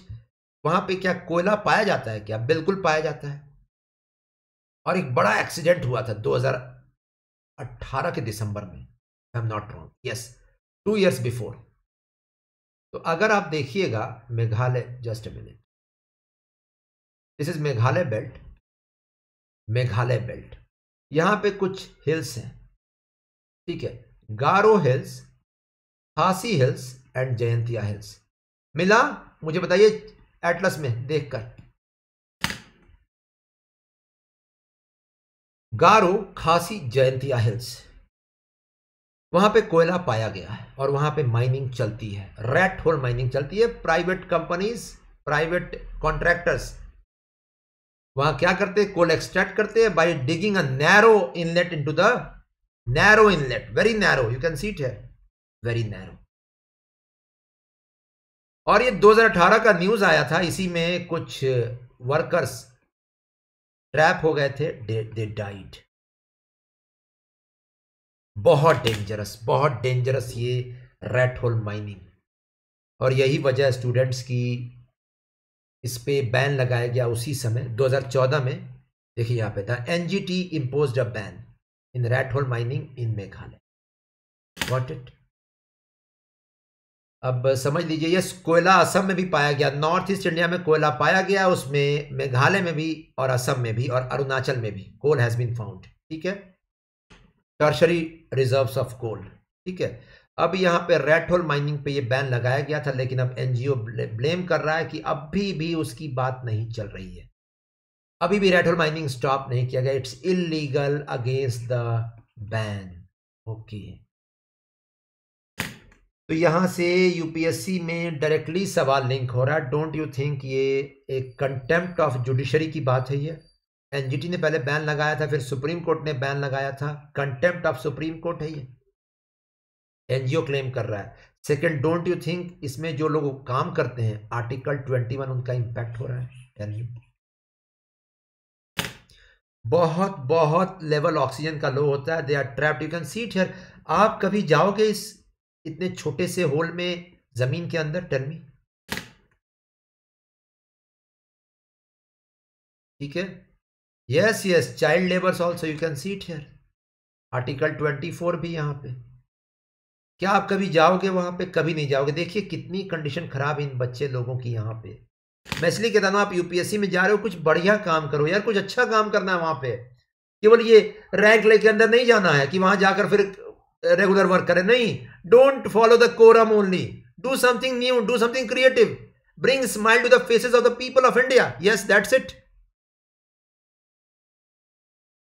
वहां पे क्या कोयला पाया जाता है क्या बिल्कुल पाया जाता है और एक बड़ा एक्सीडेंट हुआ था 2018 के दिसंबर में I am not wrong yes two years before तो अगर आप देखिएगा Meghalaya just minute this is Meghalaya belt Meghalaya belt यहां पे कुछ हिल्स हैं ठीक है Garo hills Khasi hills and Jaintia hills मिला मुझे बताइए एटलस में देखकर गारो खासी जयंतिया हिल्स वहां पे कोयला पाया गया है और वहां पे माइनिंग चलती है रेट होल माइनिंग चलती है प्राइवेट कंपनीज प्राइवेट कॉन्ट्रैक्टर्स वहां क्या करते हैं कोल एक्सट्रैक्ट करते हैं by digging a narrow inlet into the narrow inlet very narrow you can see it है वेरी नैरो और ये 2018 का न्यूज आया था इसी में कुछ वर्कर्स ट्रैप हो गए थे दे डाइड बहुत डेंजरस बहुत डेंजरस ये रेड होल माइनिंग और यही वजह स्टूडेंट्स की इस पे बैन लगाया गया उसी समय 2014 में देखिए यहाँ पे था N G T impose a ban in rat hole mining in Meghalaya what it अब समझ लीजिए यस कोयला असम में भी पाया गया नॉर्थ ईस्ट इंडिया में कोयला पाया गया उसमें मेघालय में भी और असम में भी और अरुणाचल में भी कोल हैज़ बीन फाउंड ठीक है टर्शरी रिजर्व्स ऑफ कोल्ड ठीक है अब यहाँ पे रेड होल माइनिंग पे ये बैन लगाया गया था लेकिन अब एनजीओ ब्लेम कर रहा है कि अभी भी उसकी बात नहीं चल रही है अभी भी रेड होल माइनिंग स्टॉप नहीं किया गया it's illegal against the ban okay तो यहाँ से यूपीएससी में डायरेक्टली सवाल लिंक हो रहा है डोंट यू थिंक ये एक कंटेम्प्ट ऑफ जुडिशरी की बात है ये एनजीटी ने पहले बैन लगाया था फिर सुप्रीम कोर्ट ने बैन लगाया था कंटेम्प्ट ऑफ सुप्रीम कोर्ट है ये एनजीओ क्लेम कर रहा है सेकंड डोंट यू थिंक इसमें जो लोग काम करते हैं आर्टिकल वन उनका इंपैक्ट हो रहा है एनजीओ बहुत बहुत लेवल ऑक्सीजन का लो होता है they are trapped you can see it here आप कभी जाओगे इस इतने छोटे से होल में जमीन के अंदर टर्मी ठीक है yes yes child labours also you can see it here article twenty four भी यहाँ पे क्या आप कभी जाओगे वहां पे कभी नहीं जाओगे देखिए कितनी कंडीशन खराब इन बच्चे लोगों की यहाँ पे मैं इसलिए कहता हूँ आप यूपीएससी में जा रहे हो कुछ बढ़िया काम करो यार कुछ अच्छा काम करना है वहां पे केवल ये रैंक लेके अंदर नहीं जाना है कि वहां जाकर फिर रेगुलर वर्क करें नहीं don't follow the quorum only do something new do something creative bring smile to the faces of the people of India yes that's it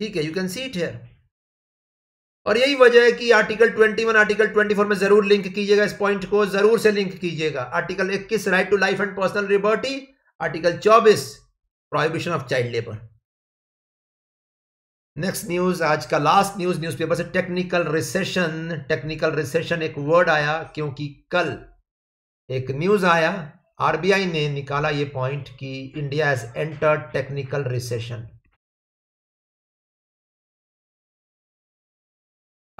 ठीक है you can see it here और यही वजह है कि article 21 article 24 में जरूर link कीजिएगा इस पॉइंट को जरूर से लिंक कीजिएगा article 21 right to life and personal liberty article 24 prohibition of child labour next news आज का लास्ट न्यूज न्यूज़पेपर से टेक्निकल रिसेशन टेक्निकल रिसेशन एक वर्ड आया क्योंकि कल एक न्यूज आया आरबीआई ने निकाला ये पॉइंट कि India has entered technical recession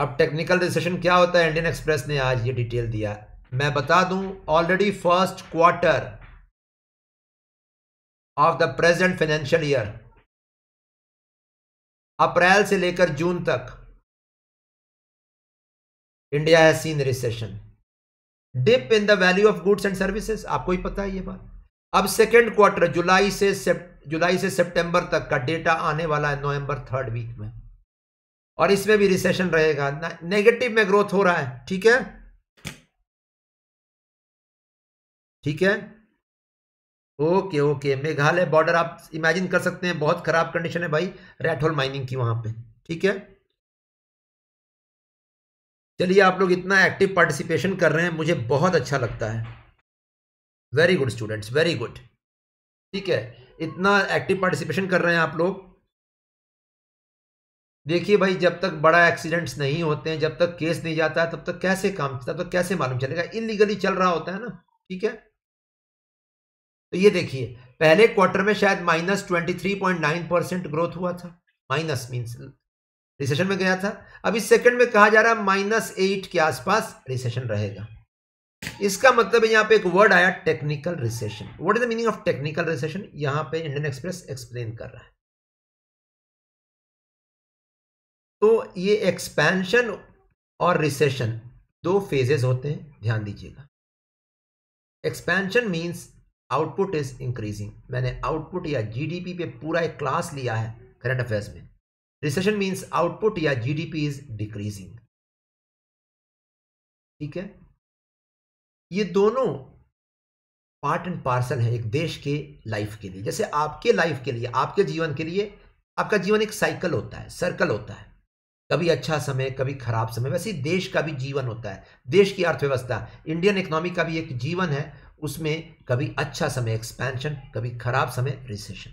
अब टेक्निकल रिसेशन क्या होता है इंडियन एक्सप्रेस ने आज ये डिटेल दिया मैं बता दूं already first quarter of the present financial year अप्रैल से लेकर जून तक इंडिया है seen recession dip in the value of goods and services आपको ही पता है ये बात अब सेकेंड क्वार्टर जुलाई से जुलाई से सितंबर तक का डेटा आने वाला है नवंबर थर्ड वीक में और इसमें भी रिसेशन रहेगा नेगेटिव में ग्रोथ हो रहा है ठीक है ठीक है ओके ओके मेघालय बॉर्डर आप इमेजिन कर सकते हैं बहुत खराब कंडीशन है भाई रेड होल माइनिंग की वहां पे ठीक है चलिए आप लोग इतना एक्टिव पार्टिसिपेशन कर रहे हैं मुझे बहुत अच्छा लगता है very good students very good ठीक है इतना एक्टिव पार्टिसिपेशन कर रहे हैं आप लोग देखिए भाई जब तक बड़ा एक्सीडेंट्स नहीं होते हैं जब तक केस नहीं जाता है तब तक कैसे काम तब तक कैसे मालूम चलेगा इनलीगली चल रहा होता है ना ठीक है तो ये देखिए पहले क्वार्टर में शायद minus twenty three point nine percent growth हुआ था माइनस मीन्स रिसेशन में गया था अब इस सेकंड में कहा जा रहा है माइनस एट के आसपास रिसेशन रहेगा इसका मतलब यहां यहाँ पे एक वर्ड आया technical recession what is the meaning of technical recession यहाँ पे इंडियन एक्सप्रेस एक्सप्लेन कर रहा है तो ये एक्सपेंशन और रिसेशन दो फेजेस होते हैं ध्यान दीजिएगा expansion means output is increasing मैंने आउटपुट या जीडीपी पे पूरा एक क्लास लिया है करंट अफेयर्स में रिसेशन मींस आउटपुट या जीडीपी इज डिक्रीजिंग ठीक है ये दोनों पार्ट एंड पार्सल है एक देश के लाइफ के लिए जैसे आपके लाइफ के लिए आपके जीवन के लिए आपका जीवन एक साइकिल होता है सर्कल होता है कभी अच्छा समय कभी खराब समय वैसे ही देश का भी जीवन होता है देश की अर्थव्यवस्था इंडियन इकोनॉमी का भी एक जीवन है उसमें कभी अच्छा समय एक्सपेंशन कभी खराब समय रिसेशन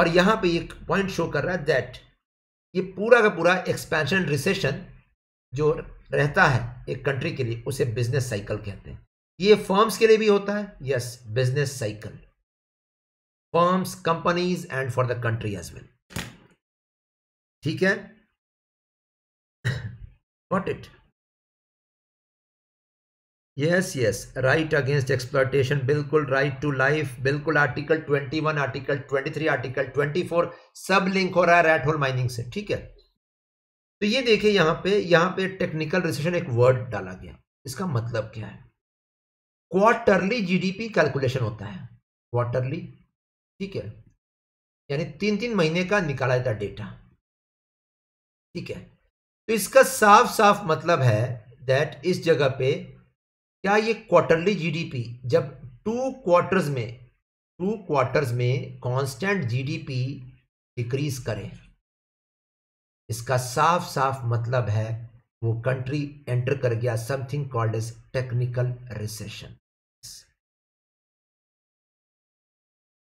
और यहां पे एक पॉइंट शो कर रहा है दैट ये पूरा का पूरा एक्सपेंशन रिसेशन जो रहता है एक कंट्री के लिए उसे बिजनेस साइकिल कहते हैं ये फर्म्स के लिए भी होता है yes business cycle firms companies and for the country as well ठीक है what it yes yes right against exploitation बिल्कुल राइट टू लाइफ बिल्कुल आर्टिकल 21 आर्टिकल 23 आर्टिकल 24 सब लिंक हो रहा है रैट होल माइनिंग से ठीक है तो ये देखिए यहां पे यहां पे टेक्निकल रिसेशन एक वर्ड डाला गया इसका मतलब क्या है क्वार्टरली जीडीपी कैलकुलेशन होता है क्वार्टरली ठीक है यानी तीन तीन महीने का निकाला जाता डेटा ठीक है तो इसका साफ साफ मतलब है दैट इस जगह पे क्या ये क्वार्टरली जीडीपी जब टू क्वार्टर्स में टू क्वार्टर्स में कांस्टेंट जीडीपी डिक्रीज करें इसका साफ साफ मतलब है वो कंट्री एंटर कर गया something called as technical recession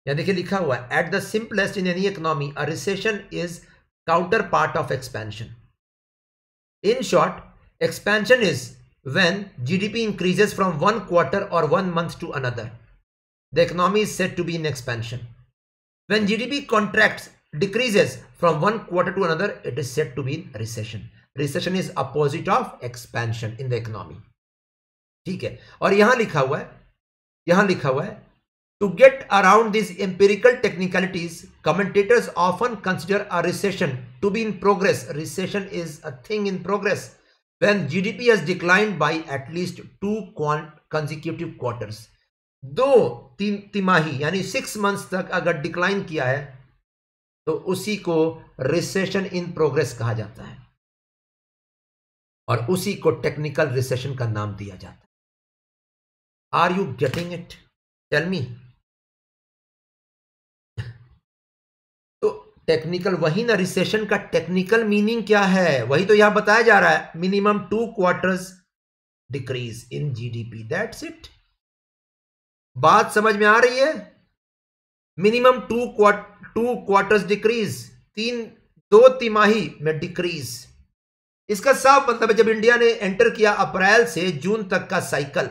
या देखिए लिखा हुआ at the simplest in any economy a recession is counterpart of expansion. In short, expansion is when GDP increases from one quarter or one month to another. The economy is said to be in expansion. When GDP contracts, decreases from one quarter to another, it is said to be in recession. Recession is opposite of expansion in the economy. ठीक है और यहां लिखा हुआ है यहां लिखा हुआ है To get around these empirical technicalities, commentators often consider a recession to be in progress. Recession is a thing in progress when GDP has declined by at least two consecutive quarters. दो तीन तिमाही यानी six months तक अगर decline किया है तो उसी को रिसेशन इन प्रोग्रेस कहा जाता है और उसी को टेक्निकल रिसेशन का नाम दिया जाता है are you getting it tell me technical वही ना रिसेशन का टेक्निकल मीनिंग क्या है वही तो यहां बताया जा रहा है minimum two quarters decrease in GDP that's it बात समझ में आ रही है minimum two two quarters decrease तीन दो तिमाही में डिक्रीज इसका साफ मतलब है जब इंडिया ने एंटर किया अप्रैल से जून तक का साइकिल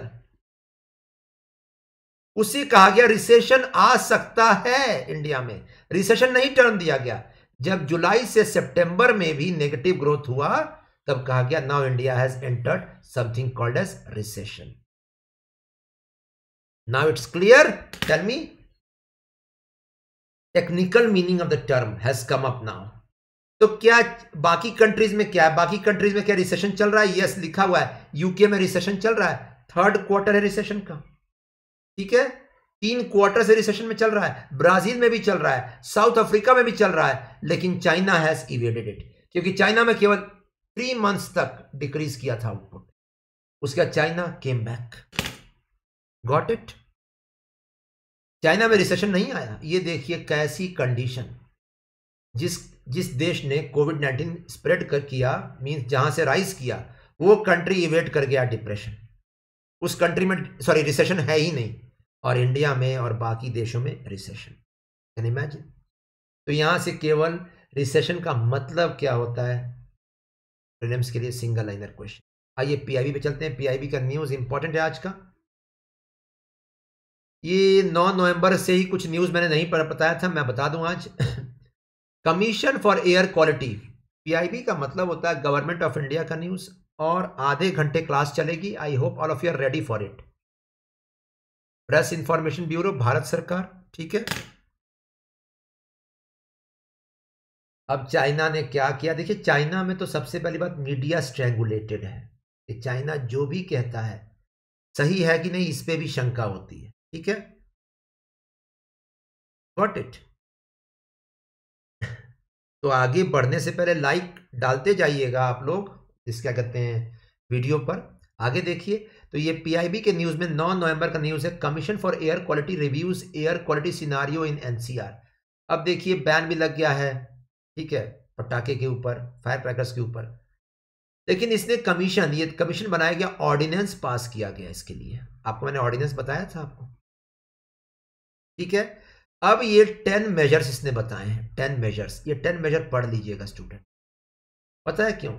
उसी कहा गया रिसेशन आ सकता है इंडिया में रिसेशन नहीं टर्म दिया गया जब जुलाई से सितंबर में भी नेगेटिव ग्रोथ हुआ तब कहा गया now India has entered something called as recession now it's clear tell me technical meaning of the term has come up now तो क्या बाकी कंट्रीज में क्या है बाकी कंट्रीज में क्या रिसेशन चल रहा है यस yes, लिखा हुआ है यूके में रिसेशन चल रहा है थर्ड क्वार्टर है रिसेशन का ठीक है तीन क्वार्टर से रिसेशन में चल रहा है ब्राजील में भी चल रहा है साउथ अफ्रीका में भी चल रहा है लेकिन चाइना हैज इवेडेड इट क्योंकि चाइना में केवल थ्री मंथ्स तक डिक्रीज किया था आउटपुट उसके बाद China came back got it China में रिसेशन नहीं आया ये देखिए कैसी कंडीशन जिस जिस देश ने कोविड नाइन्टीन स्प्रेड कर किया मीन्स जहां से राइज किया वो कंट्री इवेट कर गया डिप्रेशन उस कंट्री में सॉरी रिसेशन है ही नहीं और इंडिया में और बाकी देशों में रिसेशन कैन इमेजिन तो यहां से केवल रिसेशन का मतलब क्या होता है प्रीलिम्स के लिए सिंगल लाइनर क्वेश्चन आइए पीआईबी पे चलते हैं पीआईबी का न्यूज़ इंपॉर्टेंट है आज का ये 9 नवंबर से ही कुछ न्यूज़ मैंने नहीं बताया था मैं बता दूं आज commission for air quality PIB का मतलब होता है गवर्नमेंट ऑफ इंडिया का न्यूज़ और आधे घंटे क्लास चलेगी I hope all of you are ready for it press information bureau Bharat सरकार ठीक है अब चाइना ने क्या किया देखिए चाइना में तो सबसे पहली बात मीडिया स्ट्रेंगुलेटेड है कि चाइना जो भी कहता है सही है कि नहीं इस पर भी शंका होती है ठीक है वॉट इट तो आगे बढ़ने से पहले लाइक डालते जाइएगा आप लोग इस क्या कहते हैं वीडियो पर आगे देखिए तो ये पीआईबी के न्यूज़ में 9 नवंबर का न्यूज़ है commission for air quality reviews air quality scenario in NCR अब देखिए बैन भी लग गया है ठीक है पटाखे के ऊपर फायर क्रैकर्स के ऊपर लेकिन इसने कमीशन ये कमीशन बनाया गया ऑर्डिनेंस पास किया गया इसके लिए आपको मैंने ऑर्डिनेंस बताया था आपको ठीक है अब ये टेन मेजर्स इसने बताए हैं टेन मेजर्स ये टेन मेजर पढ़ लीजिएगा स्टूडेंट पता है क्यों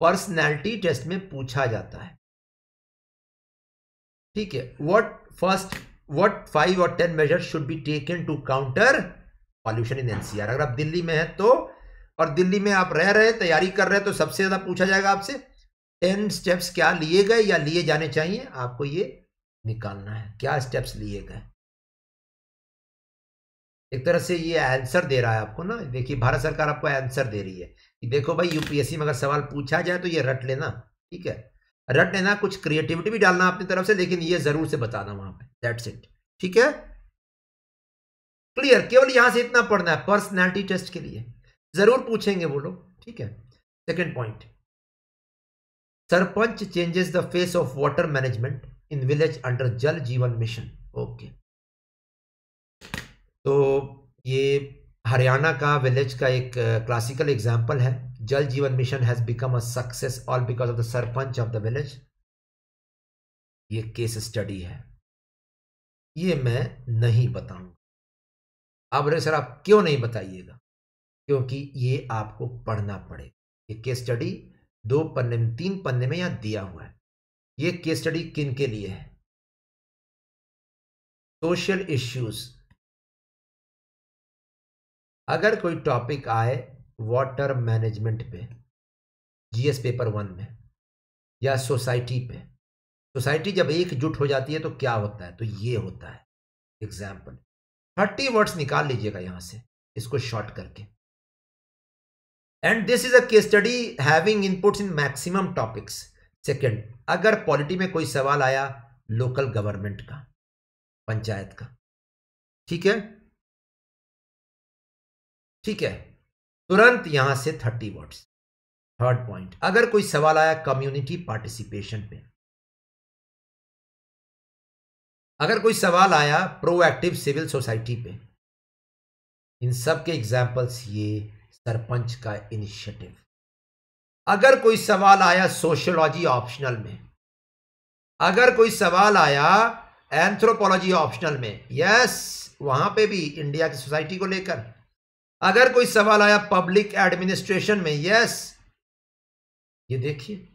पर्सनैलिटी टेस्ट में पूछा जाता है ठीक है वॉट फर्स्ट वॉट फाइव और ten measure should be taken to counter pollution in NCR अगर आप दिल्ली में हैं तो और दिल्ली में आप रह रहे हैं तैयारी कर रहे हैं तो सबसे ज़्यादा पूछा जाएगा आपसे टेन स्टेप्स क्या लिए गए या लिए जाने चाहिए आपको ये निकालना है क्या स्टेप्स लिए गए एक तरह से ये आंसर दे रहा है आपको ना देखिए भारत सरकार आपको आंसर दे रही है कि देखो भाई यूपीएससी में अगर सवाल पूछा जाए तो ये रट लेना ठीक है रट लेना कुछ क्रिएटिविटी भी डालना अपनी तरफ से लेकिन ये जरूर से बताना वहां पे दैट्स इट ठीक है क्लियर केवल यहां से इतना पढ़ना है पर्सनैलिटी टेस्ट के लिए जरूर पूछेंगे वो लोग ठीक है second point sarpanch changes the face of water management in village under Jal Jeevan mission okay तो ये हरियाणा का विलेज का एक क्लासिकल uh, एग्जाम्पल है Jal Jeevan mission has become a success all because of the sarpanch of the village ये केस स्टडी है ये मैं नहीं बताऊंगा आप रे सर आप क्यों नहीं बताइएगा क्योंकि ये आपको पढ़ना पड़ेगा ये केस स्टडी दो पन्ने में तीन पन्ने में यहां दिया हुआ है ये केस स्टडी किन के लिए है सोशल इश्यूज अगर कोई टॉपिक आए वाटर मैनेजमेंट पे जीएस पेपर वन में या सोसाइटी पे सोसाइटी जब एकजुट हो जाती है तो क्या होता है तो ये होता है एग्जाम्पल थर्टी वर्ड्स निकाल लीजिएगा यहां से इसको शॉर्ट करके and this is a case study having inputs in maximum topics second अगर पॉलिटी में कोई सवाल आया लोकल गवर्नमेंट का पंचायत का ठीक है ठीक है तुरंत यहां से थर्टी वर्ड्स थर्ड पॉइंट अगर कोई सवाल आया कम्युनिटी पार्टिसिपेशन पे अगर कोई सवाल आया प्रोएक्टिव सिविल सोसाइटी पे इन सब के एग्जाम्पल्स ये सरपंच का इनिशिएटिव अगर कोई सवाल आया सोशियोलॉजी ऑप्शनल में अगर कोई सवाल आया एंथ्रोपोलॉजी ऑप्शनल में यस वहां पे भी इंडिया की सोसाइटी को लेकर अगर कोई सवाल आया पब्लिक एडमिनिस्ट्रेशन में यस ये देखिए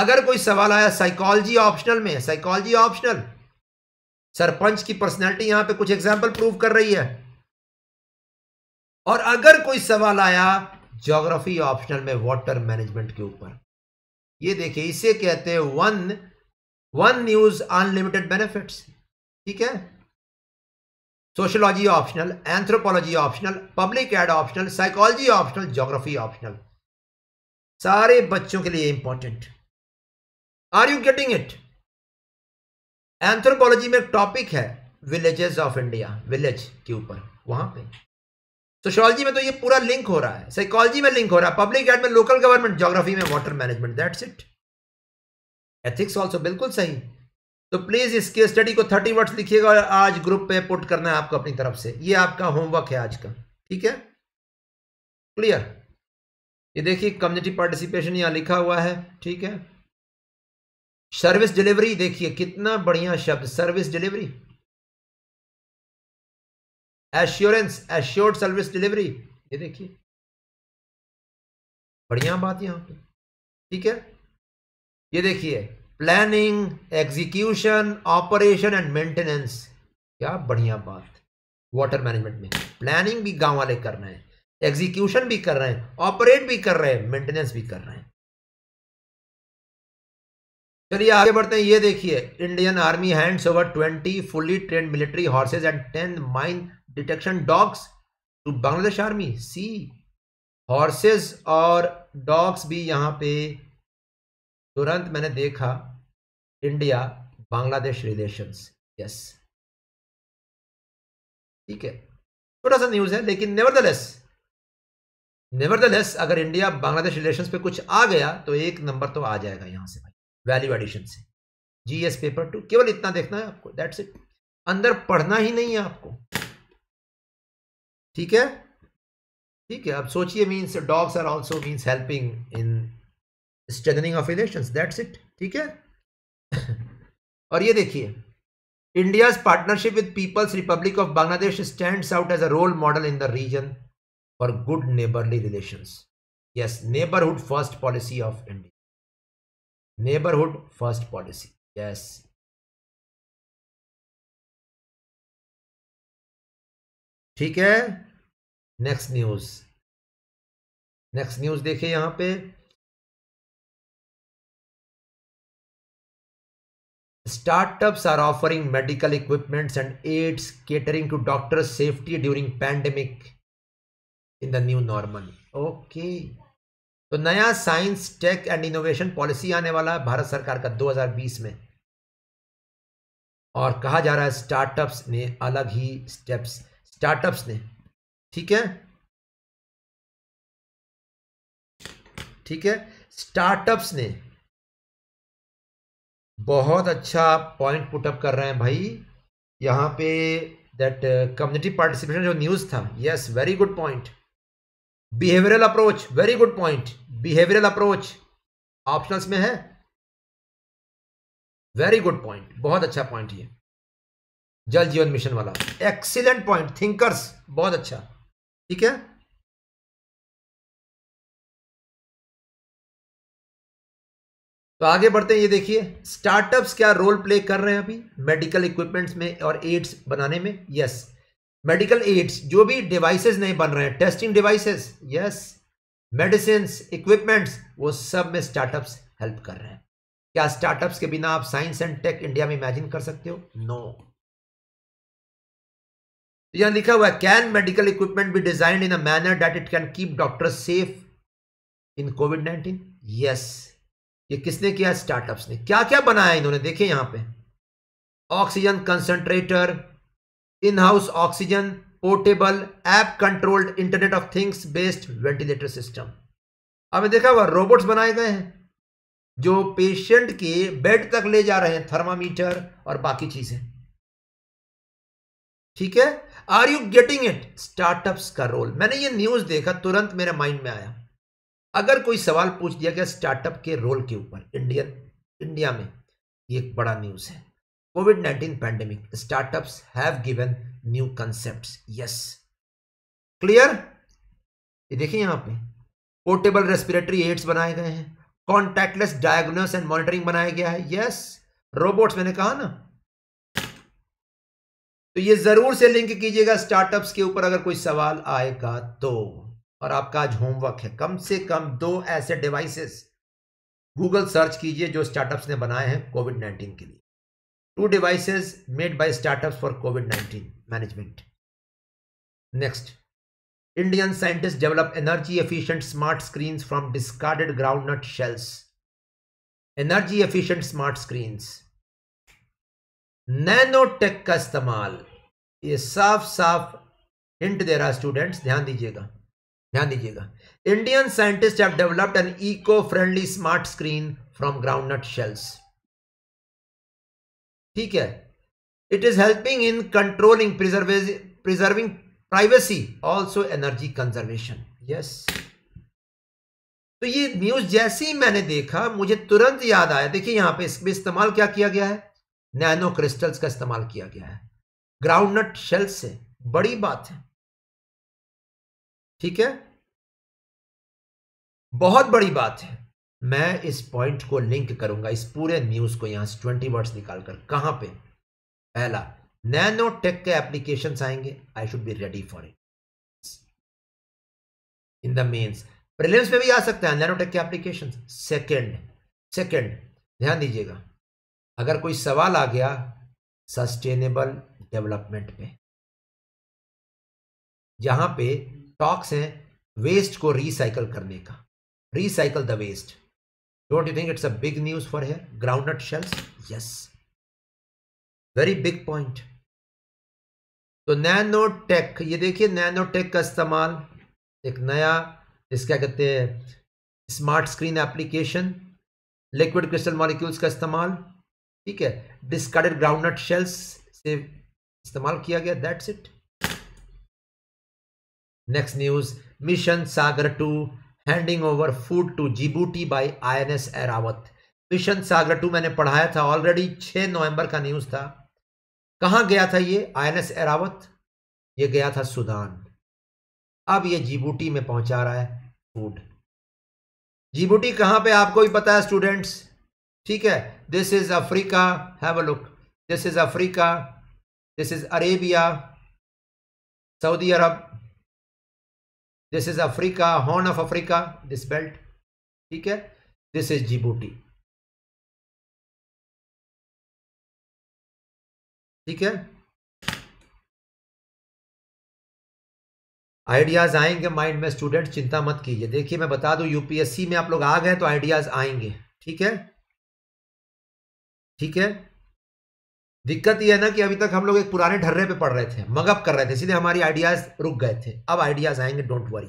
अगर कोई सवाल आया साइकोलॉजी ऑप्शनल में साइकोलॉजी ऑप्शनल सरपंच की पर्सनैलिटी यहां पे कुछ एग्जाम्पल प्रूव कर रही है और अगर कोई सवाल आया ज्योग्राफी ऑप्शनल में वाटर मैनेजमेंट के ऊपर ये देखिए इसे कहते हैं one one news unlimited benefits ठीक है sociology optional anthropology optional public ad optional psychology optional geography optional सारे बच्चों के लिए important are you getting it anthropology में एक टॉपिक है विलेजेस ऑफ इंडिया विलेज के ऊपर वहां पे सोशोलॉजी में तो ये पूरा लिंक हो रहा है साइकोलॉजी में लिंक हो रहा है पब्लिक एड में लोकल गवर्नमेंट ज्योग्राफी में water management that's it ethics also बिल्कुल सही तो प्लीज़ इस केस स्टडी को थर्टी वर्ड्स लिखिएगा और आज ग्रुप पे पुट करना है आपको अपनी तरफ से ये आपका होमवर्क है आज का ठीक है क्लियर ये देखिए कम्युनिटी पार्टिसिपेशन यहाँ लिखा हुआ है ठीक है सर्विस डिलीवरी देखिए कितना बढ़िया शब्द service delivery assurance assured service delivery ये देखिए बढ़िया बात यहां पे ठीक है ये देखिए planning execution operation and maintenance क्या बढ़िया बात वाटर मैनेजमेंट में प्लानिंग भी गांव वाले कर रहे हैं एग्जीक्यूशन भी कर रहे हैं ऑपरेट भी कर रहे हैं मेंटेनेंस भी कर रहे हैं चलिए आगे बढ़ते हैं ये देखिए Indian army hands over twenty fully train military horses and ten mine detection dogs to Bangladesh army see horses और डॉग्स भी यहाँ पे तुरंत मैंने देखा इंडिया बांग्लादेश रिलेशन यस ठीक है थोड़ा सा न्यूज है लेकिन नेवरदलेस नेवरदलेस अगर इंडिया बांग्लादेश रिलेशन पे कुछ आ गया तो एक नंबर तो आ जाएगा यहां से भाई वैल्यू एडिशन से जीएस पेपर टू केवल इतना देखना है आपको दैट्स इट अंदर पढ़ना ही नहीं है आपको ठीक है ठीक है अब सोचिए means dogs are also means helping in strengthening of relations that's it ठीक है और ये देखिए India's partnership with people's republic of Bangladesh stand out as a role model in the region for good neighbourly relation yes neighbourhood first policy of India neighbourhood first policy yes ठीक है next news next news देखे यहां पे Startups are offering medical equipments and aids catering to doctors' safety during pandemic in the new normal. Okay. तो नया science tech and innovation policy आने वाला है भारत सरकार का 2020 में और कहा जा रहा है स्टार्टअप्स ने अलग ही स्टेप्स स्टार्टअप्स ने ठीक है ठीक है स्टार्टअप्स ने बहुत अच्छा पॉइंट पुटअप कर रहे हैं भाई यहाँ पे दैट कम्युनिटी पार्टिसिपेशन जो न्यूज़ था yes very good point behavioural approach very good point behavioural approach ऑप्शनल्स में है वेरी गुड पॉइंट बहुत अच्छा पॉइंट ये जल जीवन मिशन वाला एक्सीलेंट पॉइंट थिंकर्स बहुत अच्छा ठीक है तो आगे बढ़ते हैं ये देखिए स्टार्टअप्स क्या रोल प्ले कर रहे हैं अभी मेडिकल इक्विपमेंट्स में और एड्स बनाने में यस मेडिकल एड्स जो भी डिवाइसेस नए बन रहे हैं testing devices yes medicine equipments वो सब में स्टार्टअप्स हेल्प कर रहे हैं क्या स्टार्टअप्स के बिना आप साइंस एंड टेक इंडिया में इमेजिन कर सकते हो नो no. तो यहां लिखा हुआ है can medical equipment be design in a manner that it can keep doctor safe in COVID nineteen yes ये किसने किया स्टार्टअप्स ने क्या क्या बनाया इन्होंने देखे यहां पे oxygen concentrator in house oxygen portable app controlled internet of things based ventilator system अब देखा हुआ रोबोट्स बनाए गए हैं जो पेशेंट के बेड तक ले जा रहे हैं थर्मामीटर और बाकी चीजें ठीक है are you getting it startups का रोल मैंने ये न्यूज देखा तुरंत मेरे माइंड में आया अगर कोई सवाल पूछ दिया गया स्टार्टअप के रोल के ऊपर इंडियन इंडिया में ये एक बड़ा न्यूज है COVID nineteen pandemic startups have given new concept yes clear ये देखिए यहां पे पोर्टेबल रेस्पिरेटरी एड्स बनाए गए हैं कॉन्टैक्टलेस डायग्नोस एंड मॉनिटरिंग बनाया गया है यस रोबोट्स मैंने कहा ना तो ये जरूर से लिंक कीजिएगा स्टार्टअप्स के ऊपर अगर कोई सवाल आएगा तो और आपका आज होमवर्क है कम से कम दो ऐसे डिवाइसेस गूगल सर्च कीजिए जो स्टार्टअप्स ने बनाए हैं कोविड नाइन्टीन के लिए two devices made by startups for COVID nineteen management next Indian scientists develop energy efficient smart screens from discarded groundnut shells energy efficient smart screens. Nanotech का इस्तेमाल ये साफ साफ हिंट दे रहा स्टूडेंट्स ध्यान दीजिएगा ध्यान दीजिएगा Indian scientist have developed an eco friendly smart screen from groundnut shells ठीक है it is helping in controlling preserving privacy also energy conservation yes तो ये न्यूज जैसे ही मैंने देखा मुझे तुरंत याद आया देखिए यहां पे इसमें इस्तेमाल क्या किया गया है नैनो क्रिस्टल्स का इस्तेमाल किया गया है ग्राउंडनट शेल्स से बड़ी बात है ठीक है बहुत बड़ी बात है मैं इस पॉइंट को लिंक करूंगा इस पूरे न्यूज को यहां से ट्वेंटी वर्ड्स निकालकर कहां पे पहला नैनो टेक के एप्लीकेशन आएंगे I should be ready for it in the means prelims में भी आ सकते हैं नैनो टेक के एप्लीकेशन सेकेंड सेकेंड ध्यान दीजिएगा अगर कोई सवाल आ गया सस्टेनेबल डेवलपमेंट पे जहां पे टॉक्स हैं वेस्ट को रिसाइकल करने का recycle the waste don't you think it's a big news for here groundnut shells yes very big point तो नैनो टेक ये देखिए नैनो टेक का इस्तेमाल एक नया क्या कहते हैं smart screen application liquid crystal molecules का इस्तेमाल ठीक है डिस्कार्डेड ग्राउंडनट शेल्स से इस्तेमाल किया गया that's it next news mission Sagar two handing over food to Djibouti by INS Airavat mission Sagar two मैंने पढ़ाया था ऑलरेडी 6 नवंबर का न्यूज़ था कहां गया था ये आईएनएस एरावत ये गया था सुदान अब ये जीबूटी में पहुंचा रहा है फूड जीबूटी कहां पे आपको भी पता है स्टूडेंट्स ठीक है this is Africa have a look this is Africa this is Arabia Saudi Arab this is Africa horn of Africa this belt ठीक है दिस इज जिबूटी ठीक है आइडियाज आएंगे माइंड में स्टूडेंट चिंता मत कीजिए देखिए मैं बता दूं यूपीएससी में आप लोग आ गए तो आइडियाज आएंगे ठीक है ठीक है दिक्कत यह है ना कि अभी तक हम लोग एक पुराने ढर्रे पे पड़ रहे थे मगअप कर रहे थे सीधे हमारी आइडियाज रुक गए थे अब आइडियाज आएंगे डोंट वरी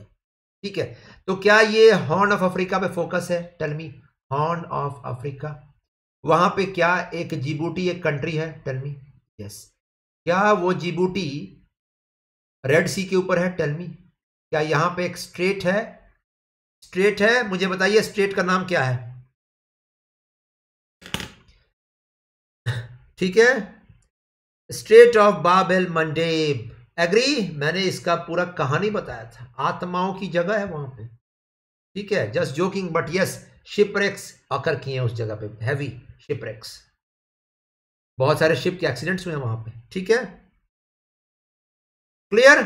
ठीक है तो क्या ये हॉर्न ऑफ अफ्रीका पे फोकस है टेलमी हॉर्न ऑफ अफ्रीका वहां पे क्या एक जिबूटी एक कंट्री है टेलमी यस क्या वो जिबूटी रेड सी के ऊपर है टेलमी क्या यहाँ पे एक स्ट्रेट है स्ट्रेट है मुझे बताइए स्ट्रेट का नाम क्या है ठीक है strait of Babel Mandeb agree मैंने इसका पूरा कहानी बताया था आत्माओं की जगह है वहां पे ठीक है just joking but yes shipwrecks आकर किए हैं उस जगह पे हैवी शिपरेक्स बहुत सारे शिप के एक्सीडेंट्स हुए हैं वहां पे ठीक है क्लियर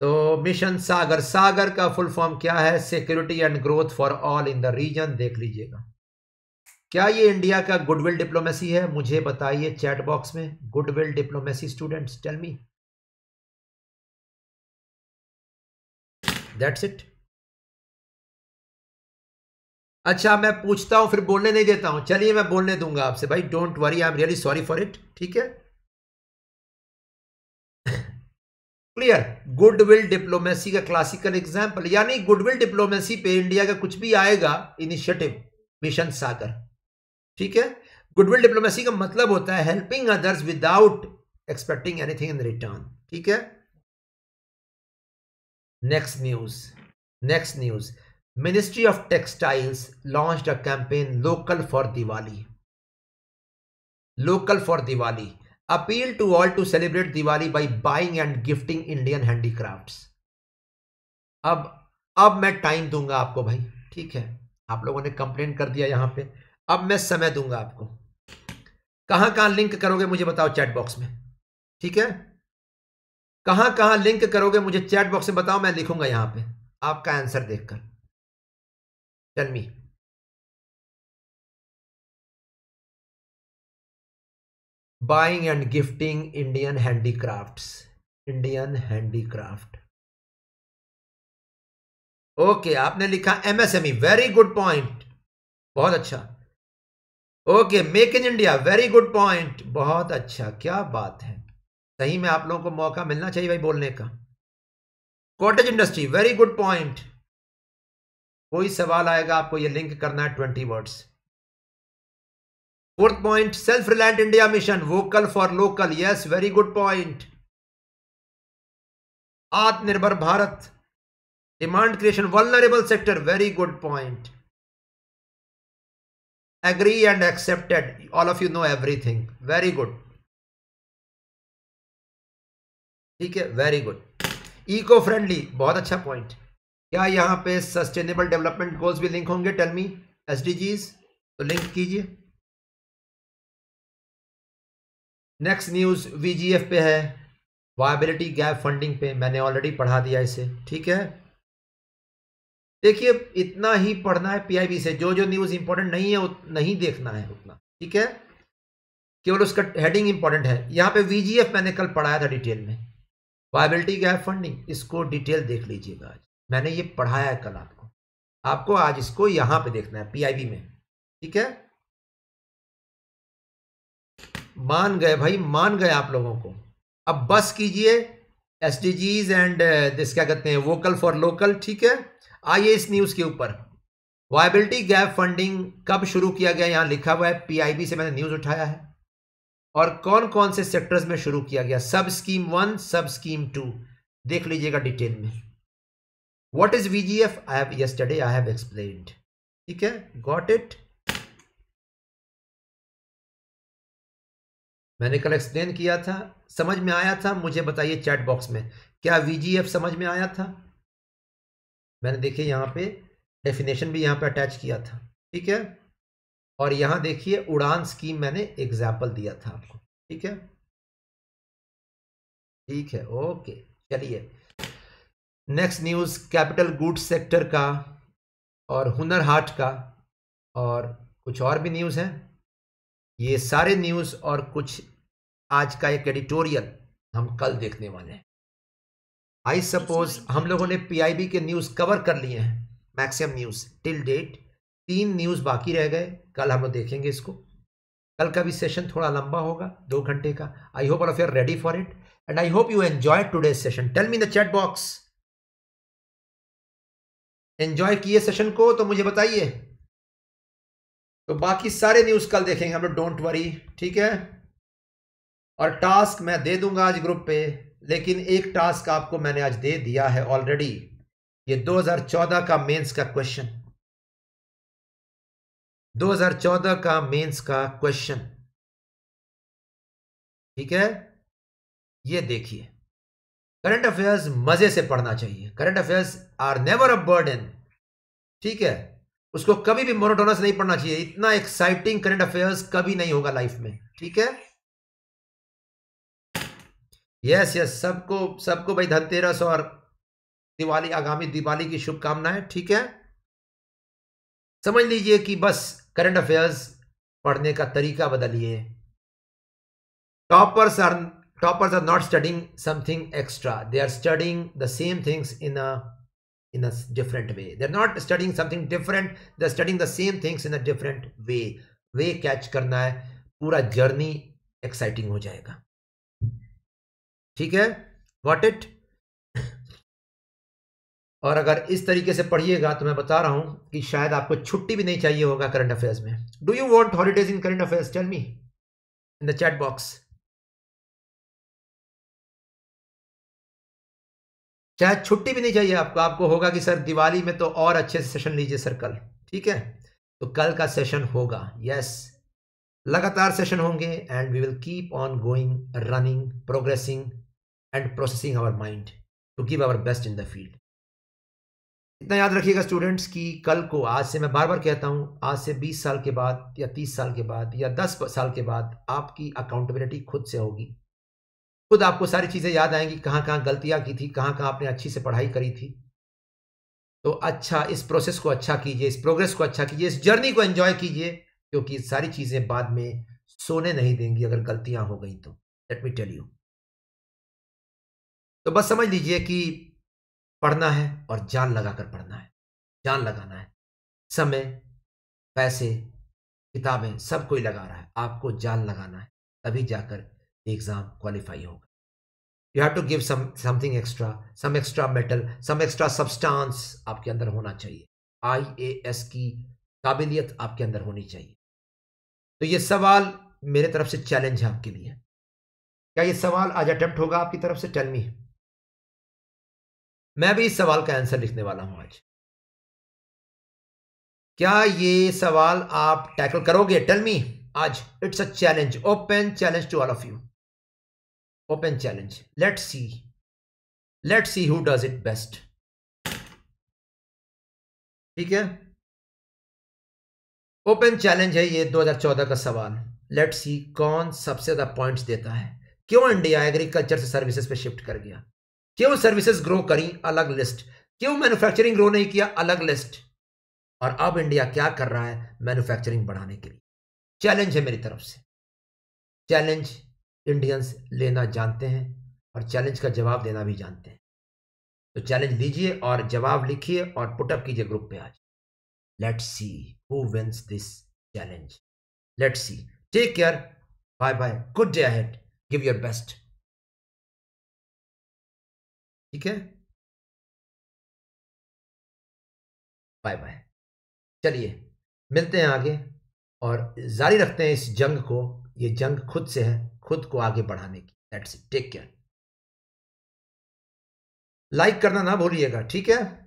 तो मिशन सागर सागर का फुल फॉर्म क्या है security and growth for all in the region देख लीजिएगा क्या ये इंडिया का गुडविल डिप्लोमेसी है मुझे बताइए चैट बॉक्स में goodwill diplomacy students tell me that's it अच्छा मैं पूछता हूं फिर बोलने नहीं देता हूं चलिए मैं बोलने दूंगा आपसे भाई don't worry I am really sorry for it ठीक है क्लियर गुडविल डिप्लोमेसी का क्लासिकल एग्जाम्पल यानी गुडविल डिप्लोमेसी पे इंडिया का कुछ भी आएगा इनिशिएटिव मिशन सागर ठीक है गुडविल डिप्लोमेसी का मतलब होता है helping others without expecting anything in return ठीक है next news next news ministry of textiles launch a campaign local for Diwali local for Diwali appeal to all to celebrate Diwali by buying and gifting Indian handicraft अब अब मैं time दूंगा आपको भाई ठीक है आप लोगों ने कंप्लेन कर दिया यहां पे अब मैं समय दूंगा आपको कहां कहां लिंक करोगे मुझे बताओ चैट बॉक्स में ठीक है कहां कहां लिंक करोगे मुझे चैट बॉक्स में बताओ मैं लिखूंगा यहां पे आपका आंसर देखकर tell me buying and gifting Indian handicrafts Indian handicraft okay आपने लिखा एमएसएमई वेरी गुड पॉइंट बहुत अच्छा okay make in India very good point बहुत अच्छा क्या बात है सही में आप लोगों को मौका मिलना चाहिए भाई बोलने का cottage industry very good point कोई सवाल आएगा आपको ये लिंक करना है twenty words fourth point self reliant India mission vocal for local yes very good point Atmanirbhar Bharat demand creation vulnerable sector very good point agree and accepted all of you know everything very good ठीक है very good eco friendly बहुत अच्छा point क्या यहाँ पे sustainable development goals भी link होंगे मी एस तो लिंक कीजिए नेक्स्ट न्यूज वीजीएफ पे है वायबिलिटी गैप फंडिंग पे मैंने ऑलरेडी पढ़ा दिया इसे ठीक है देखिए इतना ही पढ़ना है पीआईबी से जो जो न्यूज़ इंपॉर्टेंट नहीं है नहीं देखना है उतना ठीक है केवल उसका हेडिंग इंपॉर्टेंट है यहां पे वीजीएफ मैंने कल पढ़ाया था डिटेल में वायबिलिटी गैप फंडिंग इसको डिटेल देख लीजिएगा आज मैंने ये पढ़ाया है कल आपको आपको आज इसको यहां पे देखना है पीआईबी में ठीक है मान गए भाई मान गए आप लोगों को अब बस कीजिए एस एंड दिस क्या कहते हैं वोकल फॉर लोकल ठीक है आइए इस न्यूज के ऊपर वायबिलिटी गैप फंडिंग कब शुरू किया गया यहां लिखा हुआ है पीआईबी से मैंने न्यूज उठाया है और कौन कौन से सेक्टर्स में शुरू किया गया सब स्कीम वन सब स्कीम टू देख लीजिएगा डिटेल में what is VGF I have yesterday I have explain ठीक है गॉट इट मैंने कल एक्सप्लेन किया था समझ में आया था मुझे बताइए चैट बॉक्स में क्या वीजीएफ समझ में आया था मैंने देखिए यहाँ पे डेफिनेशन भी यहाँ पे अटैच किया था ठीक है और यहाँ देखिए उड़ान स्कीम मैंने एग्जाम्पल दिया था आपको ठीक है ठीक है ओके चलिए next news capital goods sector का और हुनर हाट का और कुछ और भी न्यूज है ये सारे न्यूज और कुछ आज का एक एडिटोरियल हम कल देखने वाले हैं आई सपोज हम लोगों ने पीआईबी के न्यूज़ कवर कर लिए हैं मैक्सिमम न्यूज़ टिल डेट तीन न्यूज़ बाकी रह गए कल हम लोग देखेंगे इसको कल का भी सेशन थोड़ा लंबा होगा दो घंटे का I hope of your ready for it and I hope you enjoy today session tell me the chat box enjoy किए सेशन को तो मुझे बताइए तो बाकी सारे न्यूज़ कल देखेंगे हम लोग डोंट वरी ठीक है और टास्क मैं दे दूंगा आज ग्रुप पे लेकिन एक टास्क आपको मैंने आज दे दिया है ऑलरेडी ये 2014 का मेंस का क्वेश्चन 2014 का मेंस का क्वेश्चन ठीक है ये देखिए करंट अफेयर्स मजे से पढ़ना चाहिए current affairs are never a burden ठीक है उसको कभी भी मोनोटोनस नहीं पढ़ना चाहिए इतना एक्साइटिंग करंट अफेयर्स कभी नहीं होगा लाइफ में ठीक है यस यस सबको सबको भाई धनतेरस और दिवाली आगामी दिवाली की शुभकामनाएं ठीक है समझ लीजिए कि बस करंट अफेयर्स पढ़ने का तरीका बदलिए toppers are toppers are not studying something extra they are studying the same things in a different way they are not studying something different they are studying the same things in a different way way catch करना है पूरा journey exciting हो जाएगा ठीक है what it और अगर इस तरीके से पढ़िएगा तो मैं बता रहा हूं कि शायद आपको छुट्टी भी नहीं चाहिए होगा करंट अफेयर्स में do you want holidays in current affairs tell me in the chat box शायद छुट्टी भी नहीं चाहिए आपको आपको होगा कि सर दिवाली में तो और अच्छे से सेशन लीजिए सर कल ठीक है तो कल का सेशन होगा यस लगातार सेशन होंगे and we will keep on going running progressing and processing our mind to give our best in the field इतना याद रखिएगा स्टूडेंट्स कि कल को आज से मैं बार बार कहता हूँ आज से 20 साल के बाद या 30 साल के बाद या 10 साल के बाद आपकी अकाउंटेबिलिटी खुद से होगी खुद आपको सारी चीज़ें याद आएंगी कहाँ कहाँ गलतियाँ की थी कहाँ कहाँ आपने अच्छी से पढ़ाई करी थी तो अच्छा इस प्रोसेस को अच्छा कीजिए इस प्रोग्रेस को अच्छा कीजिए इस जर्नी को एंजॉय कीजिए क्योंकि सारी चीज़ें बाद में सोने नहीं देंगी अगर गलतियाँ हो गई तो लेट मी टेल यू तो बस समझ लीजिए कि पढ़ना है और जान लगाकर पढ़ना है जान लगाना है समय पैसे किताबें सब कोई लगा रहा है आपको जान लगाना है तभी जाकर एग्ज़ाम क्वालिफाई होगा you have to give some something extra some extra metal some extra substance आपके अंदर होना चाहिए आई ए एस की काबिलियत आपके अंदर होनी चाहिए तो ये सवाल मेरे तरफ से चैलेंज है आपके लिए क्या ये सवाल आज अटेम्प्ट होगा आपकी तरफ से मी मैं भी इस सवाल का आंसर लिखने वाला हूं आज क्या ये सवाल आप टैकल करोगे टेल मी आज it's a challenge open challenge to all of you open challenge let see let see who does it best ठीक है ओपन चैलेंज है ये 2014 का सवाल लेट सी कौन सबसे ज्यादा पॉइंट्स देता है क्यों इंडिया एग्रीकल्चर से सर्विसेज पे शिफ्ट कर गया क्यों सर्विसेज ग्रो करी अलग लिस्ट क्यों मैन्युफैक्चरिंग ग्रो नहीं किया अलग लिस्ट और अब इंडिया क्या कर रहा है मैन्युफैक्चरिंग बढ़ाने के लिए चैलेंज है मेरी तरफ से चैलेंज इंडियंस लेना जानते हैं और चैलेंज का जवाब देना भी जानते हैं तो चैलेंज लीजिए और जवाब लिखिए और पुटअप कीजिए ग्रुप पे आज let see who wins this challenge let see take care bye bye good day head give your best ठीक है बाय बाय चलिए मिलते हैं आगे और जारी रखते हैं इस जंग को ये जंग खुद से है खुद को आगे बढ़ाने की दैट्स टेक केयर लाइक करना ना भूलिएगा ठीक है